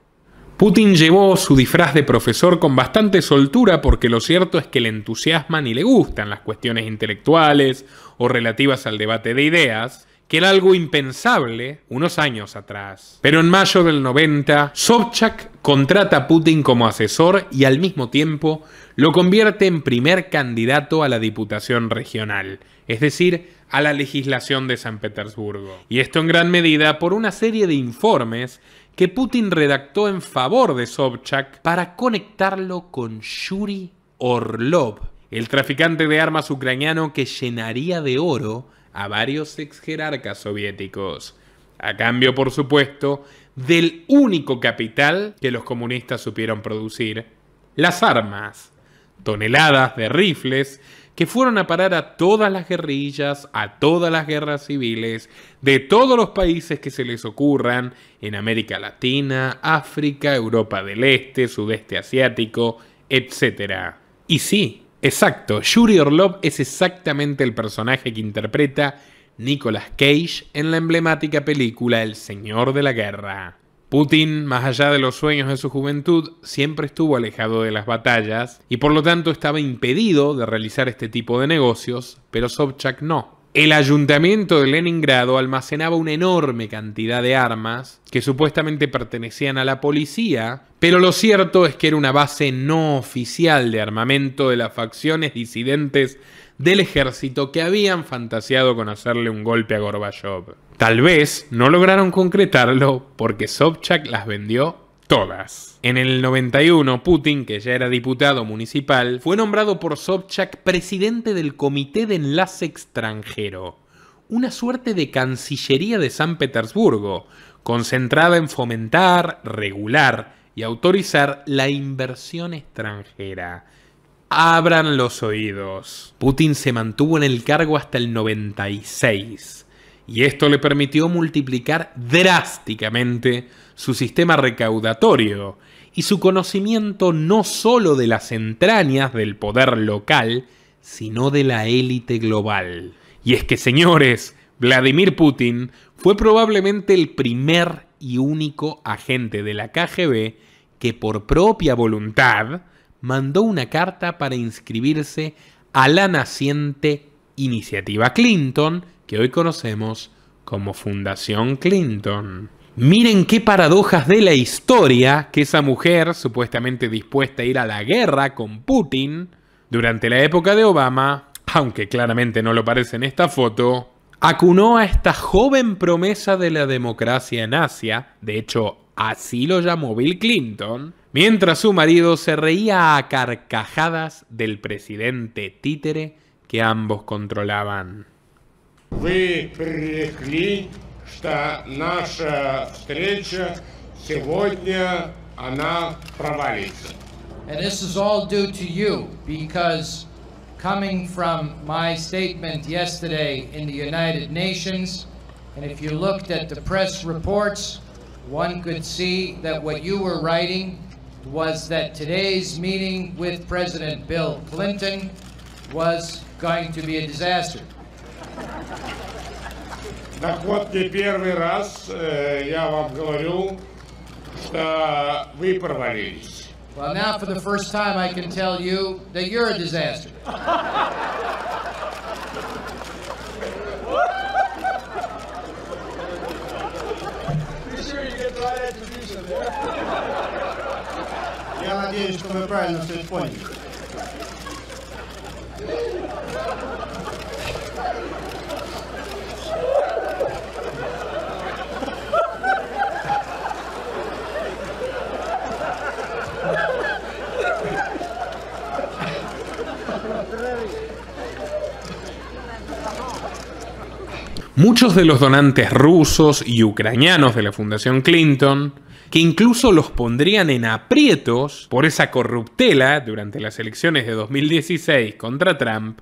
Putin llevó su disfraz de profesor con bastante soltura porque lo cierto es que le entusiasman y le gustan las cuestiones intelectuales o relativas al debate de ideas, que era algo impensable unos años atrás. Pero en mayo del 90, Sobchak contrata a Putin como asesor y al mismo tiempo lo convierte en primer candidato a la Diputación Regional, es decir, a la legislación de San Petersburgo. Y esto en gran medida por una serie de informes que Putin redactó en favor de Sobchak para conectarlo con Yuri Orlov, el traficante de armas ucraniano que llenaría de oro a varios ex jerarcas soviéticos, a cambio, por supuesto, del único capital que los comunistas supieron producir, las armas, toneladas de rifles que fueron a parar a todas las guerrillas, a todas las guerras civiles, de todos los países que se les ocurran, en América Latina, África, Europa del Este, Sudeste Asiático, etc. Y sí, Exacto, Yuri Orlov es exactamente el personaje que interpreta Nicolas Cage en la emblemática película El Señor de la Guerra. Putin, más allá de los sueños de su juventud, siempre estuvo alejado de las batallas y por lo tanto estaba impedido de realizar este tipo de negocios, pero Sobchak no. El ayuntamiento de Leningrado almacenaba una enorme cantidad de armas que supuestamente pertenecían a la policía, pero lo cierto es que era una base no oficial de armamento de las facciones disidentes del ejército que habían fantaseado con hacerle un golpe a Gorbachev. Tal vez no lograron concretarlo porque Sobchak las vendió todas. En el 91, Putin, que ya era diputado municipal, fue nombrado por Sobchak presidente del Comité de Enlace Extranjero, una suerte de Cancillería de San Petersburgo, concentrada en fomentar, regular y autorizar la inversión extranjera. Abran los oídos. Putin se mantuvo en el cargo hasta el 96, y esto le permitió multiplicar drásticamente su sistema recaudatorio y su conocimiento no sólo de las entrañas del poder local, sino de la élite global. Y es que, señores, Vladimir Putin fue probablemente el primer y único agente de la KGB que por propia voluntad mandó una carta para inscribirse a la naciente iniciativa Clinton, que hoy conocemos como Fundación Clinton. Miren qué paradojas de la historia que esa mujer, supuestamente dispuesta a ir a la guerra con Putin, durante la época de Obama, aunque claramente no lo parece en esta foto, acunó a esta joven promesa de la democracia en Asia, de hecho así lo llamó Bill Clinton, mientras su marido se reía a carcajadas del presidente títere que ambos controlaban. что наша встреча сегодня, она провалится. And this is all due to you because coming from my statement yesterday in the United Nations, and if you looked at the press reports, one could see that what you were writing was that today's meeting with President Bill Clinton was going to be a disaster. Так вот, не первый раз э, я вам говорю, что вы провалились. Well, now for the first time I can tell you that you're a disaster. Я надеюсь, что вы правильно все поняли. muchos de los donantes rusos y ucranianos de la Fundación Clinton, que incluso los pondrían en aprietos por esa corruptela durante las elecciones de 2016 contra Trump,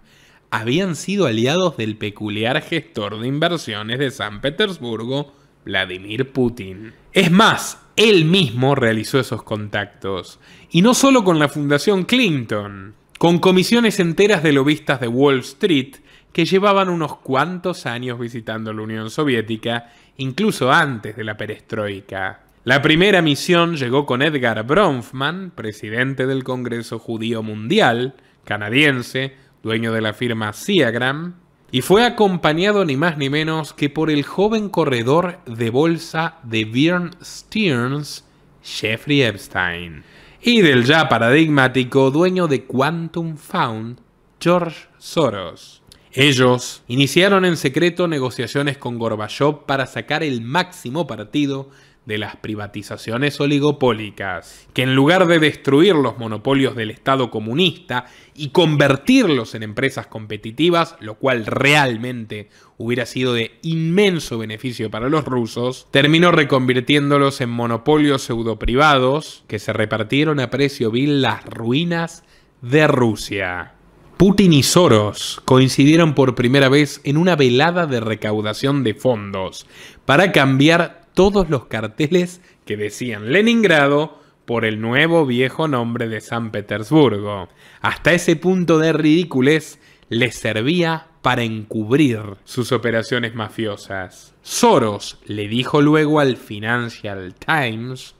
habían sido aliados del peculiar gestor de inversiones de San Petersburgo, Vladimir Putin. Es más, él mismo realizó esos contactos, y no solo con la Fundación Clinton, con comisiones enteras de lobistas de Wall Street que llevaban unos cuantos años visitando la Unión Soviética, incluso antes de la perestroika. La primera misión llegó con Edgar Bronfman, presidente del Congreso Judío Mundial, canadiense, dueño de la firma Siagram, y fue acompañado ni más ni menos que por el joven corredor de bolsa de Bjorn Stearns, Jeffrey Epstein, y del ya paradigmático dueño de Quantum Found, George Soros. Ellos iniciaron en secreto negociaciones con Gorbachev para sacar el máximo partido de las privatizaciones oligopólicas, que en lugar de destruir los monopolios del Estado comunista y convertirlos en empresas competitivas, lo cual realmente hubiera sido de inmenso beneficio para los rusos, terminó reconvirtiéndolos en monopolios pseudoprivados que se repartieron a precio vil las ruinas de Rusia. Putin y Soros coincidieron por primera vez en una velada de recaudación de fondos para cambiar todos los carteles que decían Leningrado por el nuevo viejo nombre de San Petersburgo. Hasta ese punto de ridículos les servía para encubrir sus operaciones mafiosas. Soros le dijo luego al Financial Times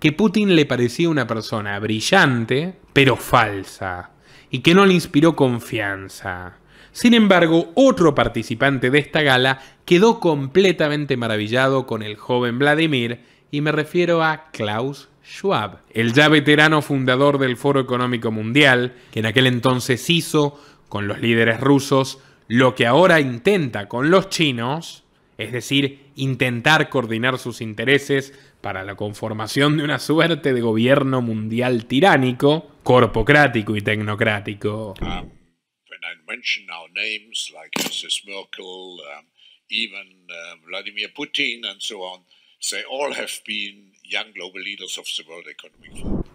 que Putin le parecía una persona brillante, pero falsa y que no le inspiró confianza. Sin embargo, otro participante de esta gala quedó completamente maravillado con el joven Vladimir, y me refiero a Klaus Schwab, el ya veterano fundador del Foro Económico Mundial, que en aquel entonces hizo con los líderes rusos lo que ahora intenta con los chinos, es decir, intentar coordinar sus intereses para la conformación de una suerte de gobierno mundial tiránico, corpocrático y tecnocrático. Um,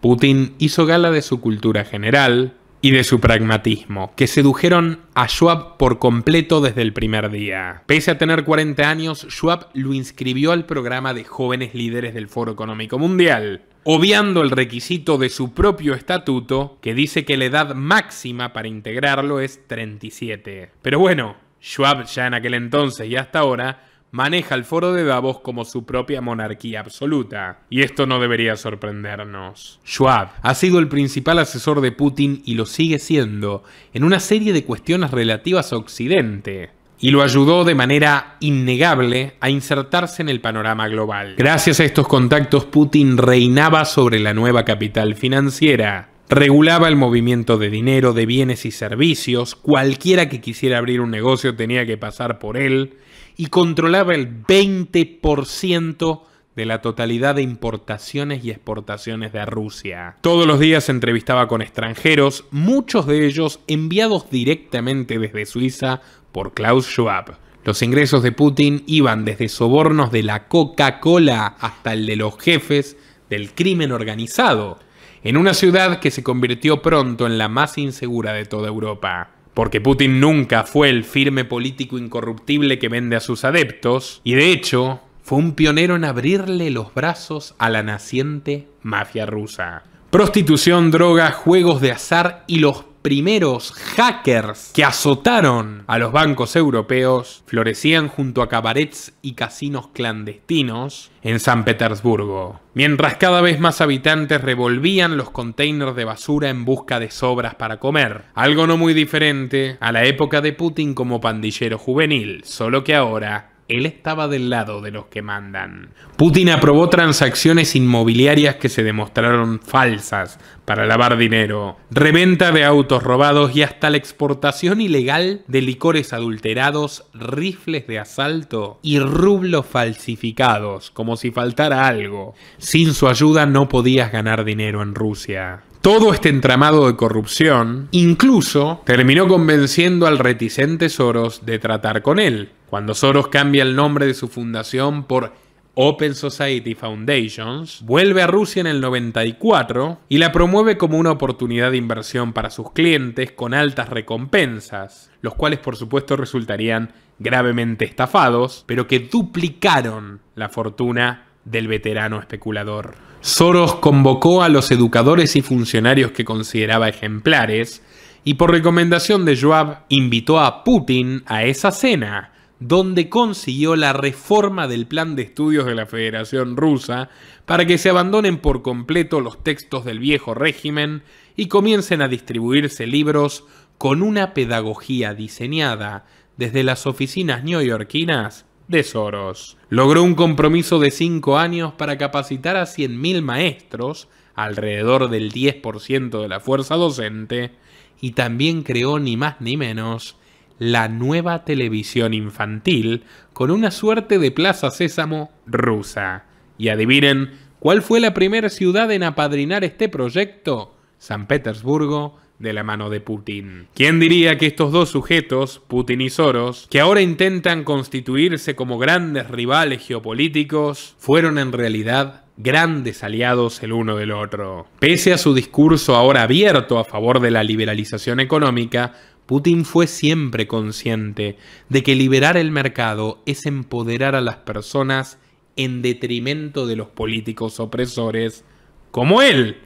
Putin Putin hizo gala de su cultura general y de su pragmatismo, que sedujeron a Schwab por completo desde el primer día. Pese a tener 40 años, Schwab lo inscribió al programa de jóvenes líderes del Foro Económico Mundial, obviando el requisito de su propio estatuto que dice que la edad máxima para integrarlo es 37. Pero bueno, Schwab ya en aquel entonces y hasta ahora maneja el foro de Davos como su propia monarquía absoluta. Y esto no debería sorprendernos. Schwab ha sido el principal asesor de Putin y lo sigue siendo en una serie de cuestiones relativas a Occidente y lo ayudó de manera innegable a insertarse en el panorama global. Gracias a estos contactos, Putin reinaba sobre la nueva capital financiera. Regulaba el movimiento de dinero, de bienes y servicios, cualquiera que quisiera abrir un negocio tenía que pasar por él, y controlaba el 20% de la totalidad de importaciones y exportaciones de Rusia. Todos los días se entrevistaba con extranjeros, muchos de ellos enviados directamente desde Suiza por Klaus Schwab. Los ingresos de Putin iban desde sobornos de la Coca-Cola hasta el de los jefes del crimen organizado, en una ciudad que se convirtió pronto en la más insegura de toda Europa. Porque Putin nunca fue el firme político incorruptible que vende a sus adeptos, y de hecho fue un pionero en abrirle los brazos a la naciente mafia rusa. Prostitución, drogas, juegos de azar y los primeros hackers que azotaron a los bancos europeos florecían junto a cabarets y casinos clandestinos en San Petersburgo, mientras cada vez más habitantes revolvían los containers de basura en busca de sobras para comer, algo no muy diferente a la época de Putin como pandillero juvenil, solo que ahora él estaba del lado de los que mandan. Putin aprobó transacciones inmobiliarias que se demostraron falsas para lavar dinero, reventa de autos robados y hasta la exportación ilegal de licores adulterados, rifles de asalto y rublos falsificados, como si faltara algo. Sin su ayuda no podías ganar dinero en Rusia todo este entramado de corrupción, incluso terminó convenciendo al reticente Soros de tratar con él. Cuando Soros cambia el nombre de su fundación por Open Society Foundations, vuelve a Rusia en el 94 y la promueve como una oportunidad de inversión para sus clientes con altas recompensas, los cuales por supuesto resultarían gravemente estafados, pero que duplicaron la fortuna del veterano especulador. Soros convocó a los educadores y funcionarios que consideraba ejemplares y por recomendación de Joab, invitó a Putin a esa cena, donde consiguió la reforma del plan de estudios de la Federación Rusa para que se abandonen por completo los textos del viejo régimen y comiencen a distribuirse libros con una pedagogía diseñada desde las oficinas neoyorquinas de Soros logró un compromiso de cinco años para capacitar a 100.000 maestros, alrededor del 10% de la fuerza docente, y también creó ni más ni menos la nueva televisión infantil con una suerte de plaza sésamo rusa. Y adivinen, ¿cuál fue la primera ciudad en apadrinar este proyecto? San Petersburgo, de la mano de Putin. ¿Quién diría que estos dos sujetos, Putin y Soros, que ahora intentan constituirse como grandes rivales geopolíticos, fueron en realidad grandes aliados el uno del otro? Pese a su discurso ahora abierto a favor de la liberalización económica, Putin fue siempre consciente de que liberar el mercado es empoderar a las personas en detrimento de los políticos opresores como él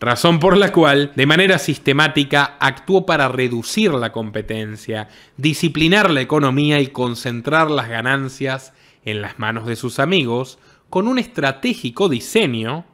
razón por la cual de manera sistemática actuó para reducir la competencia, disciplinar la economía y concentrar las ganancias en las manos de sus amigos con un estratégico diseño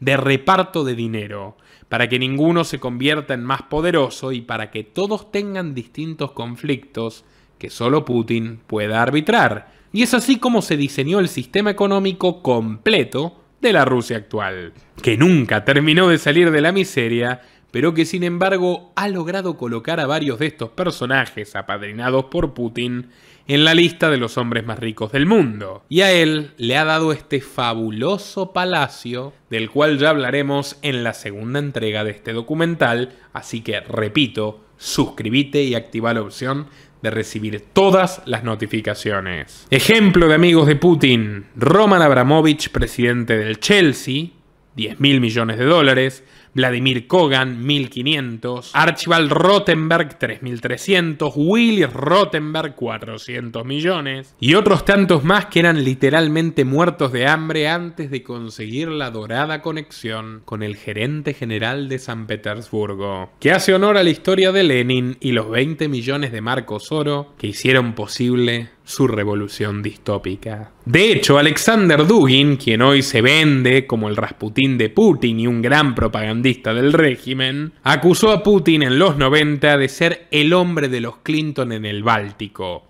de reparto de dinero, para que ninguno se convierta en más poderoso y para que todos tengan distintos conflictos que solo Putin pueda arbitrar. Y es así como se diseñó el sistema económico completo de la Rusia actual, que nunca terminó de salir de la miseria, pero que sin embargo ha logrado colocar a varios de estos personajes apadrinados por Putin en la lista de los hombres más ricos del mundo. Y a él le ha dado este fabuloso palacio, del cual ya hablaremos en la segunda entrega de este documental, así que repito, suscríbete y activa la opción de recibir todas las notificaciones. Ejemplo de amigos de Putin, Roman Abramovich, presidente del Chelsea, 10 mil millones de dólares, Vladimir Kogan 1500, Archibald Rothenberg, 3300, Willis Rottenberg 400 millones y otros tantos más que eran literalmente muertos de hambre antes de conseguir la dorada conexión con el gerente general de San Petersburgo, que hace honor a la historia de Lenin y los 20 millones de marcos oro que hicieron posible su revolución distópica. De hecho, Alexander Dugin, quien hoy se vende como el Rasputín de Putin y un gran propagandista del régimen, acusó a Putin en los 90 de ser el hombre de los Clinton en el Báltico.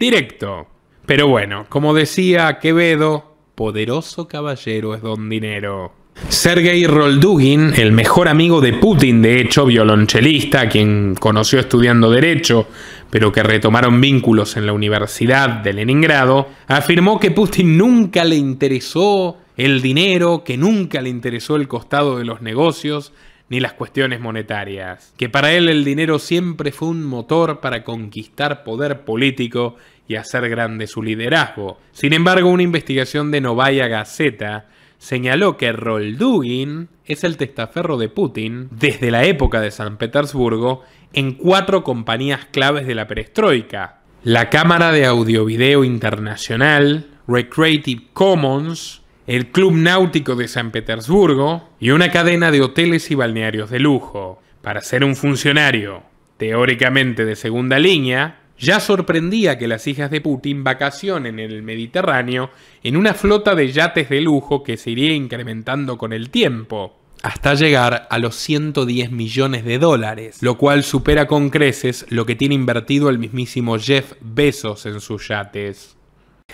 Directo. Pero bueno, como decía Quevedo, poderoso caballero es don dinero. Sergei Roldugin, el mejor amigo de Putin, de hecho, violonchelista, quien conoció estudiando Derecho, pero que retomaron vínculos en la Universidad de Leningrado, afirmó que Putin nunca le interesó el dinero, que nunca le interesó el costado de los negocios, ni las cuestiones monetarias, que para él el dinero siempre fue un motor para conquistar poder político y hacer grande su liderazgo. Sin embargo, una investigación de Novaya Gazeta señaló que Roldugin es el testaferro de Putin desde la época de San Petersburgo en cuatro compañías claves de la perestroika. La Cámara de Audiovideo Internacional, Recreative Commons, el Club Náutico de San Petersburgo y una cadena de hoteles y balnearios de lujo. Para ser un funcionario, teóricamente de segunda línea, ya sorprendía que las hijas de Putin vacacionen en el Mediterráneo en una flota de yates de lujo que se iría incrementando con el tiempo, hasta llegar a los 110 millones de dólares, lo cual supera con creces lo que tiene invertido el mismísimo Jeff Bezos en sus yates.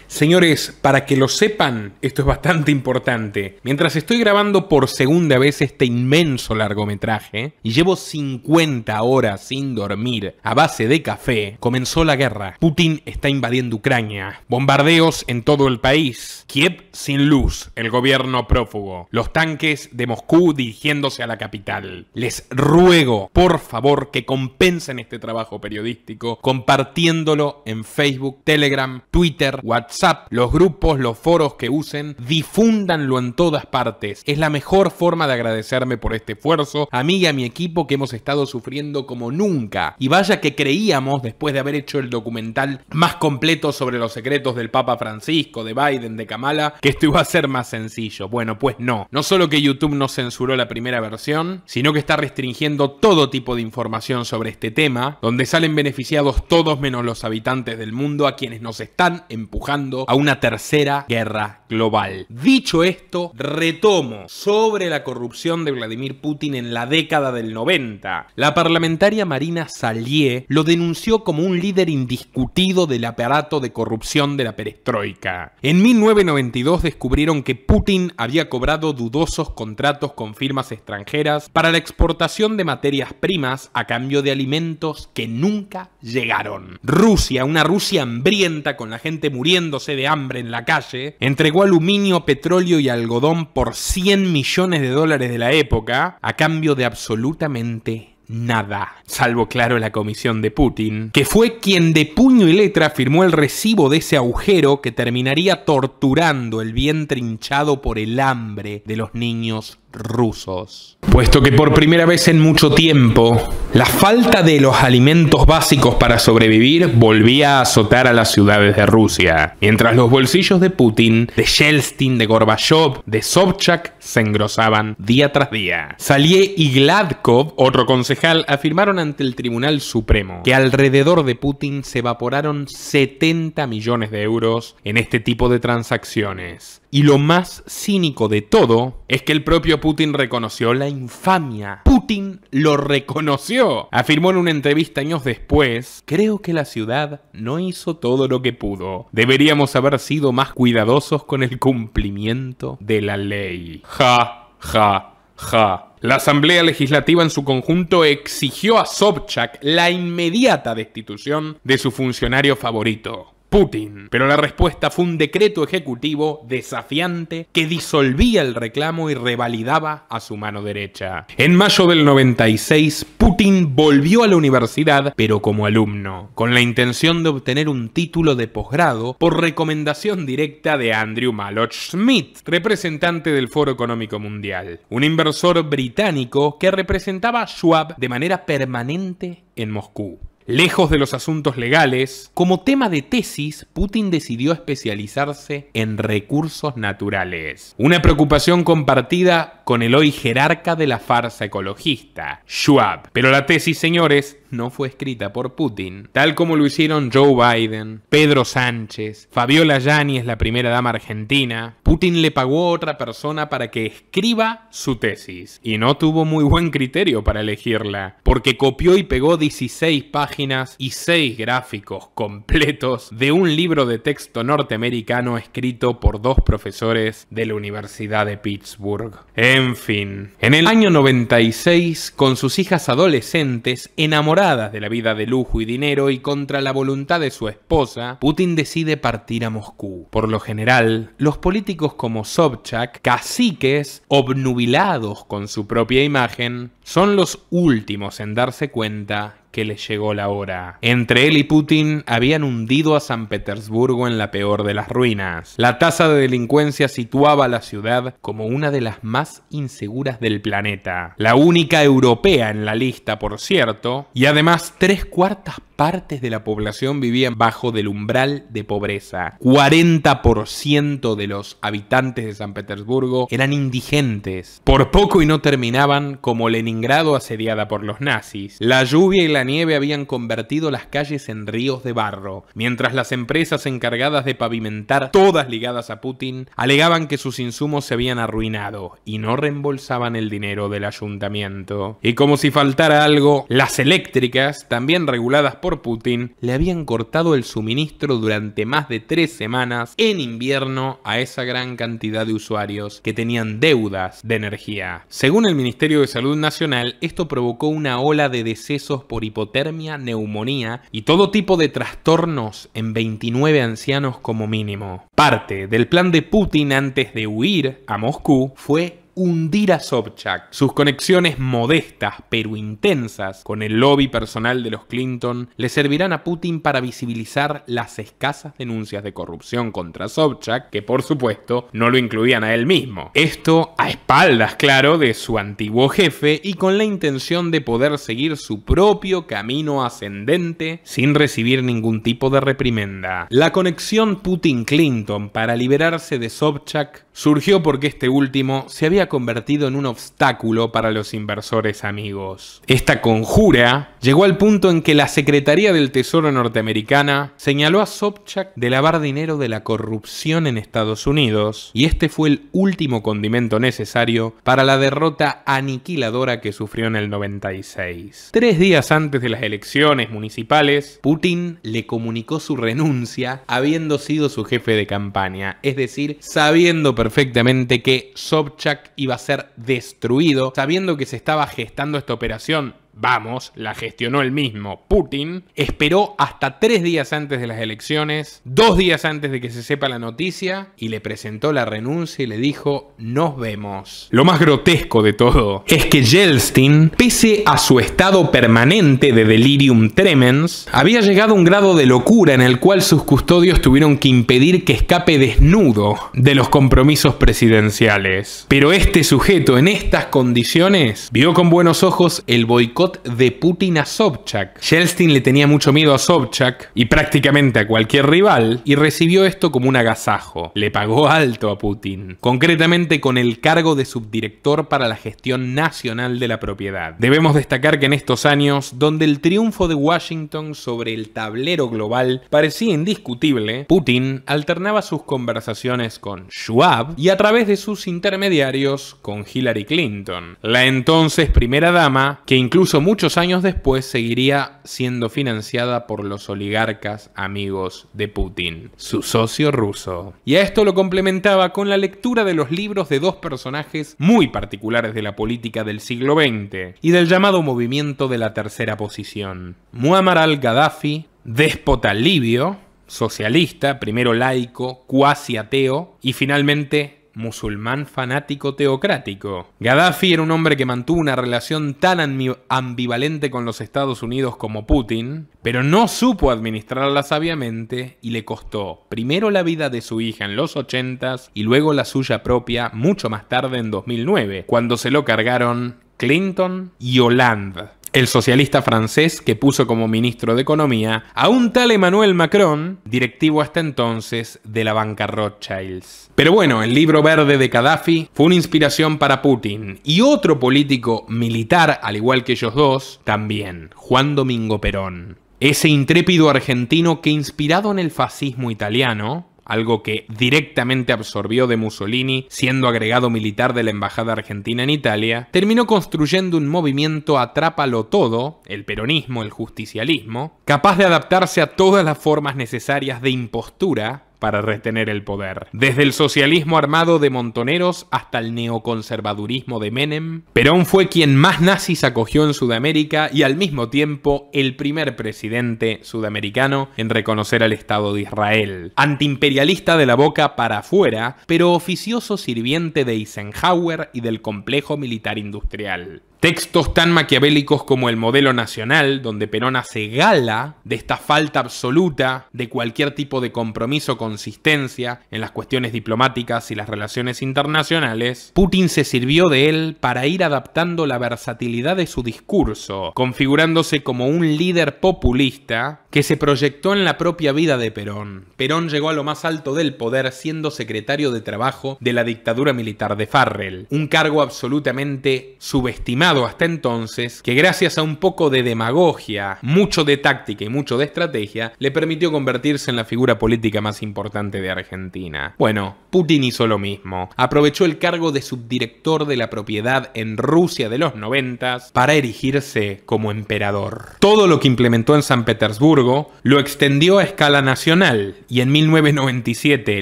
Señores, para que lo sepan, esto es bastante importante. Mientras estoy grabando por segunda vez este inmenso largometraje, y llevo 50 horas sin dormir a base de café, comenzó la guerra. Putin está invadiendo Ucrania. Bombardeos en todo el país. Kiev sin luz, el gobierno prófugo. Los tanques de Moscú dirigiéndose a la capital. Les ruego, por favor, que compensen este trabajo periodístico compartiéndolo en Facebook, Telegram, Twitter, WhatsApp WhatsApp, los grupos, los foros que usen, difúndanlo en todas partes. Es la mejor forma de agradecerme por este esfuerzo, a mí y a mi equipo que hemos estado sufriendo como nunca. Y vaya que creíamos, después de haber hecho el documental más completo sobre los secretos del Papa Francisco, de Biden, de Kamala, que esto iba a ser más sencillo. Bueno, pues no. No solo que YouTube no censuró la primera versión, sino que está restringiendo todo tipo de información sobre este tema, donde salen beneficiados todos menos los habitantes del mundo a quienes nos están empujando a una tercera guerra global. Dicho esto, retomo sobre la corrupción de Vladimir Putin en la década del 90. La parlamentaria Marina Salié lo denunció como un líder indiscutido del aparato de corrupción de la perestroika. En 1992 descubrieron que Putin había cobrado dudosos contratos con firmas extranjeras para la exportación de materias primas a cambio de alimentos que nunca llegaron. Rusia, una Rusia hambrienta con la gente muriéndose de hambre en la calle, entregó aluminio, petróleo y algodón por 100 millones de dólares de la época a cambio de absolutamente nada, salvo claro la comisión de Putin, que fue quien de puño y letra firmó el recibo de ese agujero que terminaría torturando el vientre hinchado por el hambre de los niños rusos. Puesto que por primera vez en mucho tiempo, la falta de los alimentos básicos para sobrevivir volvía a azotar a las ciudades de Rusia, mientras los bolsillos de Putin, de Shelstin, de Gorbachev, de Sobchak se engrosaban día tras día. Salier y Gladkov, otro concejal, afirmaron ante el Tribunal Supremo que alrededor de Putin se evaporaron 70 millones de euros en este tipo de transacciones. Y lo más cínico de todo es que el propio Putin reconoció la infamia. Putin lo reconoció. Afirmó en una entrevista años después, creo que la ciudad no hizo todo lo que pudo. Deberíamos haber sido más cuidadosos con el cumplimiento de la ley. Ja, ja, ja. La Asamblea Legislativa en su conjunto exigió a Sobchak la inmediata destitución de su funcionario favorito, Putin. Pero la respuesta fue un decreto ejecutivo desafiante que disolvía el reclamo y revalidaba a su mano derecha. En mayo del 96, Putin volvió a la universidad, pero como alumno, con la intención de obtener un título de posgrado por recomendación directa de Andrew Maloch Smith, representante del Foro Económico Mundial, un inversor británico que representaba a Schwab de manera permanente en Moscú. Lejos de los asuntos legales, como tema de tesis, Putin decidió especializarse en recursos naturales. Una preocupación compartida con el hoy jerarca de la farsa ecologista, Schwab. Pero la tesis, señores, no fue escrita por Putin, tal como lo hicieron Joe Biden, Pedro Sánchez, Fabiola Yani es la primera dama argentina, Putin le pagó a otra persona para que escriba su tesis, y no tuvo muy buen criterio para elegirla, porque copió y pegó 16 páginas y 6 gráficos completos de un libro de texto norteamericano escrito por dos profesores de la Universidad de Pittsburgh. En fin, en el año 96, con sus hijas adolescentes, enamorada de la vida de lujo y dinero y contra la voluntad de su esposa, Putin decide partir a Moscú. Por lo general, los políticos como Sobchak, caciques, obnubilados con su propia imagen, son los últimos en darse cuenta que les llegó la hora. Entre él y Putin habían hundido a San Petersburgo en la peor de las ruinas. La tasa de delincuencia situaba a la ciudad como una de las más inseguras del planeta. La única europea en la lista, por cierto, y además tres cuartas partes de la población vivían bajo del umbral de pobreza. 40% de los habitantes de San Petersburgo eran indigentes. Por poco y no terminaban como Leningrado asediada por los nazis. La lluvia y la nieve habían convertido las calles en ríos de barro, mientras las empresas encargadas de pavimentar, todas ligadas a Putin, alegaban que sus insumos se habían arruinado y no reembolsaban el dinero del ayuntamiento. Y como si faltara algo, las eléctricas, también reguladas por Putin, le habían cortado el suministro durante más de tres semanas en invierno a esa gran cantidad de usuarios que tenían deudas de energía. Según el Ministerio de Salud Nacional, esto provocó una ola de decesos por hipotermia, neumonía y todo tipo de trastornos en 29 ancianos como mínimo. Parte del plan de Putin antes de huir a Moscú fue hundir a Sobchak. Sus conexiones modestas pero intensas con el lobby personal de los Clinton le servirán a Putin para visibilizar las escasas denuncias de corrupción contra Sobchak, que por supuesto no lo incluían a él mismo. Esto a espaldas, claro, de su antiguo jefe y con la intención de poder seguir su propio camino ascendente sin recibir ningún tipo de reprimenda. La conexión Putin-Clinton para liberarse de Sobchak surgió porque este último se había convertido en un obstáculo para los inversores amigos. Esta conjura llegó al punto en que la Secretaría del Tesoro norteamericana señaló a Sobchak de lavar dinero de la corrupción en Estados Unidos, y este fue el último condimento necesario para la derrota aniquiladora que sufrió en el 96. Tres días antes de las elecciones municipales, Putin le comunicó su renuncia habiendo sido su jefe de campaña, es decir, sabiendo perfectamente que Sobchak iba a ser destruido, sabiendo que se estaba gestando esta operación vamos, la gestionó el mismo Putin, esperó hasta tres días antes de las elecciones, dos días antes de que se sepa la noticia, y le presentó la renuncia y le dijo, nos vemos. Lo más grotesco de todo es que Yeltsin, pese a su estado permanente de delirium tremens, había llegado a un grado de locura en el cual sus custodios tuvieron que impedir que escape desnudo de los compromisos presidenciales. Pero este sujeto en estas condiciones vio con buenos ojos el boicot de Putin a Sobchak. Yeltsin le tenía mucho miedo a Sobchak y prácticamente a cualquier rival y recibió esto como un agasajo. Le pagó alto a Putin, concretamente con el cargo de subdirector para la gestión nacional de la propiedad. Debemos destacar que en estos años, donde el triunfo de Washington sobre el tablero global parecía indiscutible, Putin alternaba sus conversaciones con Schwab y a través de sus intermediarios con Hillary Clinton, la entonces primera dama que incluso muchos años después seguiría siendo financiada por los oligarcas amigos de Putin, su socio ruso. Y a esto lo complementaba con la lectura de los libros de dos personajes muy particulares de la política del siglo XX y del llamado movimiento de la tercera posición. Muammar al-Gaddafi, déspota libio, socialista, primero laico, cuasi ateo y finalmente musulmán fanático teocrático. Gaddafi era un hombre que mantuvo una relación tan ambivalente con los Estados Unidos como Putin, pero no supo administrarla sabiamente y le costó primero la vida de su hija en los 80s y luego la suya propia mucho más tarde en 2009, cuando se lo cargaron Clinton y Hollande el socialista francés que puso como ministro de Economía a un tal Emmanuel Macron, directivo hasta entonces de la banca Rothschilds. Pero bueno, el libro verde de Gaddafi fue una inspiración para Putin y otro político militar, al igual que ellos dos, también, Juan Domingo Perón. Ese intrépido argentino que inspirado en el fascismo italiano, algo que directamente absorbió de Mussolini siendo agregado militar de la Embajada Argentina en Italia, terminó construyendo un movimiento atrápalo todo, el peronismo, el justicialismo, capaz de adaptarse a todas las formas necesarias de impostura para retener el poder. Desde el socialismo armado de Montoneros hasta el neoconservadurismo de Menem, Perón fue quien más nazis acogió en Sudamérica y al mismo tiempo el primer presidente sudamericano en reconocer al Estado de Israel. Antiimperialista de la boca para afuera, pero oficioso sirviente de Eisenhower y del complejo militar industrial. Textos tan maquiavélicos como el modelo nacional, donde Perón hace gala de esta falta absoluta de cualquier tipo de compromiso, o consistencia en las cuestiones diplomáticas y las relaciones internacionales, Putin se sirvió de él para ir adaptando la versatilidad de su discurso, configurándose como un líder populista que se proyectó en la propia vida de Perón. Perón llegó a lo más alto del poder siendo secretario de Trabajo de la dictadura militar de Farrell, un cargo absolutamente subestimado hasta entonces que gracias a un poco de demagogia, mucho de táctica y mucho de estrategia, le permitió convertirse en la figura política más importante de Argentina. Bueno, Putin hizo lo mismo. Aprovechó el cargo de subdirector de la propiedad en Rusia de los 90 para erigirse como emperador. Todo lo que implementó en San Petersburgo lo extendió a escala nacional y en 1997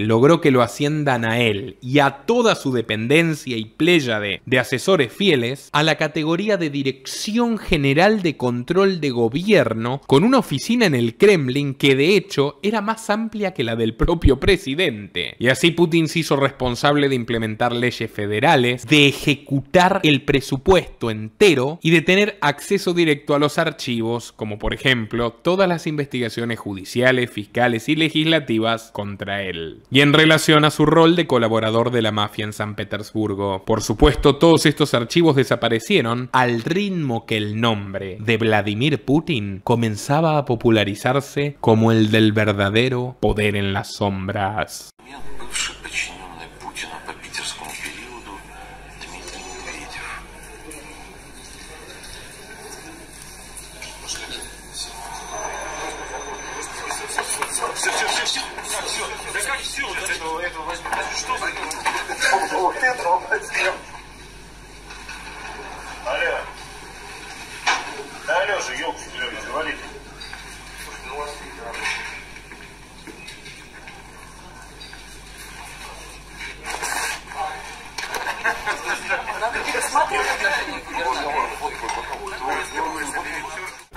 logró que lo asciendan a él y a toda su dependencia y pléyade de asesores fieles a la categoría de Dirección General de Control de Gobierno, con una oficina en el Kremlin que de hecho era más amplia que la del propio presidente. Y así Putin se hizo responsable de implementar leyes federales, de ejecutar el presupuesto entero y de tener acceso directo a los archivos, como por ejemplo todas las investigaciones judiciales, fiscales y legislativas contra él. Y en relación a su rol de colaborador de la mafia en San Petersburgo, por supuesto todos estos archivos desaparecieron al ritmo que el nombre de Vladimir Putin comenzaba a popularizarse como el del verdadero poder en las sombras.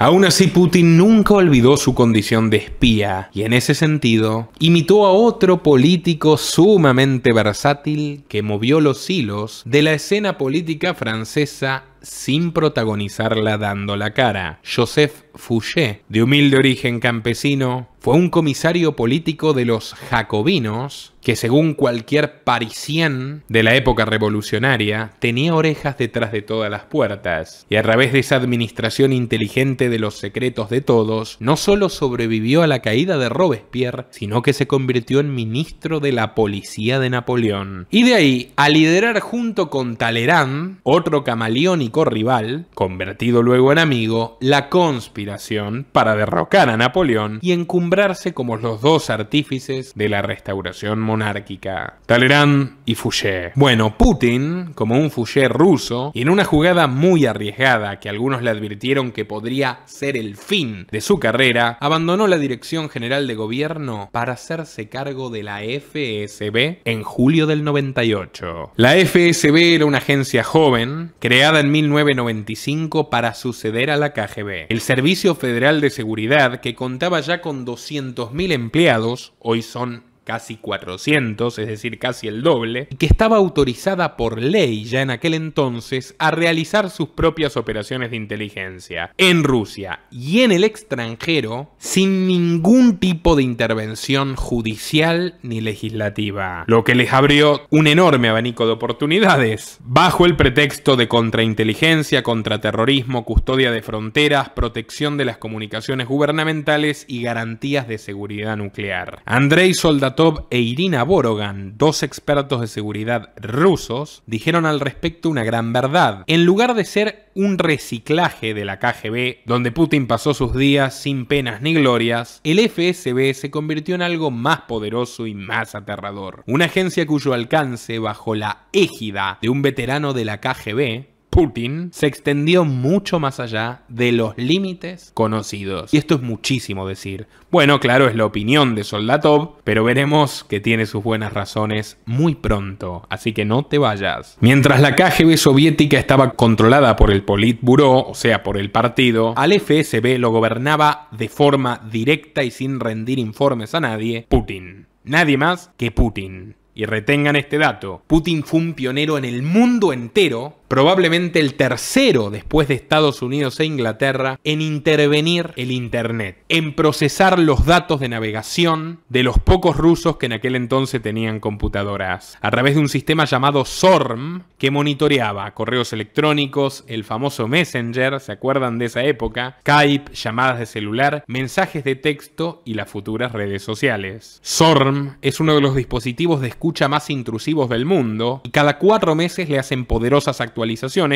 Aún así, Putin nunca olvidó su condición de espía y en ese sentido imitó a otro político sumamente versátil que movió los hilos de la escena política francesa sin protagonizarla dando la cara, Joseph Fouché, de humilde origen campesino, fue un comisario político de los jacobinos, que según cualquier parisien de la época revolucionaria, tenía orejas detrás de todas las puertas, y a través de esa administración inteligente de los secretos de todos, no solo sobrevivió a la caída de Robespierre, sino que se convirtió en ministro de la policía de Napoleón. Y de ahí, a liderar junto con Talleyrand, otro camaleónico rival, convertido luego en amigo, la conspiración para derrocar a Napoleón y encumbrarse como los dos artífices de la restauración monárquica, Talleyrand y Fouché. Bueno, Putin, como un Fouché ruso, y en una jugada muy arriesgada que algunos le advirtieron que podría ser el fin de su carrera, abandonó la Dirección General de Gobierno para hacerse cargo de la FSB en julio del 98. La FSB era una agencia joven, creada en 1995 para suceder a la KGB. El servicio Servicio Federal de Seguridad, que contaba ya con 200.000 empleados, hoy son casi 400, es decir, casi el doble, y que estaba autorizada por ley ya en aquel entonces a realizar sus propias operaciones de inteligencia en Rusia y en el extranjero sin ningún tipo de intervención judicial ni legislativa, lo que les abrió un enorme abanico de oportunidades bajo el pretexto de contrainteligencia, contraterrorismo, custodia de fronteras, protección de las comunicaciones gubernamentales y garantías de seguridad nuclear. Andrei Soldat e Irina Borogan, dos expertos de seguridad rusos, dijeron al respecto una gran verdad. En lugar de ser un reciclaje de la KGB, donde Putin pasó sus días sin penas ni glorias, el FSB se convirtió en algo más poderoso y más aterrador. Una agencia cuyo alcance, bajo la égida de un veterano de la KGB, Putin se extendió mucho más allá de los límites conocidos. Y esto es muchísimo decir. Bueno, claro, es la opinión de Soldatov, pero veremos que tiene sus buenas razones muy pronto, así que no te vayas. Mientras la KGB soviética estaba controlada por el Politburo, o sea, por el partido, al FSB lo gobernaba de forma directa y sin rendir informes a nadie, Putin. Nadie más que Putin. Y retengan este dato, Putin fue un pionero en el mundo entero probablemente el tercero después de Estados Unidos e Inglaterra en intervenir el Internet, en procesar los datos de navegación de los pocos rusos que en aquel entonces tenían computadoras, a través de un sistema llamado SORM que monitoreaba correos electrónicos, el famoso Messenger, ¿se acuerdan de esa época? Skype, llamadas de celular, mensajes de texto y las futuras redes sociales. SORM es uno de los dispositivos de escucha más intrusivos del mundo y cada cuatro meses le hacen poderosas actualizaciones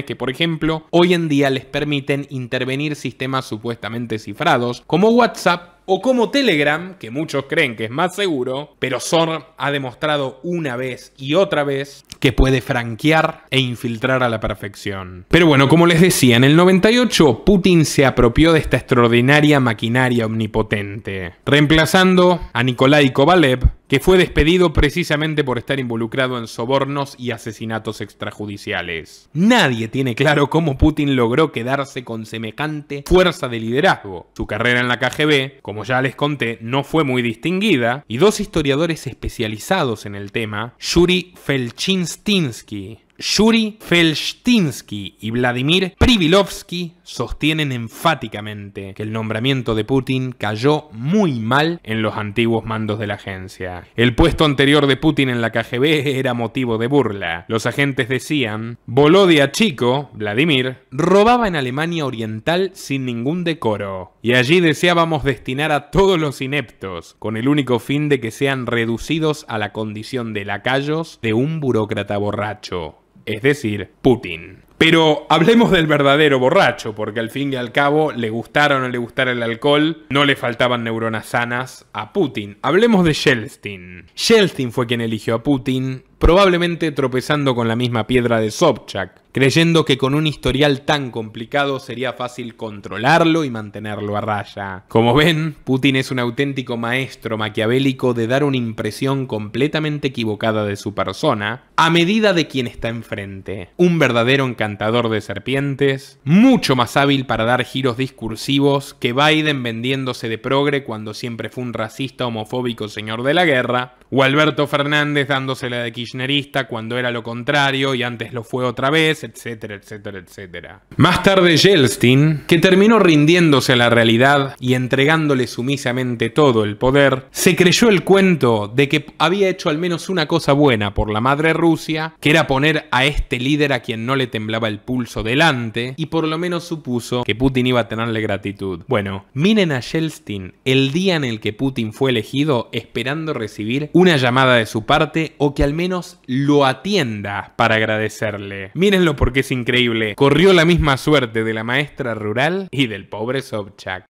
que, por ejemplo, hoy en día les permiten intervenir sistemas supuestamente cifrados como WhatsApp o como Telegram, que muchos creen que es más seguro, pero Sor ha demostrado una vez y otra vez que puede franquear e infiltrar a la perfección. Pero bueno, como les decía, en el 98 Putin se apropió de esta extraordinaria maquinaria omnipotente, reemplazando a Nikolai Kovalev, que fue despedido precisamente por estar involucrado en sobornos y asesinatos extrajudiciales. Nadie tiene claro cómo Putin logró quedarse con semejante fuerza de liderazgo. Su carrera en la KGB, como como ya les conté, no fue muy distinguida, y dos historiadores especializados en el tema, Yuri Felchinstinsky Yuri Felchinstinsky y Vladimir Privilovsky sostienen enfáticamente que el nombramiento de Putin cayó muy mal en los antiguos mandos de la agencia. El puesto anterior de Putin en la KGB era motivo de burla. Los agentes decían, Volodia Chico, Vladimir, robaba en Alemania Oriental sin ningún decoro, y allí deseábamos destinar a todos los ineptos, con el único fin de que sean reducidos a la condición de lacayos de un burócrata borracho, es decir, Putin. Pero hablemos del verdadero borracho, porque al fin y al cabo, le gustara o no le gustara el alcohol, no le faltaban neuronas sanas a Putin. Hablemos de shelstein Shellstein fue quien eligió a Putin probablemente tropezando con la misma piedra de Sobchak, creyendo que con un historial tan complicado sería fácil controlarlo y mantenerlo a raya. Como ven, Putin es un auténtico maestro maquiavélico de dar una impresión completamente equivocada de su persona, a medida de quien está enfrente. Un verdadero encantador de serpientes, mucho más hábil para dar giros discursivos que Biden vendiéndose de progre cuando siempre fue un racista homofóbico señor de la guerra, o Alberto Fernández dándosela de cuando era lo contrario y antes lo fue otra vez, etcétera, etcétera, etcétera. Más tarde Yeltsin, que terminó rindiéndose a la realidad y entregándole sumisamente todo el poder, se creyó el cuento de que había hecho al menos una cosa buena por la madre Rusia, que era poner a este líder a quien no le temblaba el pulso delante, y por lo menos supuso que Putin iba a tenerle gratitud. Bueno, miren a Yeltsin el día en el que Putin fue elegido esperando recibir una llamada de su parte o que al menos lo atienda para agradecerle. Mírenlo porque es increíble. Corrió la misma suerte de la maestra rural y del pobre Sobchak.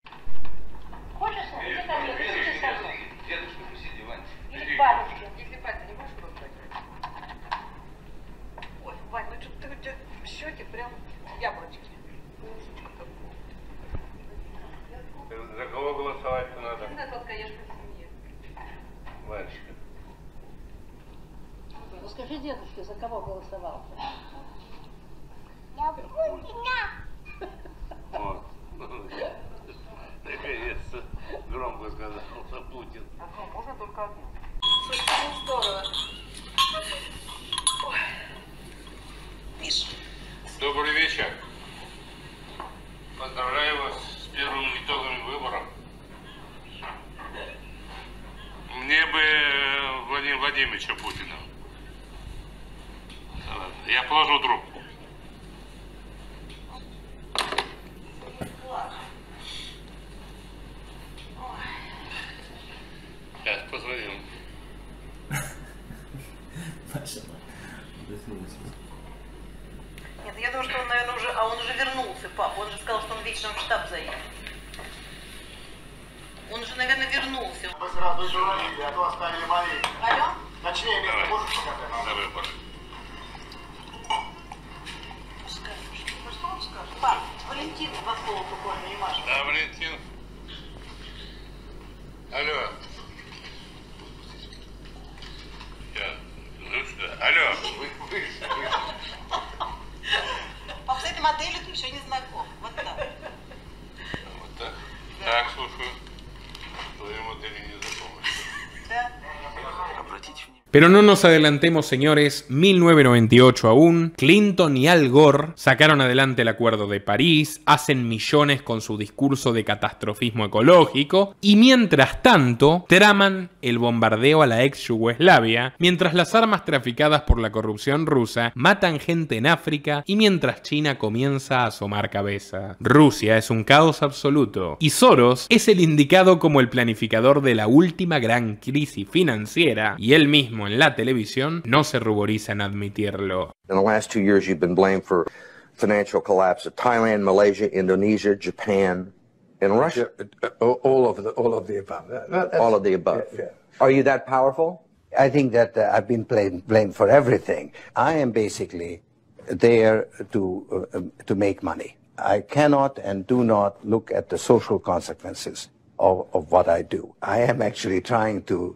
Pero no nos adelantemos, señores. 1998 aún, Clinton y Al Gore sacaron adelante el Acuerdo de París, hacen millones con su discurso de catastrofismo ecológico y mientras tanto traman el bombardeo a la ex Yugoslavia, mientras las armas traficadas por la corrupción rusa matan gente en África y mientras China comienza a asomar cabeza. Rusia es un caos absoluto y Soros es el indicado como el planificador de la última gran crisis financiera y él mismo en la televisión, no se ruboriza en admitirlo. In the last two years you've been blamed for financial collapse of Thailand, Malaysia, Indonesia, Japan, and Russia. Yeah, uh, uh, all of the all of the above. all of the above. Yeah, yeah. Are you that powerful? I think that uh, I've been blamed, blamed for everything. I am basically there to uh, um, to make money. I cannot and do not look at the social consequences of, of what I do. I am actually trying to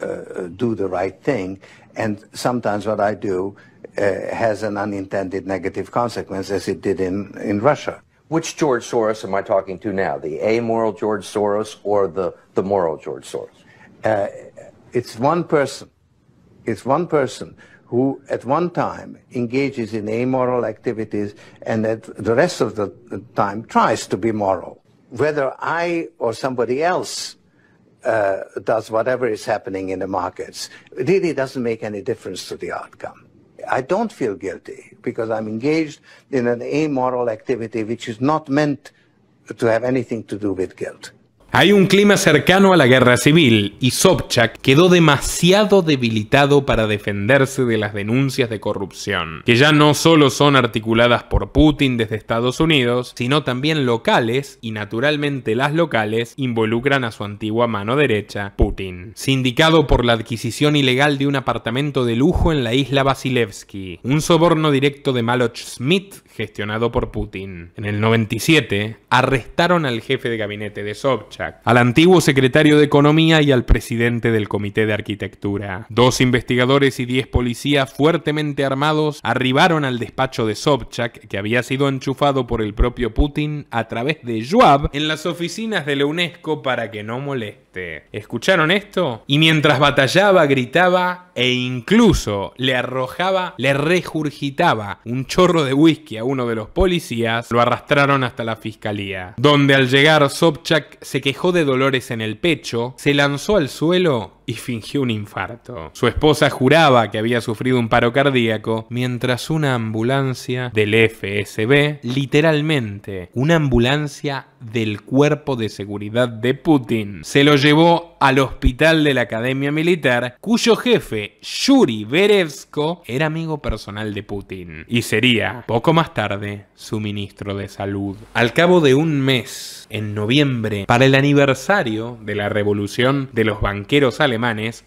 uh, do the right thing. And sometimes what I do uh, has an unintended negative consequence, as it did in, in Russia. Which George Soros am I talking to now? The amoral George Soros or the, the moral George Soros? Uh, it's one person. It's one person who at one time engages in amoral activities and at the rest of the time tries to be moral. Whether I or somebody else uh, does whatever is happening in the markets really doesn't make any difference to the outcome. I don't feel guilty because I'm engaged in an amoral activity which is not meant to have anything to do with guilt. Hay un clima cercano a la guerra civil y Sobchak quedó demasiado debilitado para defenderse de las denuncias de corrupción, que ya no solo son articuladas por Putin desde Estados Unidos, sino también locales y naturalmente las locales involucran a su antigua mano derecha, Putin. Sindicado por la adquisición ilegal de un apartamento de lujo en la isla Vasilevsky, un soborno directo de Maloch Smith gestionado por Putin. En el 97 arrestaron al jefe de gabinete de Sobchak al antiguo secretario de Economía y al presidente del Comité de Arquitectura. Dos investigadores y diez policías fuertemente armados arribaron al despacho de Sobchak, que había sido enchufado por el propio Putin a través de Schwab en las oficinas de la UNESCO para que no moleste. ¿Escucharon esto? Y mientras batallaba, gritaba e incluso le arrojaba, le regurgitaba un chorro de whisky a uno de los policías, lo arrastraron hasta la fiscalía, donde al llegar Sobchak se quedó dejó de dolores en el pecho, se lanzó al suelo fingió un infarto. Su esposa juraba que había sufrido un paro cardíaco mientras una ambulancia del FSB, literalmente una ambulancia del cuerpo de seguridad de Putin, se lo llevó al hospital de la Academia Militar, cuyo jefe, Yuri Berevsko, era amigo personal de Putin y sería, poco más tarde, su ministro de Salud. Al cabo de un mes, en noviembre, para el aniversario de la revolución de los banqueros alemanes,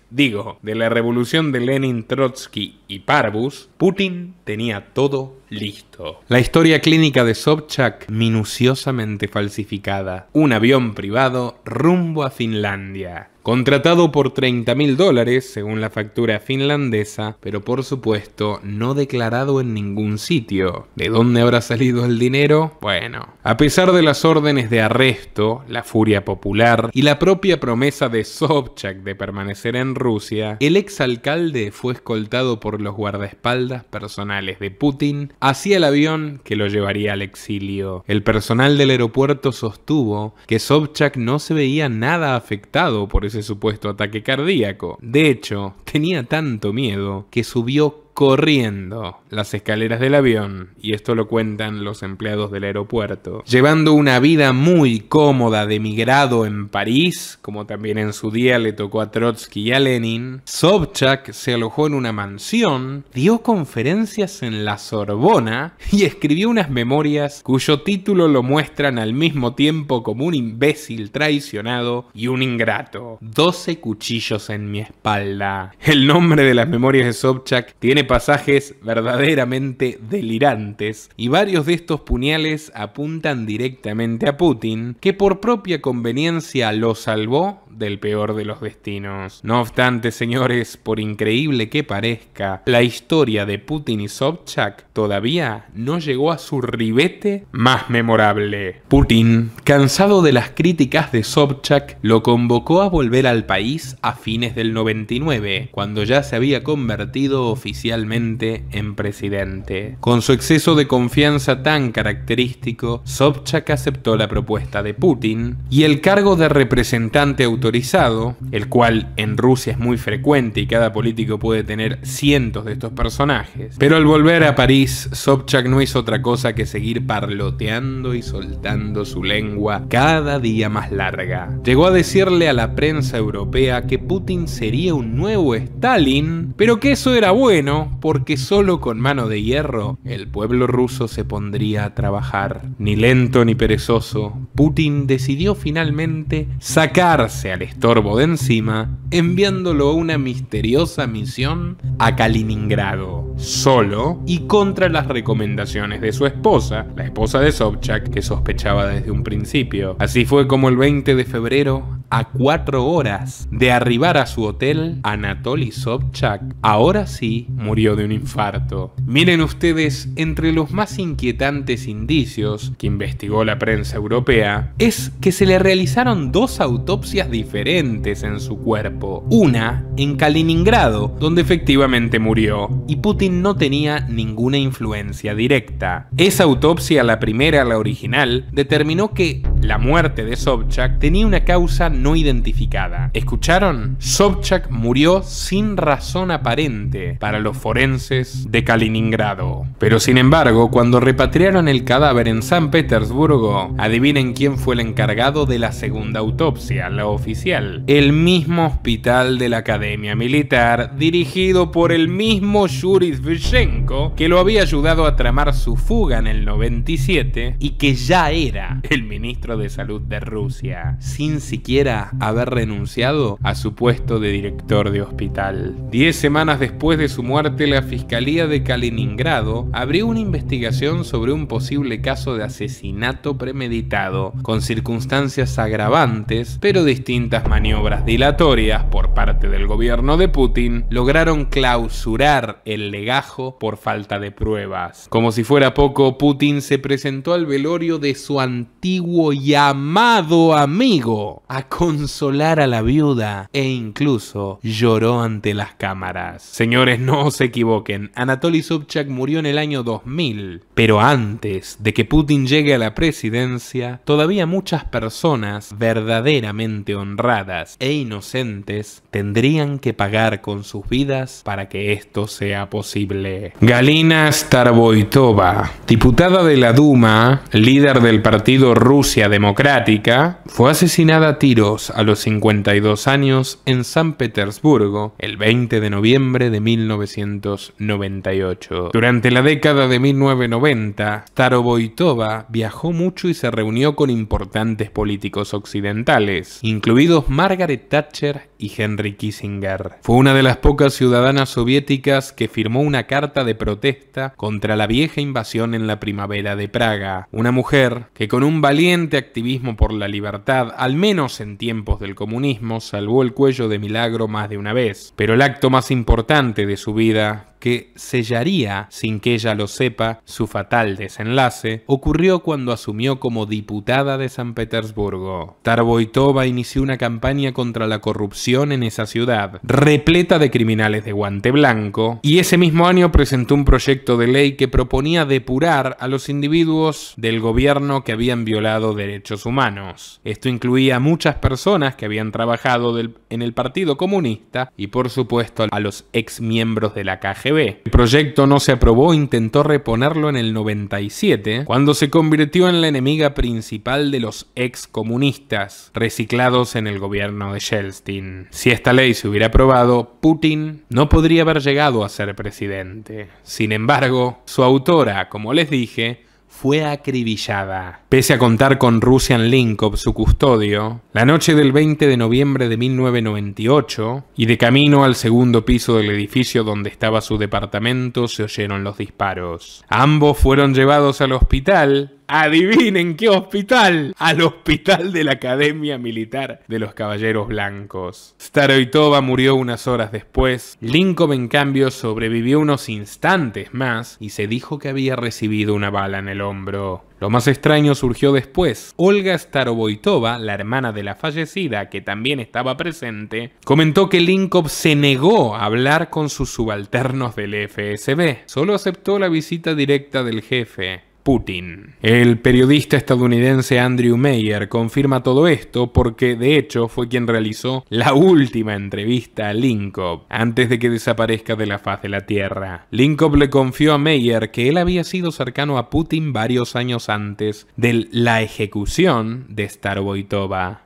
digo, de la revolución de Lenin, Trotsky y Parvus, Putin tenía todo listo. La historia clínica de Sobchak minuciosamente falsificada. Un avión privado rumbo a Finlandia. Contratado por 30 mil dólares, según la factura finlandesa, pero por supuesto no declarado en ningún sitio. ¿De dónde habrá salido el dinero? Bueno, a pesar de las órdenes de arresto, la furia popular y la propia promesa de Sobchak de permanecer en Rusia, el exalcalde fue escoltado por los guardaespaldas personales de Putin hacia el avión que lo llevaría al exilio. El personal del aeropuerto sostuvo que Sobchak no se veía nada afectado por ese supuesto ataque cardíaco. De hecho, tenía tanto miedo que subió corriendo las escaleras del avión, y esto lo cuentan los empleados del aeropuerto, llevando una vida muy cómoda de migrado en París, como también en su día le tocó a Trotsky y a Lenin, Sobchak se alojó en una mansión, dio conferencias en la Sorbona y escribió unas memorias cuyo título lo muestran al mismo tiempo como un imbécil traicionado y un ingrato. 12 cuchillos en mi espalda. El nombre de las memorias de Sobchak tiene pasajes verdaderamente delirantes y varios de estos puñales apuntan directamente a Putin, que por propia conveniencia lo salvó del peor de los destinos. No obstante, señores, por increíble que parezca, la historia de Putin y Sobchak todavía no llegó a su ribete más memorable. Putin, cansado de las críticas de Sobchak, lo convocó a volver al país a fines del 99, cuando ya se había convertido oficial en presidente. Con su exceso de confianza tan característico, Sobchak aceptó la propuesta de Putin y el cargo de representante autorizado, el cual en Rusia es muy frecuente y cada político puede tener cientos de estos personajes. Pero al volver a París, Sobchak no hizo otra cosa que seguir parloteando y soltando su lengua cada día más larga. Llegó a decirle a la prensa europea que Putin sería un nuevo Stalin, pero que eso era bueno porque solo con mano de hierro el pueblo ruso se pondría a trabajar. Ni lento ni perezoso, Putin decidió finalmente sacarse al estorbo de encima, enviándolo a una misteriosa misión a Kaliningrado, solo y contra las recomendaciones de su esposa, la esposa de Sobchak, que sospechaba desde un principio. Así fue como el 20 de febrero a cuatro horas de arribar a su hotel, Anatoly Sobchak ahora sí murió de un infarto. Miren ustedes, entre los más inquietantes indicios que investigó la prensa europea, es que se le realizaron dos autopsias diferentes en su cuerpo. Una en Kaliningrado, donde efectivamente murió, y Putin no tenía ninguna influencia directa. Esa autopsia, la primera, la original, determinó que la muerte de Sobchak tenía una causa no identificada. ¿Escucharon? Sobchak murió sin razón aparente para los forenses de Kaliningrado. Pero sin embargo, cuando repatriaron el cadáver en San Petersburgo, adivinen quién fue el encargado de la segunda autopsia, la oficial. El mismo hospital de la Academia Militar, dirigido por el mismo Yuri Vyshenko, que lo había ayudado a tramar su fuga en el 97 y que ya era el ministro de Salud de Rusia, sin siquiera haber renunciado a su puesto de director de hospital. Diez semanas después de su muerte, la Fiscalía de Kaliningrado abrió una investigación sobre un posible caso de asesinato premeditado, con circunstancias agravantes, pero distintas maniobras dilatorias por parte del gobierno de Putin lograron clausurar el legajo por falta de pruebas. Como si fuera poco, Putin se presentó al velorio de su antiguo llamado amigo, a consolar a la viuda e incluso lloró ante las cámaras. Señores, no se equivoquen, Anatoly Subchak murió en el año 2000, pero antes de que Putin llegue a la presidencia, todavía muchas personas verdaderamente honradas e inocentes tendrían que pagar con sus vidas para que esto sea posible. Galina Starboitova, diputada de la Duma, líder del partido Rusia Democrática, fue asesinada a tiro a los 52 años en San Petersburgo el 20 de noviembre de 1998. Durante la década de 1990, boitova viajó mucho y se reunió con importantes políticos occidentales, incluidos Margaret Thatcher y Henry Kissinger. Fue una de las pocas ciudadanas soviéticas que firmó una carta de protesta contra la vieja invasión en la primavera de Praga. Una mujer que con un valiente activismo por la libertad, al menos en tiempos del comunismo salvó el cuello de Milagro más de una vez. Pero el acto más importante de su vida que sellaría, sin que ella lo sepa, su fatal desenlace, ocurrió cuando asumió como diputada de San Petersburgo. Tarboitova inició una campaña contra la corrupción en esa ciudad, repleta de criminales de guante blanco, y ese mismo año presentó un proyecto de ley que proponía depurar a los individuos del gobierno que habían violado derechos humanos. Esto incluía a muchas personas que habían trabajado en el Partido Comunista y por supuesto a los ex miembros de la KGB el proyecto no se aprobó, intentó reponerlo en el 97, cuando se convirtió en la enemiga principal de los excomunistas, reciclados en el gobierno de Yeltsin. Si esta ley se hubiera aprobado, Putin no podría haber llegado a ser presidente. Sin embargo, su autora, como les dije, fue acribillada. Pese a contar con Russian Linkov su custodio, la noche del 20 de noviembre de 1998, y de camino al segundo piso del edificio donde estaba su departamento, se oyeron los disparos. Ambos fueron llevados al hospital, Adivinen qué hospital. Al hospital de la Academia Militar de los Caballeros Blancos. Staroitova murió unas horas después. Lincoln, en cambio, sobrevivió unos instantes más y se dijo que había recibido una bala en el hombro. Lo más extraño surgió después. Olga Staroboitova, la hermana de la fallecida, que también estaba presente, comentó que Linkov se negó a hablar con sus subalternos del FSB. Solo aceptó la visita directa del jefe. Putin. El periodista estadounidense Andrew Mayer confirma todo esto porque de hecho fue quien realizó la última entrevista a Linkov antes de que desaparezca de la faz de la Tierra. Linkov le confió a Meyer que él había sido cercano a Putin varios años antes de la ejecución de Starboitova.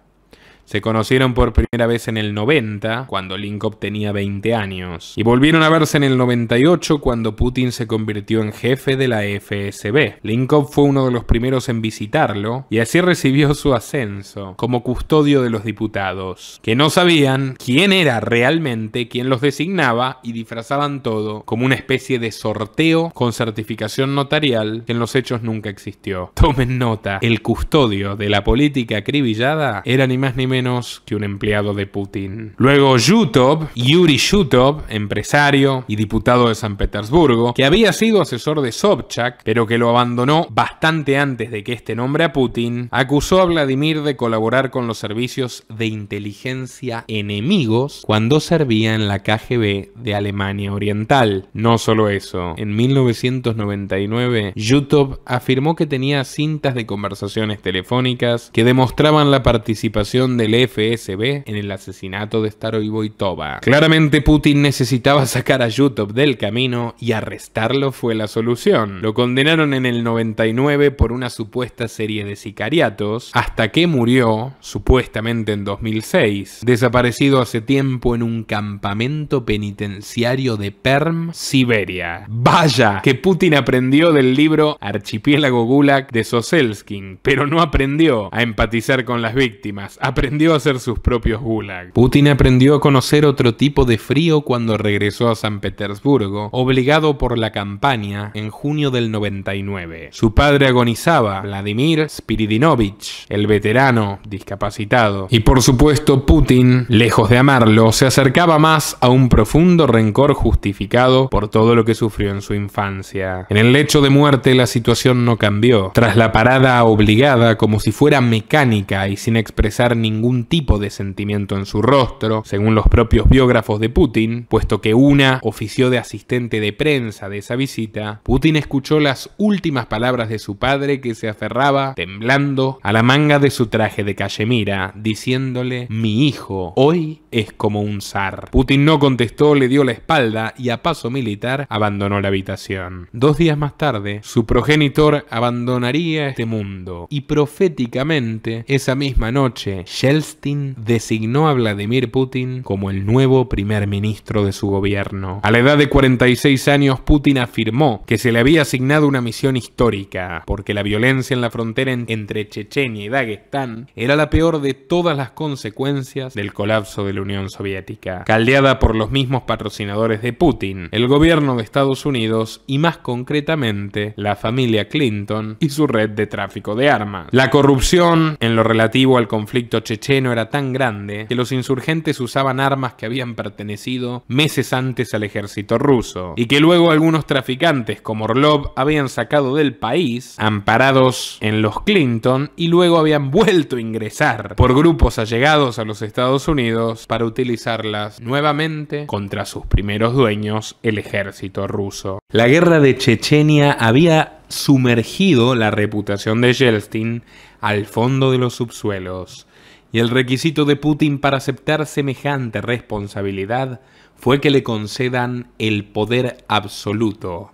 Se conocieron por primera vez en el 90, cuando Linkov tenía 20 años, y volvieron a verse en el 98 cuando Putin se convirtió en jefe de la FSB. Linkov fue uno de los primeros en visitarlo y así recibió su ascenso como custodio de los diputados, que no sabían quién era realmente quien los designaba y disfrazaban todo como una especie de sorteo con certificación notarial que en los hechos nunca existió. Tomen nota, el custodio de la política acribillada era ni más ni menos menos que un empleado de Putin. Luego Yutov, Yuri Yutov, empresario y diputado de San Petersburgo, que había sido asesor de Sobchak, pero que lo abandonó bastante antes de que este nombre a Putin, acusó a Vladimir de colaborar con los servicios de inteligencia enemigos cuando servía en la KGB de Alemania Oriental. No solo eso, en 1999 Yutov afirmó que tenía cintas de conversaciones telefónicas que demostraban la participación de el FSB en el asesinato de Staroy Boitova. Claramente Putin necesitaba sacar a Yutov del camino y arrestarlo fue la solución. Lo condenaron en el 99 por una supuesta serie de sicariatos, hasta que murió, supuestamente en 2006, desaparecido hace tiempo en un campamento penitenciario de Perm, Siberia. Vaya, que Putin aprendió del libro Archipiélago Gulag de Soselskin, pero no aprendió a empatizar con las víctimas, aprendió a hacer sus propios gulag. Putin aprendió a conocer otro tipo de frío cuando regresó a San Petersburgo, obligado por la campaña en junio del 99. Su padre agonizaba, Vladimir Spiridinovich, el veterano discapacitado, y por supuesto Putin, lejos de amarlo, se acercaba más a un profundo rencor justificado por todo lo que sufrió en su infancia. En el lecho de muerte la situación no cambió. Tras la parada obligada, como si fuera mecánica y sin expresar ningún un tipo de sentimiento en su rostro, según los propios biógrafos de Putin, puesto que una ofició de asistente de prensa de esa visita, Putin escuchó las últimas palabras de su padre que se aferraba, temblando, a la manga de su traje de cachemira, diciéndole, mi hijo, hoy es como un zar. Putin no contestó, le dio la espalda y a paso militar abandonó la habitación. Dos días más tarde, su progenitor abandonaría este mundo y proféticamente esa misma noche, Shelstin designó a Vladimir Putin como el nuevo primer ministro de su gobierno. A la edad de 46 años, Putin afirmó que se le había asignado una misión histórica, porque la violencia en la frontera entre Chechenia y Dagestán era la peor de todas las consecuencias del colapso de Soviética, caldeada por los mismos patrocinadores de Putin, el gobierno de Estados Unidos y más concretamente la familia Clinton y su red de tráfico de armas. La corrupción en lo relativo al conflicto checheno era tan grande que los insurgentes usaban armas que habían pertenecido meses antes al ejército ruso y que luego algunos traficantes como Orlov habían sacado del país, amparados en los Clinton y luego habían vuelto a ingresar por grupos allegados a los Estados Unidos para utilizarlas nuevamente contra sus primeros dueños, el ejército ruso. La guerra de Chechenia había sumergido la reputación de Yeltsin al fondo de los subsuelos, y el requisito de Putin para aceptar semejante responsabilidad fue que le concedan el poder absoluto,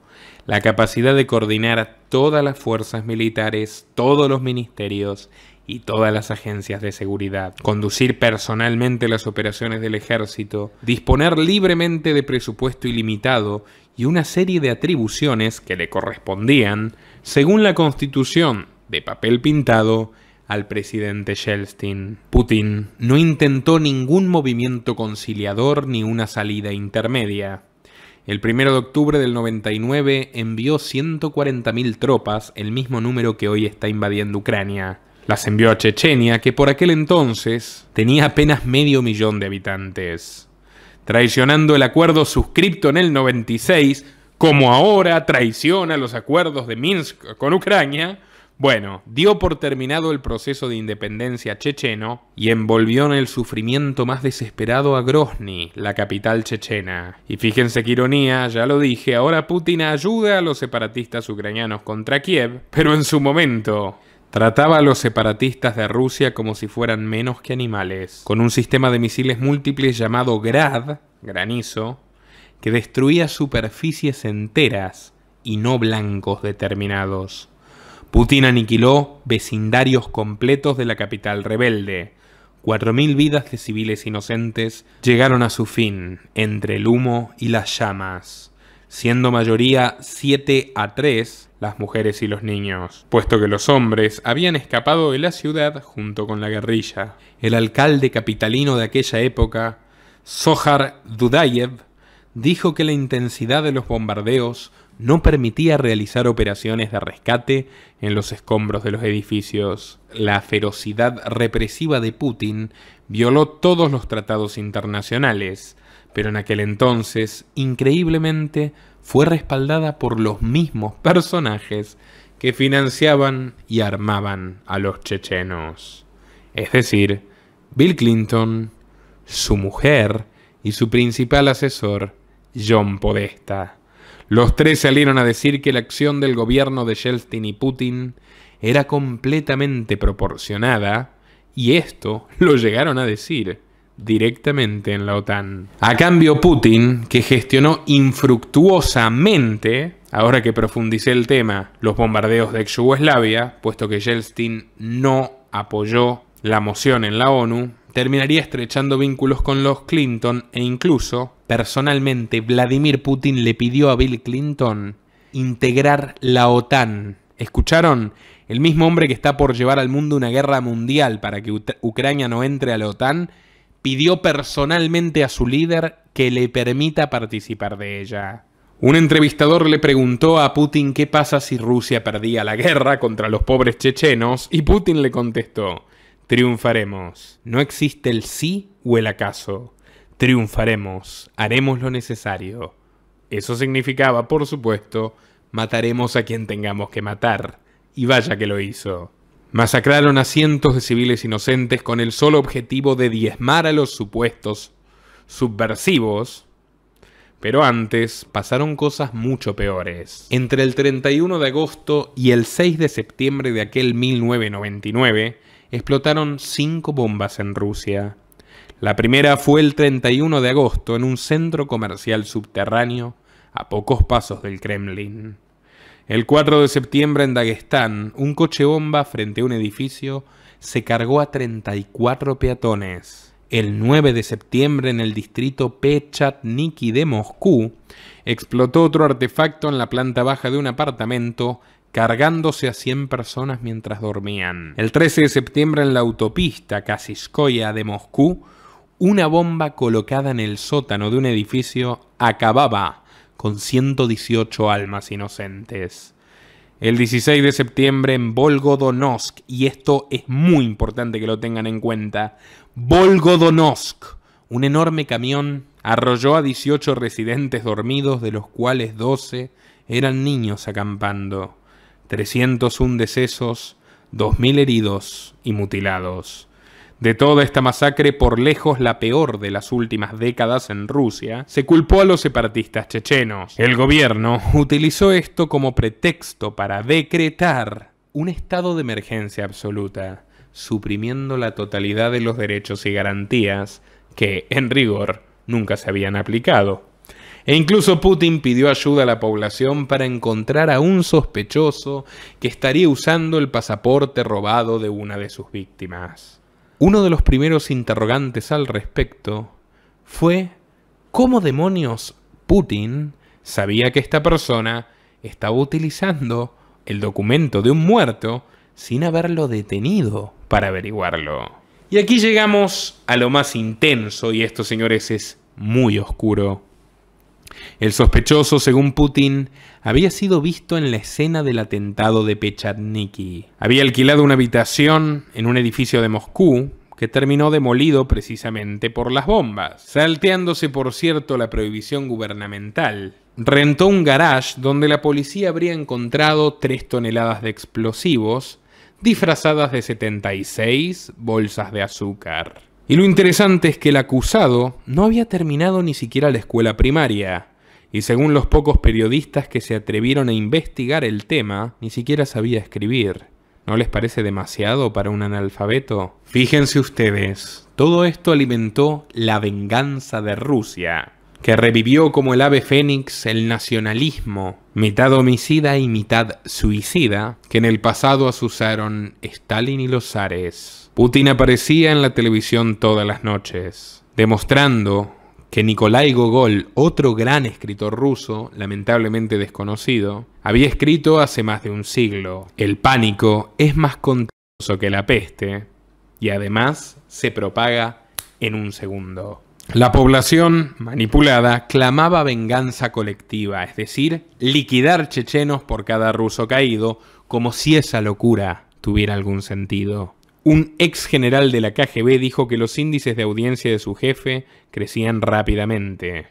la capacidad de coordinar todas las fuerzas militares, todos los ministerios y todas las agencias de seguridad, conducir personalmente las operaciones del ejército, disponer libremente de presupuesto ilimitado y una serie de atribuciones que le correspondían, según la constitución de papel pintado, al presidente Shelstin Putin no intentó ningún movimiento conciliador ni una salida intermedia. El 1 de octubre del 99 envió 140.000 tropas, el mismo número que hoy está invadiendo Ucrania. Las envió a Chechenia, que por aquel entonces tenía apenas medio millón de habitantes. Traicionando el acuerdo suscripto en el 96, como ahora traiciona los acuerdos de Minsk con Ucrania, bueno, dio por terminado el proceso de independencia checheno y envolvió en el sufrimiento más desesperado a Grozny, la capital chechena. Y fíjense qué ironía, ya lo dije, ahora Putin ayuda a los separatistas ucranianos contra Kiev, pero en su momento Trataba a los separatistas de Rusia como si fueran menos que animales, con un sistema de misiles múltiples llamado Grad, granizo, que destruía superficies enteras y no blancos determinados. Putin aniquiló vecindarios completos de la capital rebelde. Cuatro mil vidas de civiles inocentes llegaron a su fin entre el humo y las llamas, siendo mayoría 7 a 3 las mujeres y los niños, puesto que los hombres habían escapado de la ciudad junto con la guerrilla. El alcalde capitalino de aquella época, Sohar Dudayev, dijo que la intensidad de los bombardeos no permitía realizar operaciones de rescate en los escombros de los edificios. La ferocidad represiva de Putin violó todos los tratados internacionales, pero en aquel entonces, increíblemente, fue respaldada por los mismos personajes que financiaban y armaban a los chechenos. Es decir, Bill Clinton, su mujer y su principal asesor, John Podesta. Los tres salieron a decir que la acción del gobierno de Yeltsin y Putin era completamente proporcionada, y esto lo llegaron a decir directamente en la OTAN. A cambio, Putin, que gestionó infructuosamente, ahora que profundicé el tema, los bombardeos de ex Yugoslavia, puesto que Yeltsin no apoyó la moción en la ONU, terminaría estrechando vínculos con los Clinton e incluso, personalmente, Vladimir Putin le pidió a Bill Clinton integrar la OTAN. ¿Escucharon? El mismo hombre que está por llevar al mundo una guerra mundial para que Ucrania no entre a la OTAN pidió personalmente a su líder que le permita participar de ella. Un entrevistador le preguntó a Putin qué pasa si Rusia perdía la guerra contra los pobres chechenos y Putin le contestó, triunfaremos. No existe el sí o el acaso. Triunfaremos, haremos lo necesario. Eso significaba, por supuesto, mataremos a quien tengamos que matar. Y vaya que lo hizo. Masacraron a cientos de civiles inocentes con el solo objetivo de diezmar a los supuestos subversivos. Pero antes pasaron cosas mucho peores. Entre el 31 de agosto y el 6 de septiembre de aquel 1999, explotaron cinco bombas en Rusia. La primera fue el 31 de agosto en un centro comercial subterráneo a pocos pasos del Kremlin. El 4 de septiembre en Dagestán, un coche bomba frente a un edificio se cargó a 34 peatones. El 9 de septiembre en el distrito Pechatniki de Moscú, explotó otro artefacto en la planta baja de un apartamento cargándose a 100 personas mientras dormían. El 13 de septiembre en la autopista Kasiskoya de Moscú, una bomba colocada en el sótano de un edificio acababa con 118 almas inocentes. El 16 de septiembre en Volgodonosk, y esto es muy importante que lo tengan en cuenta, Volgodonosk, un enorme camión arrolló a 18 residentes dormidos, de los cuales 12 eran niños acampando. 301 decesos, 2.000 heridos y mutilados. De toda esta masacre, por lejos la peor de las últimas décadas en Rusia, se culpó a los separatistas chechenos. El gobierno utilizó esto como pretexto para decretar un estado de emergencia absoluta, suprimiendo la totalidad de los derechos y garantías que, en rigor, nunca se habían aplicado. E incluso Putin pidió ayuda a la población para encontrar a un sospechoso que estaría usando el pasaporte robado de una de sus víctimas. Uno de los primeros interrogantes al respecto fue cómo demonios Putin sabía que esta persona estaba utilizando el documento de un muerto sin haberlo detenido para averiguarlo. Y aquí llegamos a lo más intenso y esto señores es muy oscuro el sospechoso, según Putin, había sido visto en la escena del atentado de Pechatniki. Había alquilado una habitación en un edificio de Moscú que terminó demolido precisamente por las bombas, salteándose por cierto la prohibición gubernamental. Rentó un garage donde la policía habría encontrado tres toneladas de explosivos disfrazadas de 76 bolsas de azúcar. Y lo interesante es que el acusado no había terminado ni siquiera la escuela primaria, y según los pocos periodistas que se atrevieron a investigar el tema, ni siquiera sabía escribir. ¿No les parece demasiado para un analfabeto? Fíjense ustedes, todo esto alimentó la venganza de Rusia, que revivió como el ave fénix el nacionalismo, mitad homicida y mitad suicida, que en el pasado asusaron Stalin y los zares. Putin aparecía en la televisión todas las noches, demostrando que Nikolai Gogol, otro gran escritor ruso, lamentablemente desconocido, había escrito hace más de un siglo. El pánico es más contagioso que la peste y además se propaga en un segundo. La población manipulada clamaba venganza colectiva, es decir, liquidar chechenos por cada ruso caído, como si esa locura tuviera algún sentido. Un ex general de la KGB dijo que los índices de audiencia de su jefe crecían rápidamente.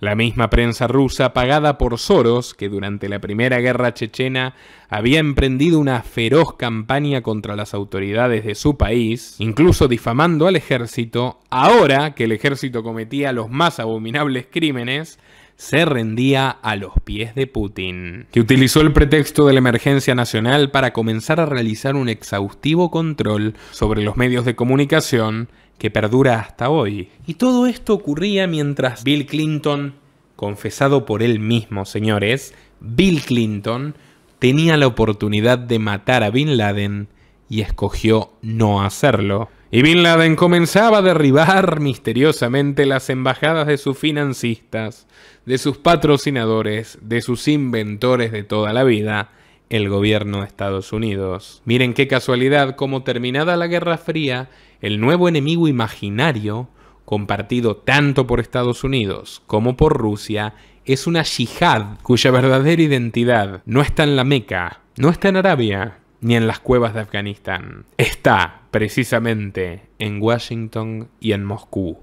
La misma prensa rusa, pagada por Soros, que durante la Primera Guerra Chechena había emprendido una feroz campaña contra las autoridades de su país, incluso difamando al ejército, ahora que el ejército cometía los más abominables crímenes, se rendía a los pies de Putin, que utilizó el pretexto de la emergencia nacional para comenzar a realizar un exhaustivo control sobre los medios de comunicación que perdura hasta hoy. Y todo esto ocurría mientras Bill Clinton, confesado por él mismo, señores, Bill Clinton tenía la oportunidad de matar a Bin Laden y escogió no hacerlo y Bin Laden comenzaba a derribar misteriosamente las embajadas de sus financistas, de sus patrocinadores, de sus inventores de toda la vida, el gobierno de Estados Unidos. Miren qué casualidad, como terminada la Guerra Fría, el nuevo enemigo imaginario, compartido tanto por Estados Unidos como por Rusia, es una yihad cuya verdadera identidad no está en la Meca, no está en Arabia, ni en las cuevas de Afganistán. Está precisamente en Washington y en Moscú.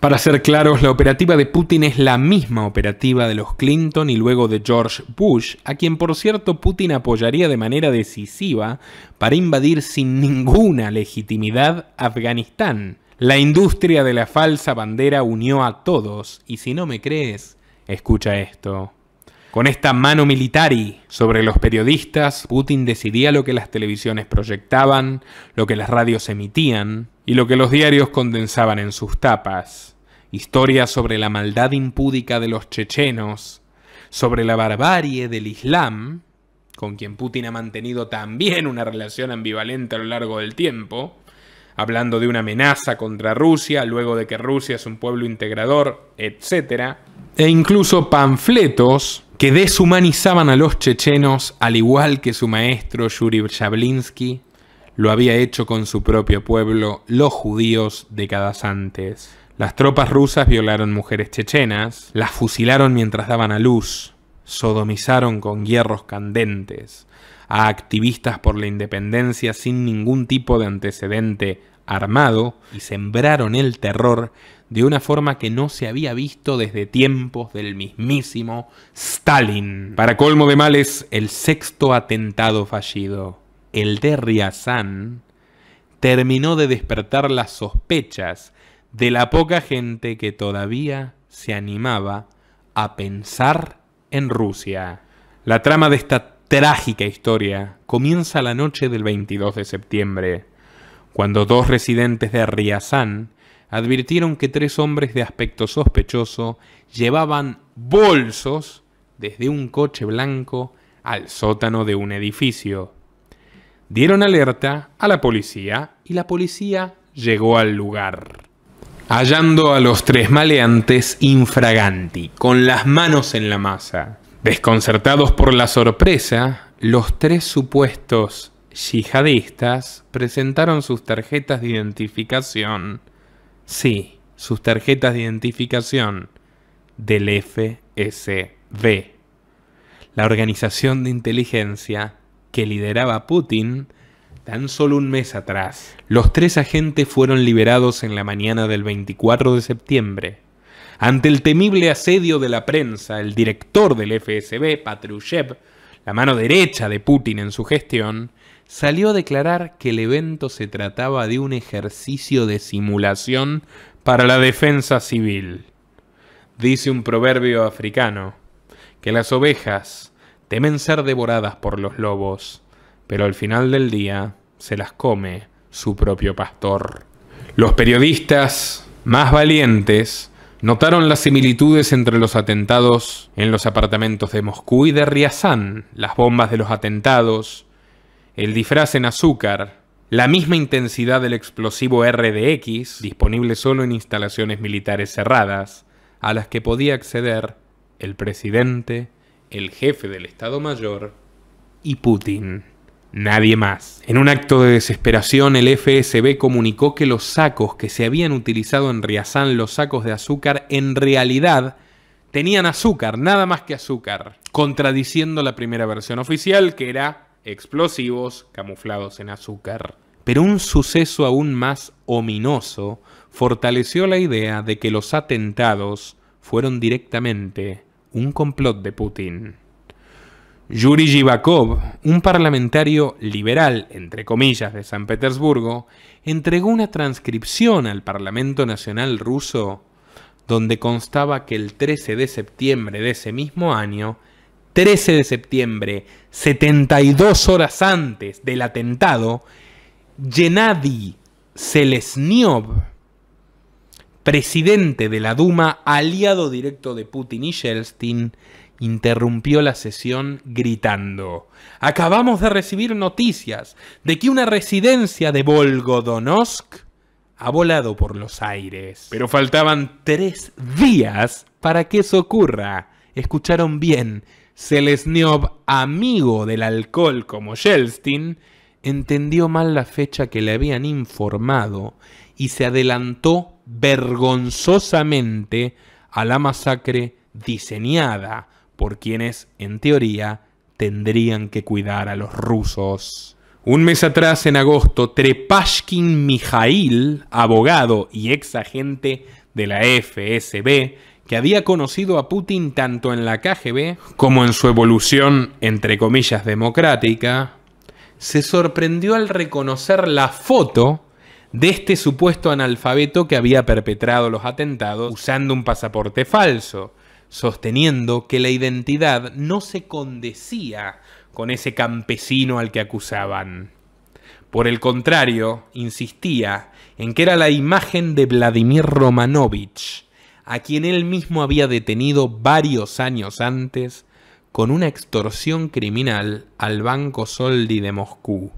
Para ser claros, la operativa de Putin es la misma operativa de los Clinton y luego de George Bush, a quien por cierto Putin apoyaría de manera decisiva para invadir sin ninguna legitimidad Afganistán. La industria de la falsa bandera unió a todos, y si no me crees, escucha esto. Con esta mano militari sobre los periodistas, Putin decidía lo que las televisiones proyectaban, lo que las radios emitían y lo que los diarios condensaban en sus tapas. Historias sobre la maldad impúdica de los chechenos, sobre la barbarie del Islam, con quien Putin ha mantenido también una relación ambivalente a lo largo del tiempo, hablando de una amenaza contra Rusia, luego de que Rusia es un pueblo integrador, etc e incluso panfletos que deshumanizaban a los chechenos, al igual que su maestro Yuri Shablinsky lo había hecho con su propio pueblo, los judíos décadas antes. Las tropas rusas violaron mujeres chechenas, las fusilaron mientras daban a luz, sodomizaron con hierros candentes a activistas por la independencia sin ningún tipo de antecedente armado y sembraron el terror de una forma que no se había visto desde tiempos del mismísimo Stalin. Para colmo de males, el sexto atentado fallido, el de Riazán, terminó de despertar las sospechas de la poca gente que todavía se animaba a pensar en Rusia. La trama de esta trágica historia comienza la noche del 22 de septiembre, cuando dos residentes de Riazán advirtieron que tres hombres de aspecto sospechoso llevaban bolsos desde un coche blanco al sótano de un edificio. Dieron alerta a la policía y la policía llegó al lugar. Hallando a los tres maleantes infraganti, con las manos en la masa. Desconcertados por la sorpresa, los tres supuestos yihadistas presentaron sus tarjetas de identificación Sí, sus tarjetas de identificación del FSB, la organización de inteligencia que lideraba Putin tan solo un mes atrás. Los tres agentes fueron liberados en la mañana del 24 de septiembre. Ante el temible asedio de la prensa, el director del FSB, Patrushev, la mano derecha de Putin en su gestión, salió a declarar que el evento se trataba de un ejercicio de simulación para la defensa civil. Dice un proverbio africano que las ovejas temen ser devoradas por los lobos, pero al final del día se las come su propio pastor. Los periodistas más valientes notaron las similitudes entre los atentados en los apartamentos de Moscú y de Riazán, las bombas de los atentados, el disfraz en azúcar, la misma intensidad del explosivo RDX, disponible solo en instalaciones militares cerradas, a las que podía acceder el presidente, el jefe del Estado Mayor y Putin. Nadie más. En un acto de desesperación, el FSB comunicó que los sacos que se habían utilizado en Riazán, los sacos de azúcar, en realidad tenían azúcar, nada más que azúcar, contradiciendo la primera versión oficial, que era explosivos camuflados en azúcar. Pero un suceso aún más ominoso fortaleció la idea de que los atentados fueron directamente un complot de Putin. Yuri Zhivakov, un parlamentario liberal, entre comillas, de San Petersburgo, entregó una transcripción al Parlamento Nacional ruso donde constaba que el 13 de septiembre de ese mismo año 13 de septiembre, 72 horas antes del atentado, Gennady Selesnyov, presidente de la Duma, aliado directo de Putin y Yeltsin, interrumpió la sesión gritando: Acabamos de recibir noticias de que una residencia de Volgodonosk ha volado por los aires. Pero faltaban tres días para que eso ocurra. Escucharon bien Selesnyov, amigo del alcohol como Shelstin, entendió mal la fecha que le habían informado y se adelantó vergonzosamente a la masacre diseñada por quienes, en teoría, tendrían que cuidar a los rusos. Un mes atrás, en agosto, Trepashkin Mijail, abogado y ex agente de la FSB, que había conocido a Putin tanto en la KGB como en su evolución, entre comillas, democrática, se sorprendió al reconocer la foto de este supuesto analfabeto que había perpetrado los atentados usando un pasaporte falso, sosteniendo que la identidad no se condecía con ese campesino al que acusaban. Por el contrario, insistía en que era la imagen de Vladimir Romanovich, a quien él mismo había detenido varios años antes con una extorsión criminal al Banco Soldi de Moscú.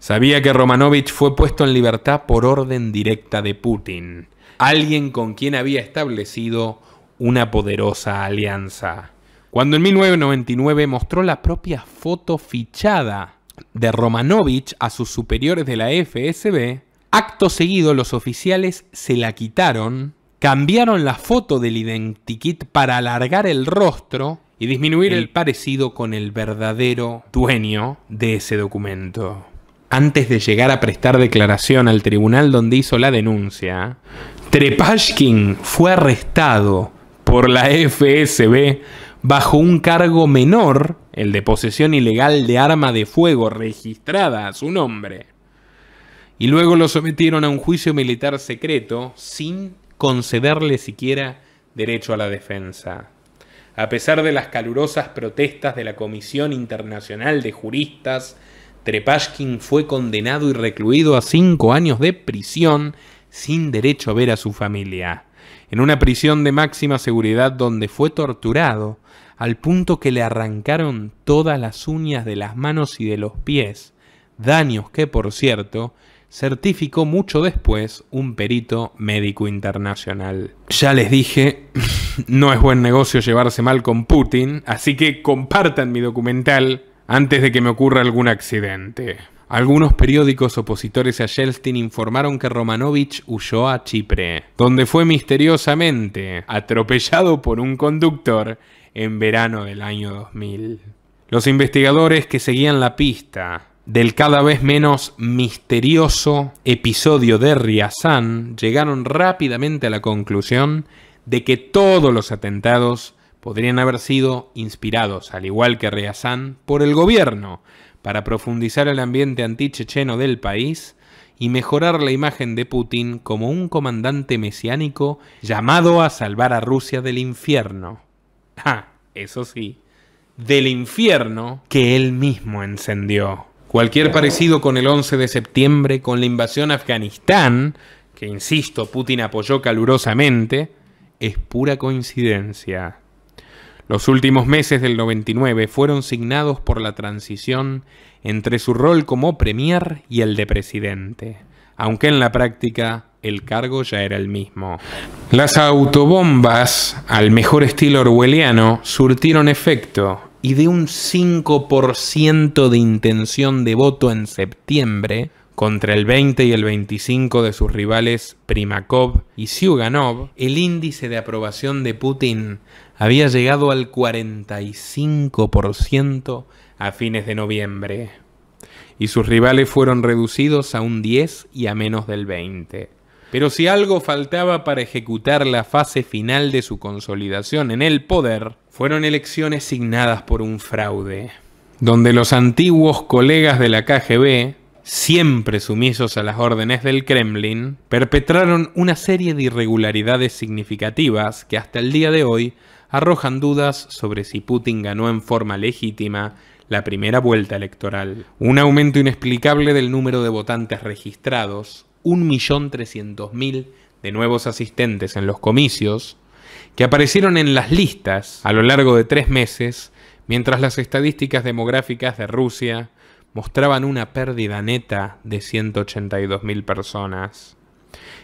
Sabía que Romanovich fue puesto en libertad por orden directa de Putin, alguien con quien había establecido una poderosa alianza. Cuando en 1999 mostró la propia foto fichada de Romanovich a sus superiores de la FSB, acto seguido los oficiales se la quitaron cambiaron la foto del identikit para alargar el rostro y disminuir el parecido con el verdadero dueño de ese documento. Antes de llegar a prestar declaración al tribunal donde hizo la denuncia, Trepashkin fue arrestado por la FSB bajo un cargo menor, el de posesión ilegal de arma de fuego registrada a su nombre. Y luego lo sometieron a un juicio militar secreto sin concederle siquiera derecho a la defensa. A pesar de las calurosas protestas de la Comisión Internacional de Juristas, Trepashkin fue condenado y recluido a cinco años de prisión sin derecho a ver a su familia, en una prisión de máxima seguridad donde fue torturado al punto que le arrancaron todas las uñas de las manos y de los pies, daños que, por cierto, certificó mucho después un perito médico internacional. Ya les dije, no es buen negocio llevarse mal con Putin, así que compartan mi documental antes de que me ocurra algún accidente. Algunos periódicos opositores a Yeltsin informaron que Romanovich huyó a Chipre, donde fue misteriosamente atropellado por un conductor en verano del año 2000. Los investigadores que seguían la pista del cada vez menos misterioso episodio de Riazán, llegaron rápidamente a la conclusión de que todos los atentados podrían haber sido inspirados, al igual que Riazán, por el gobierno, para profundizar el ambiente antichecheno del país y mejorar la imagen de Putin como un comandante mesiánico llamado a salvar a Rusia del infierno. Ah, eso sí, del infierno que él mismo encendió. Cualquier parecido con el 11 de septiembre, con la invasión a Afganistán, que insisto, Putin apoyó calurosamente, es pura coincidencia. Los últimos meses del 99 fueron signados por la transición entre su rol como premier y el de presidente, aunque en la práctica el cargo ya era el mismo. Las autobombas, al mejor estilo orwelliano, surtieron efecto y de un 5% de intención de voto en septiembre, contra el 20 y el 25 de sus rivales Primakov y Siuganov, el índice de aprobación de Putin había llegado al 45% a fines de noviembre, y sus rivales fueron reducidos a un 10 y a menos del 20. Pero si algo faltaba para ejecutar la fase final de su consolidación en el poder, fueron elecciones signadas por un fraude, donde los antiguos colegas de la KGB, siempre sumisos a las órdenes del Kremlin, perpetraron una serie de irregularidades significativas que hasta el día de hoy arrojan dudas sobre si Putin ganó en forma legítima la primera vuelta electoral. Un aumento inexplicable del número de votantes registrados, 1.300.000 de nuevos asistentes en los comicios, que aparecieron en las listas a lo largo de tres meses, mientras las estadísticas demográficas de Rusia mostraban una pérdida neta de 182.000 personas.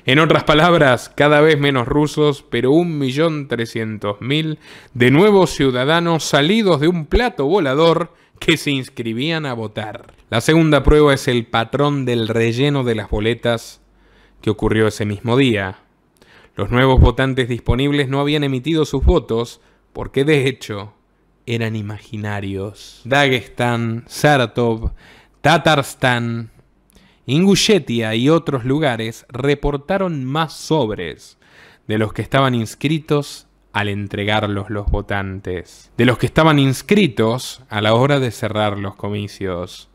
En otras palabras, cada vez menos rusos, pero 1.300.000 de nuevos ciudadanos salidos de un plato volador que se inscribían a votar. La segunda prueba es el patrón del relleno de las boletas que ocurrió ese mismo día. Los nuevos votantes disponibles no habían emitido sus votos porque de hecho eran imaginarios. Dagestán, Saratov, Tatarstán, Ingushetia y otros lugares reportaron más sobres de los que estaban inscritos al entregarlos los votantes, de los que estaban inscritos a la hora de cerrar los comicios.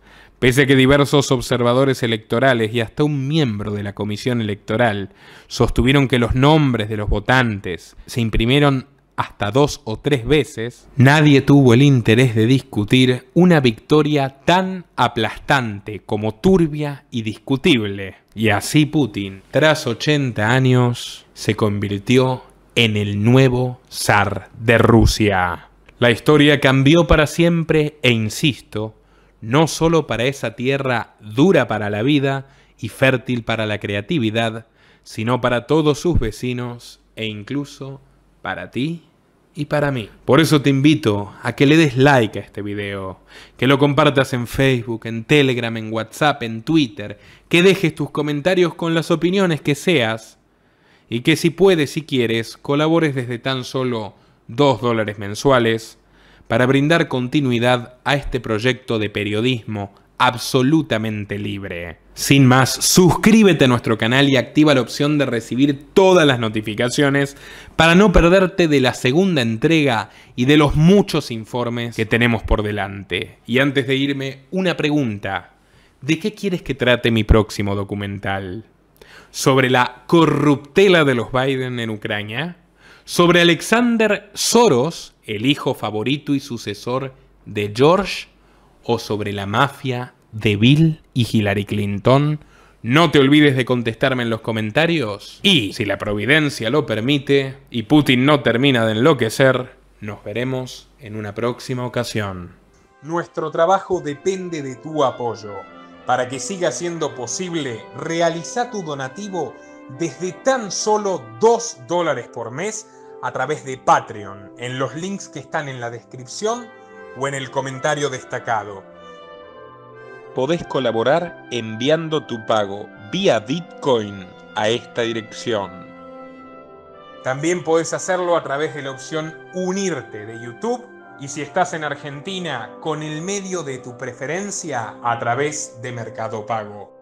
Pese a que diversos observadores electorales y hasta un miembro de la comisión electoral sostuvieron que los nombres de los votantes se imprimieron hasta dos o tres veces, nadie tuvo el interés de discutir una victoria tan aplastante como turbia y discutible. Y así Putin, tras 80 años, se convirtió en el nuevo zar de Rusia. La historia cambió para siempre e insisto, no solo para esa tierra dura para la vida y fértil para la creatividad, sino para todos sus vecinos e incluso para ti y para mí. Por eso te invito a que le des like a este video, que lo compartas en Facebook, en Telegram, en WhatsApp, en Twitter, que dejes tus comentarios con las opiniones que seas y que si puedes y quieres colabores desde tan solo 2 dólares mensuales para brindar continuidad a este proyecto de periodismo absolutamente libre. Sin más, suscríbete a nuestro canal y activa la opción de recibir todas las notificaciones para no perderte de la segunda entrega y de los muchos informes que tenemos por delante. Y antes de irme, una pregunta. ¿De qué quieres que trate mi próximo documental? ¿Sobre la corruptela de los Biden en Ucrania? ¿Sobre Alexander Soros el hijo favorito y sucesor de George, o sobre la mafia de Bill y Hillary Clinton? No te olvides de contestarme en los comentarios y, si la providencia lo permite y Putin no termina de enloquecer, nos veremos en una próxima ocasión. Nuestro trabajo depende de tu apoyo. Para que siga siendo posible, realiza tu donativo desde tan solo 2 dólares por mes a través de Patreon, en los links que están en la descripción o en el comentario destacado. Podés colaborar enviando tu pago vía Bitcoin a esta dirección. También podés hacerlo a través de la opción Unirte de YouTube y si estás en Argentina, con el medio de tu preferencia a través de Mercado Pago.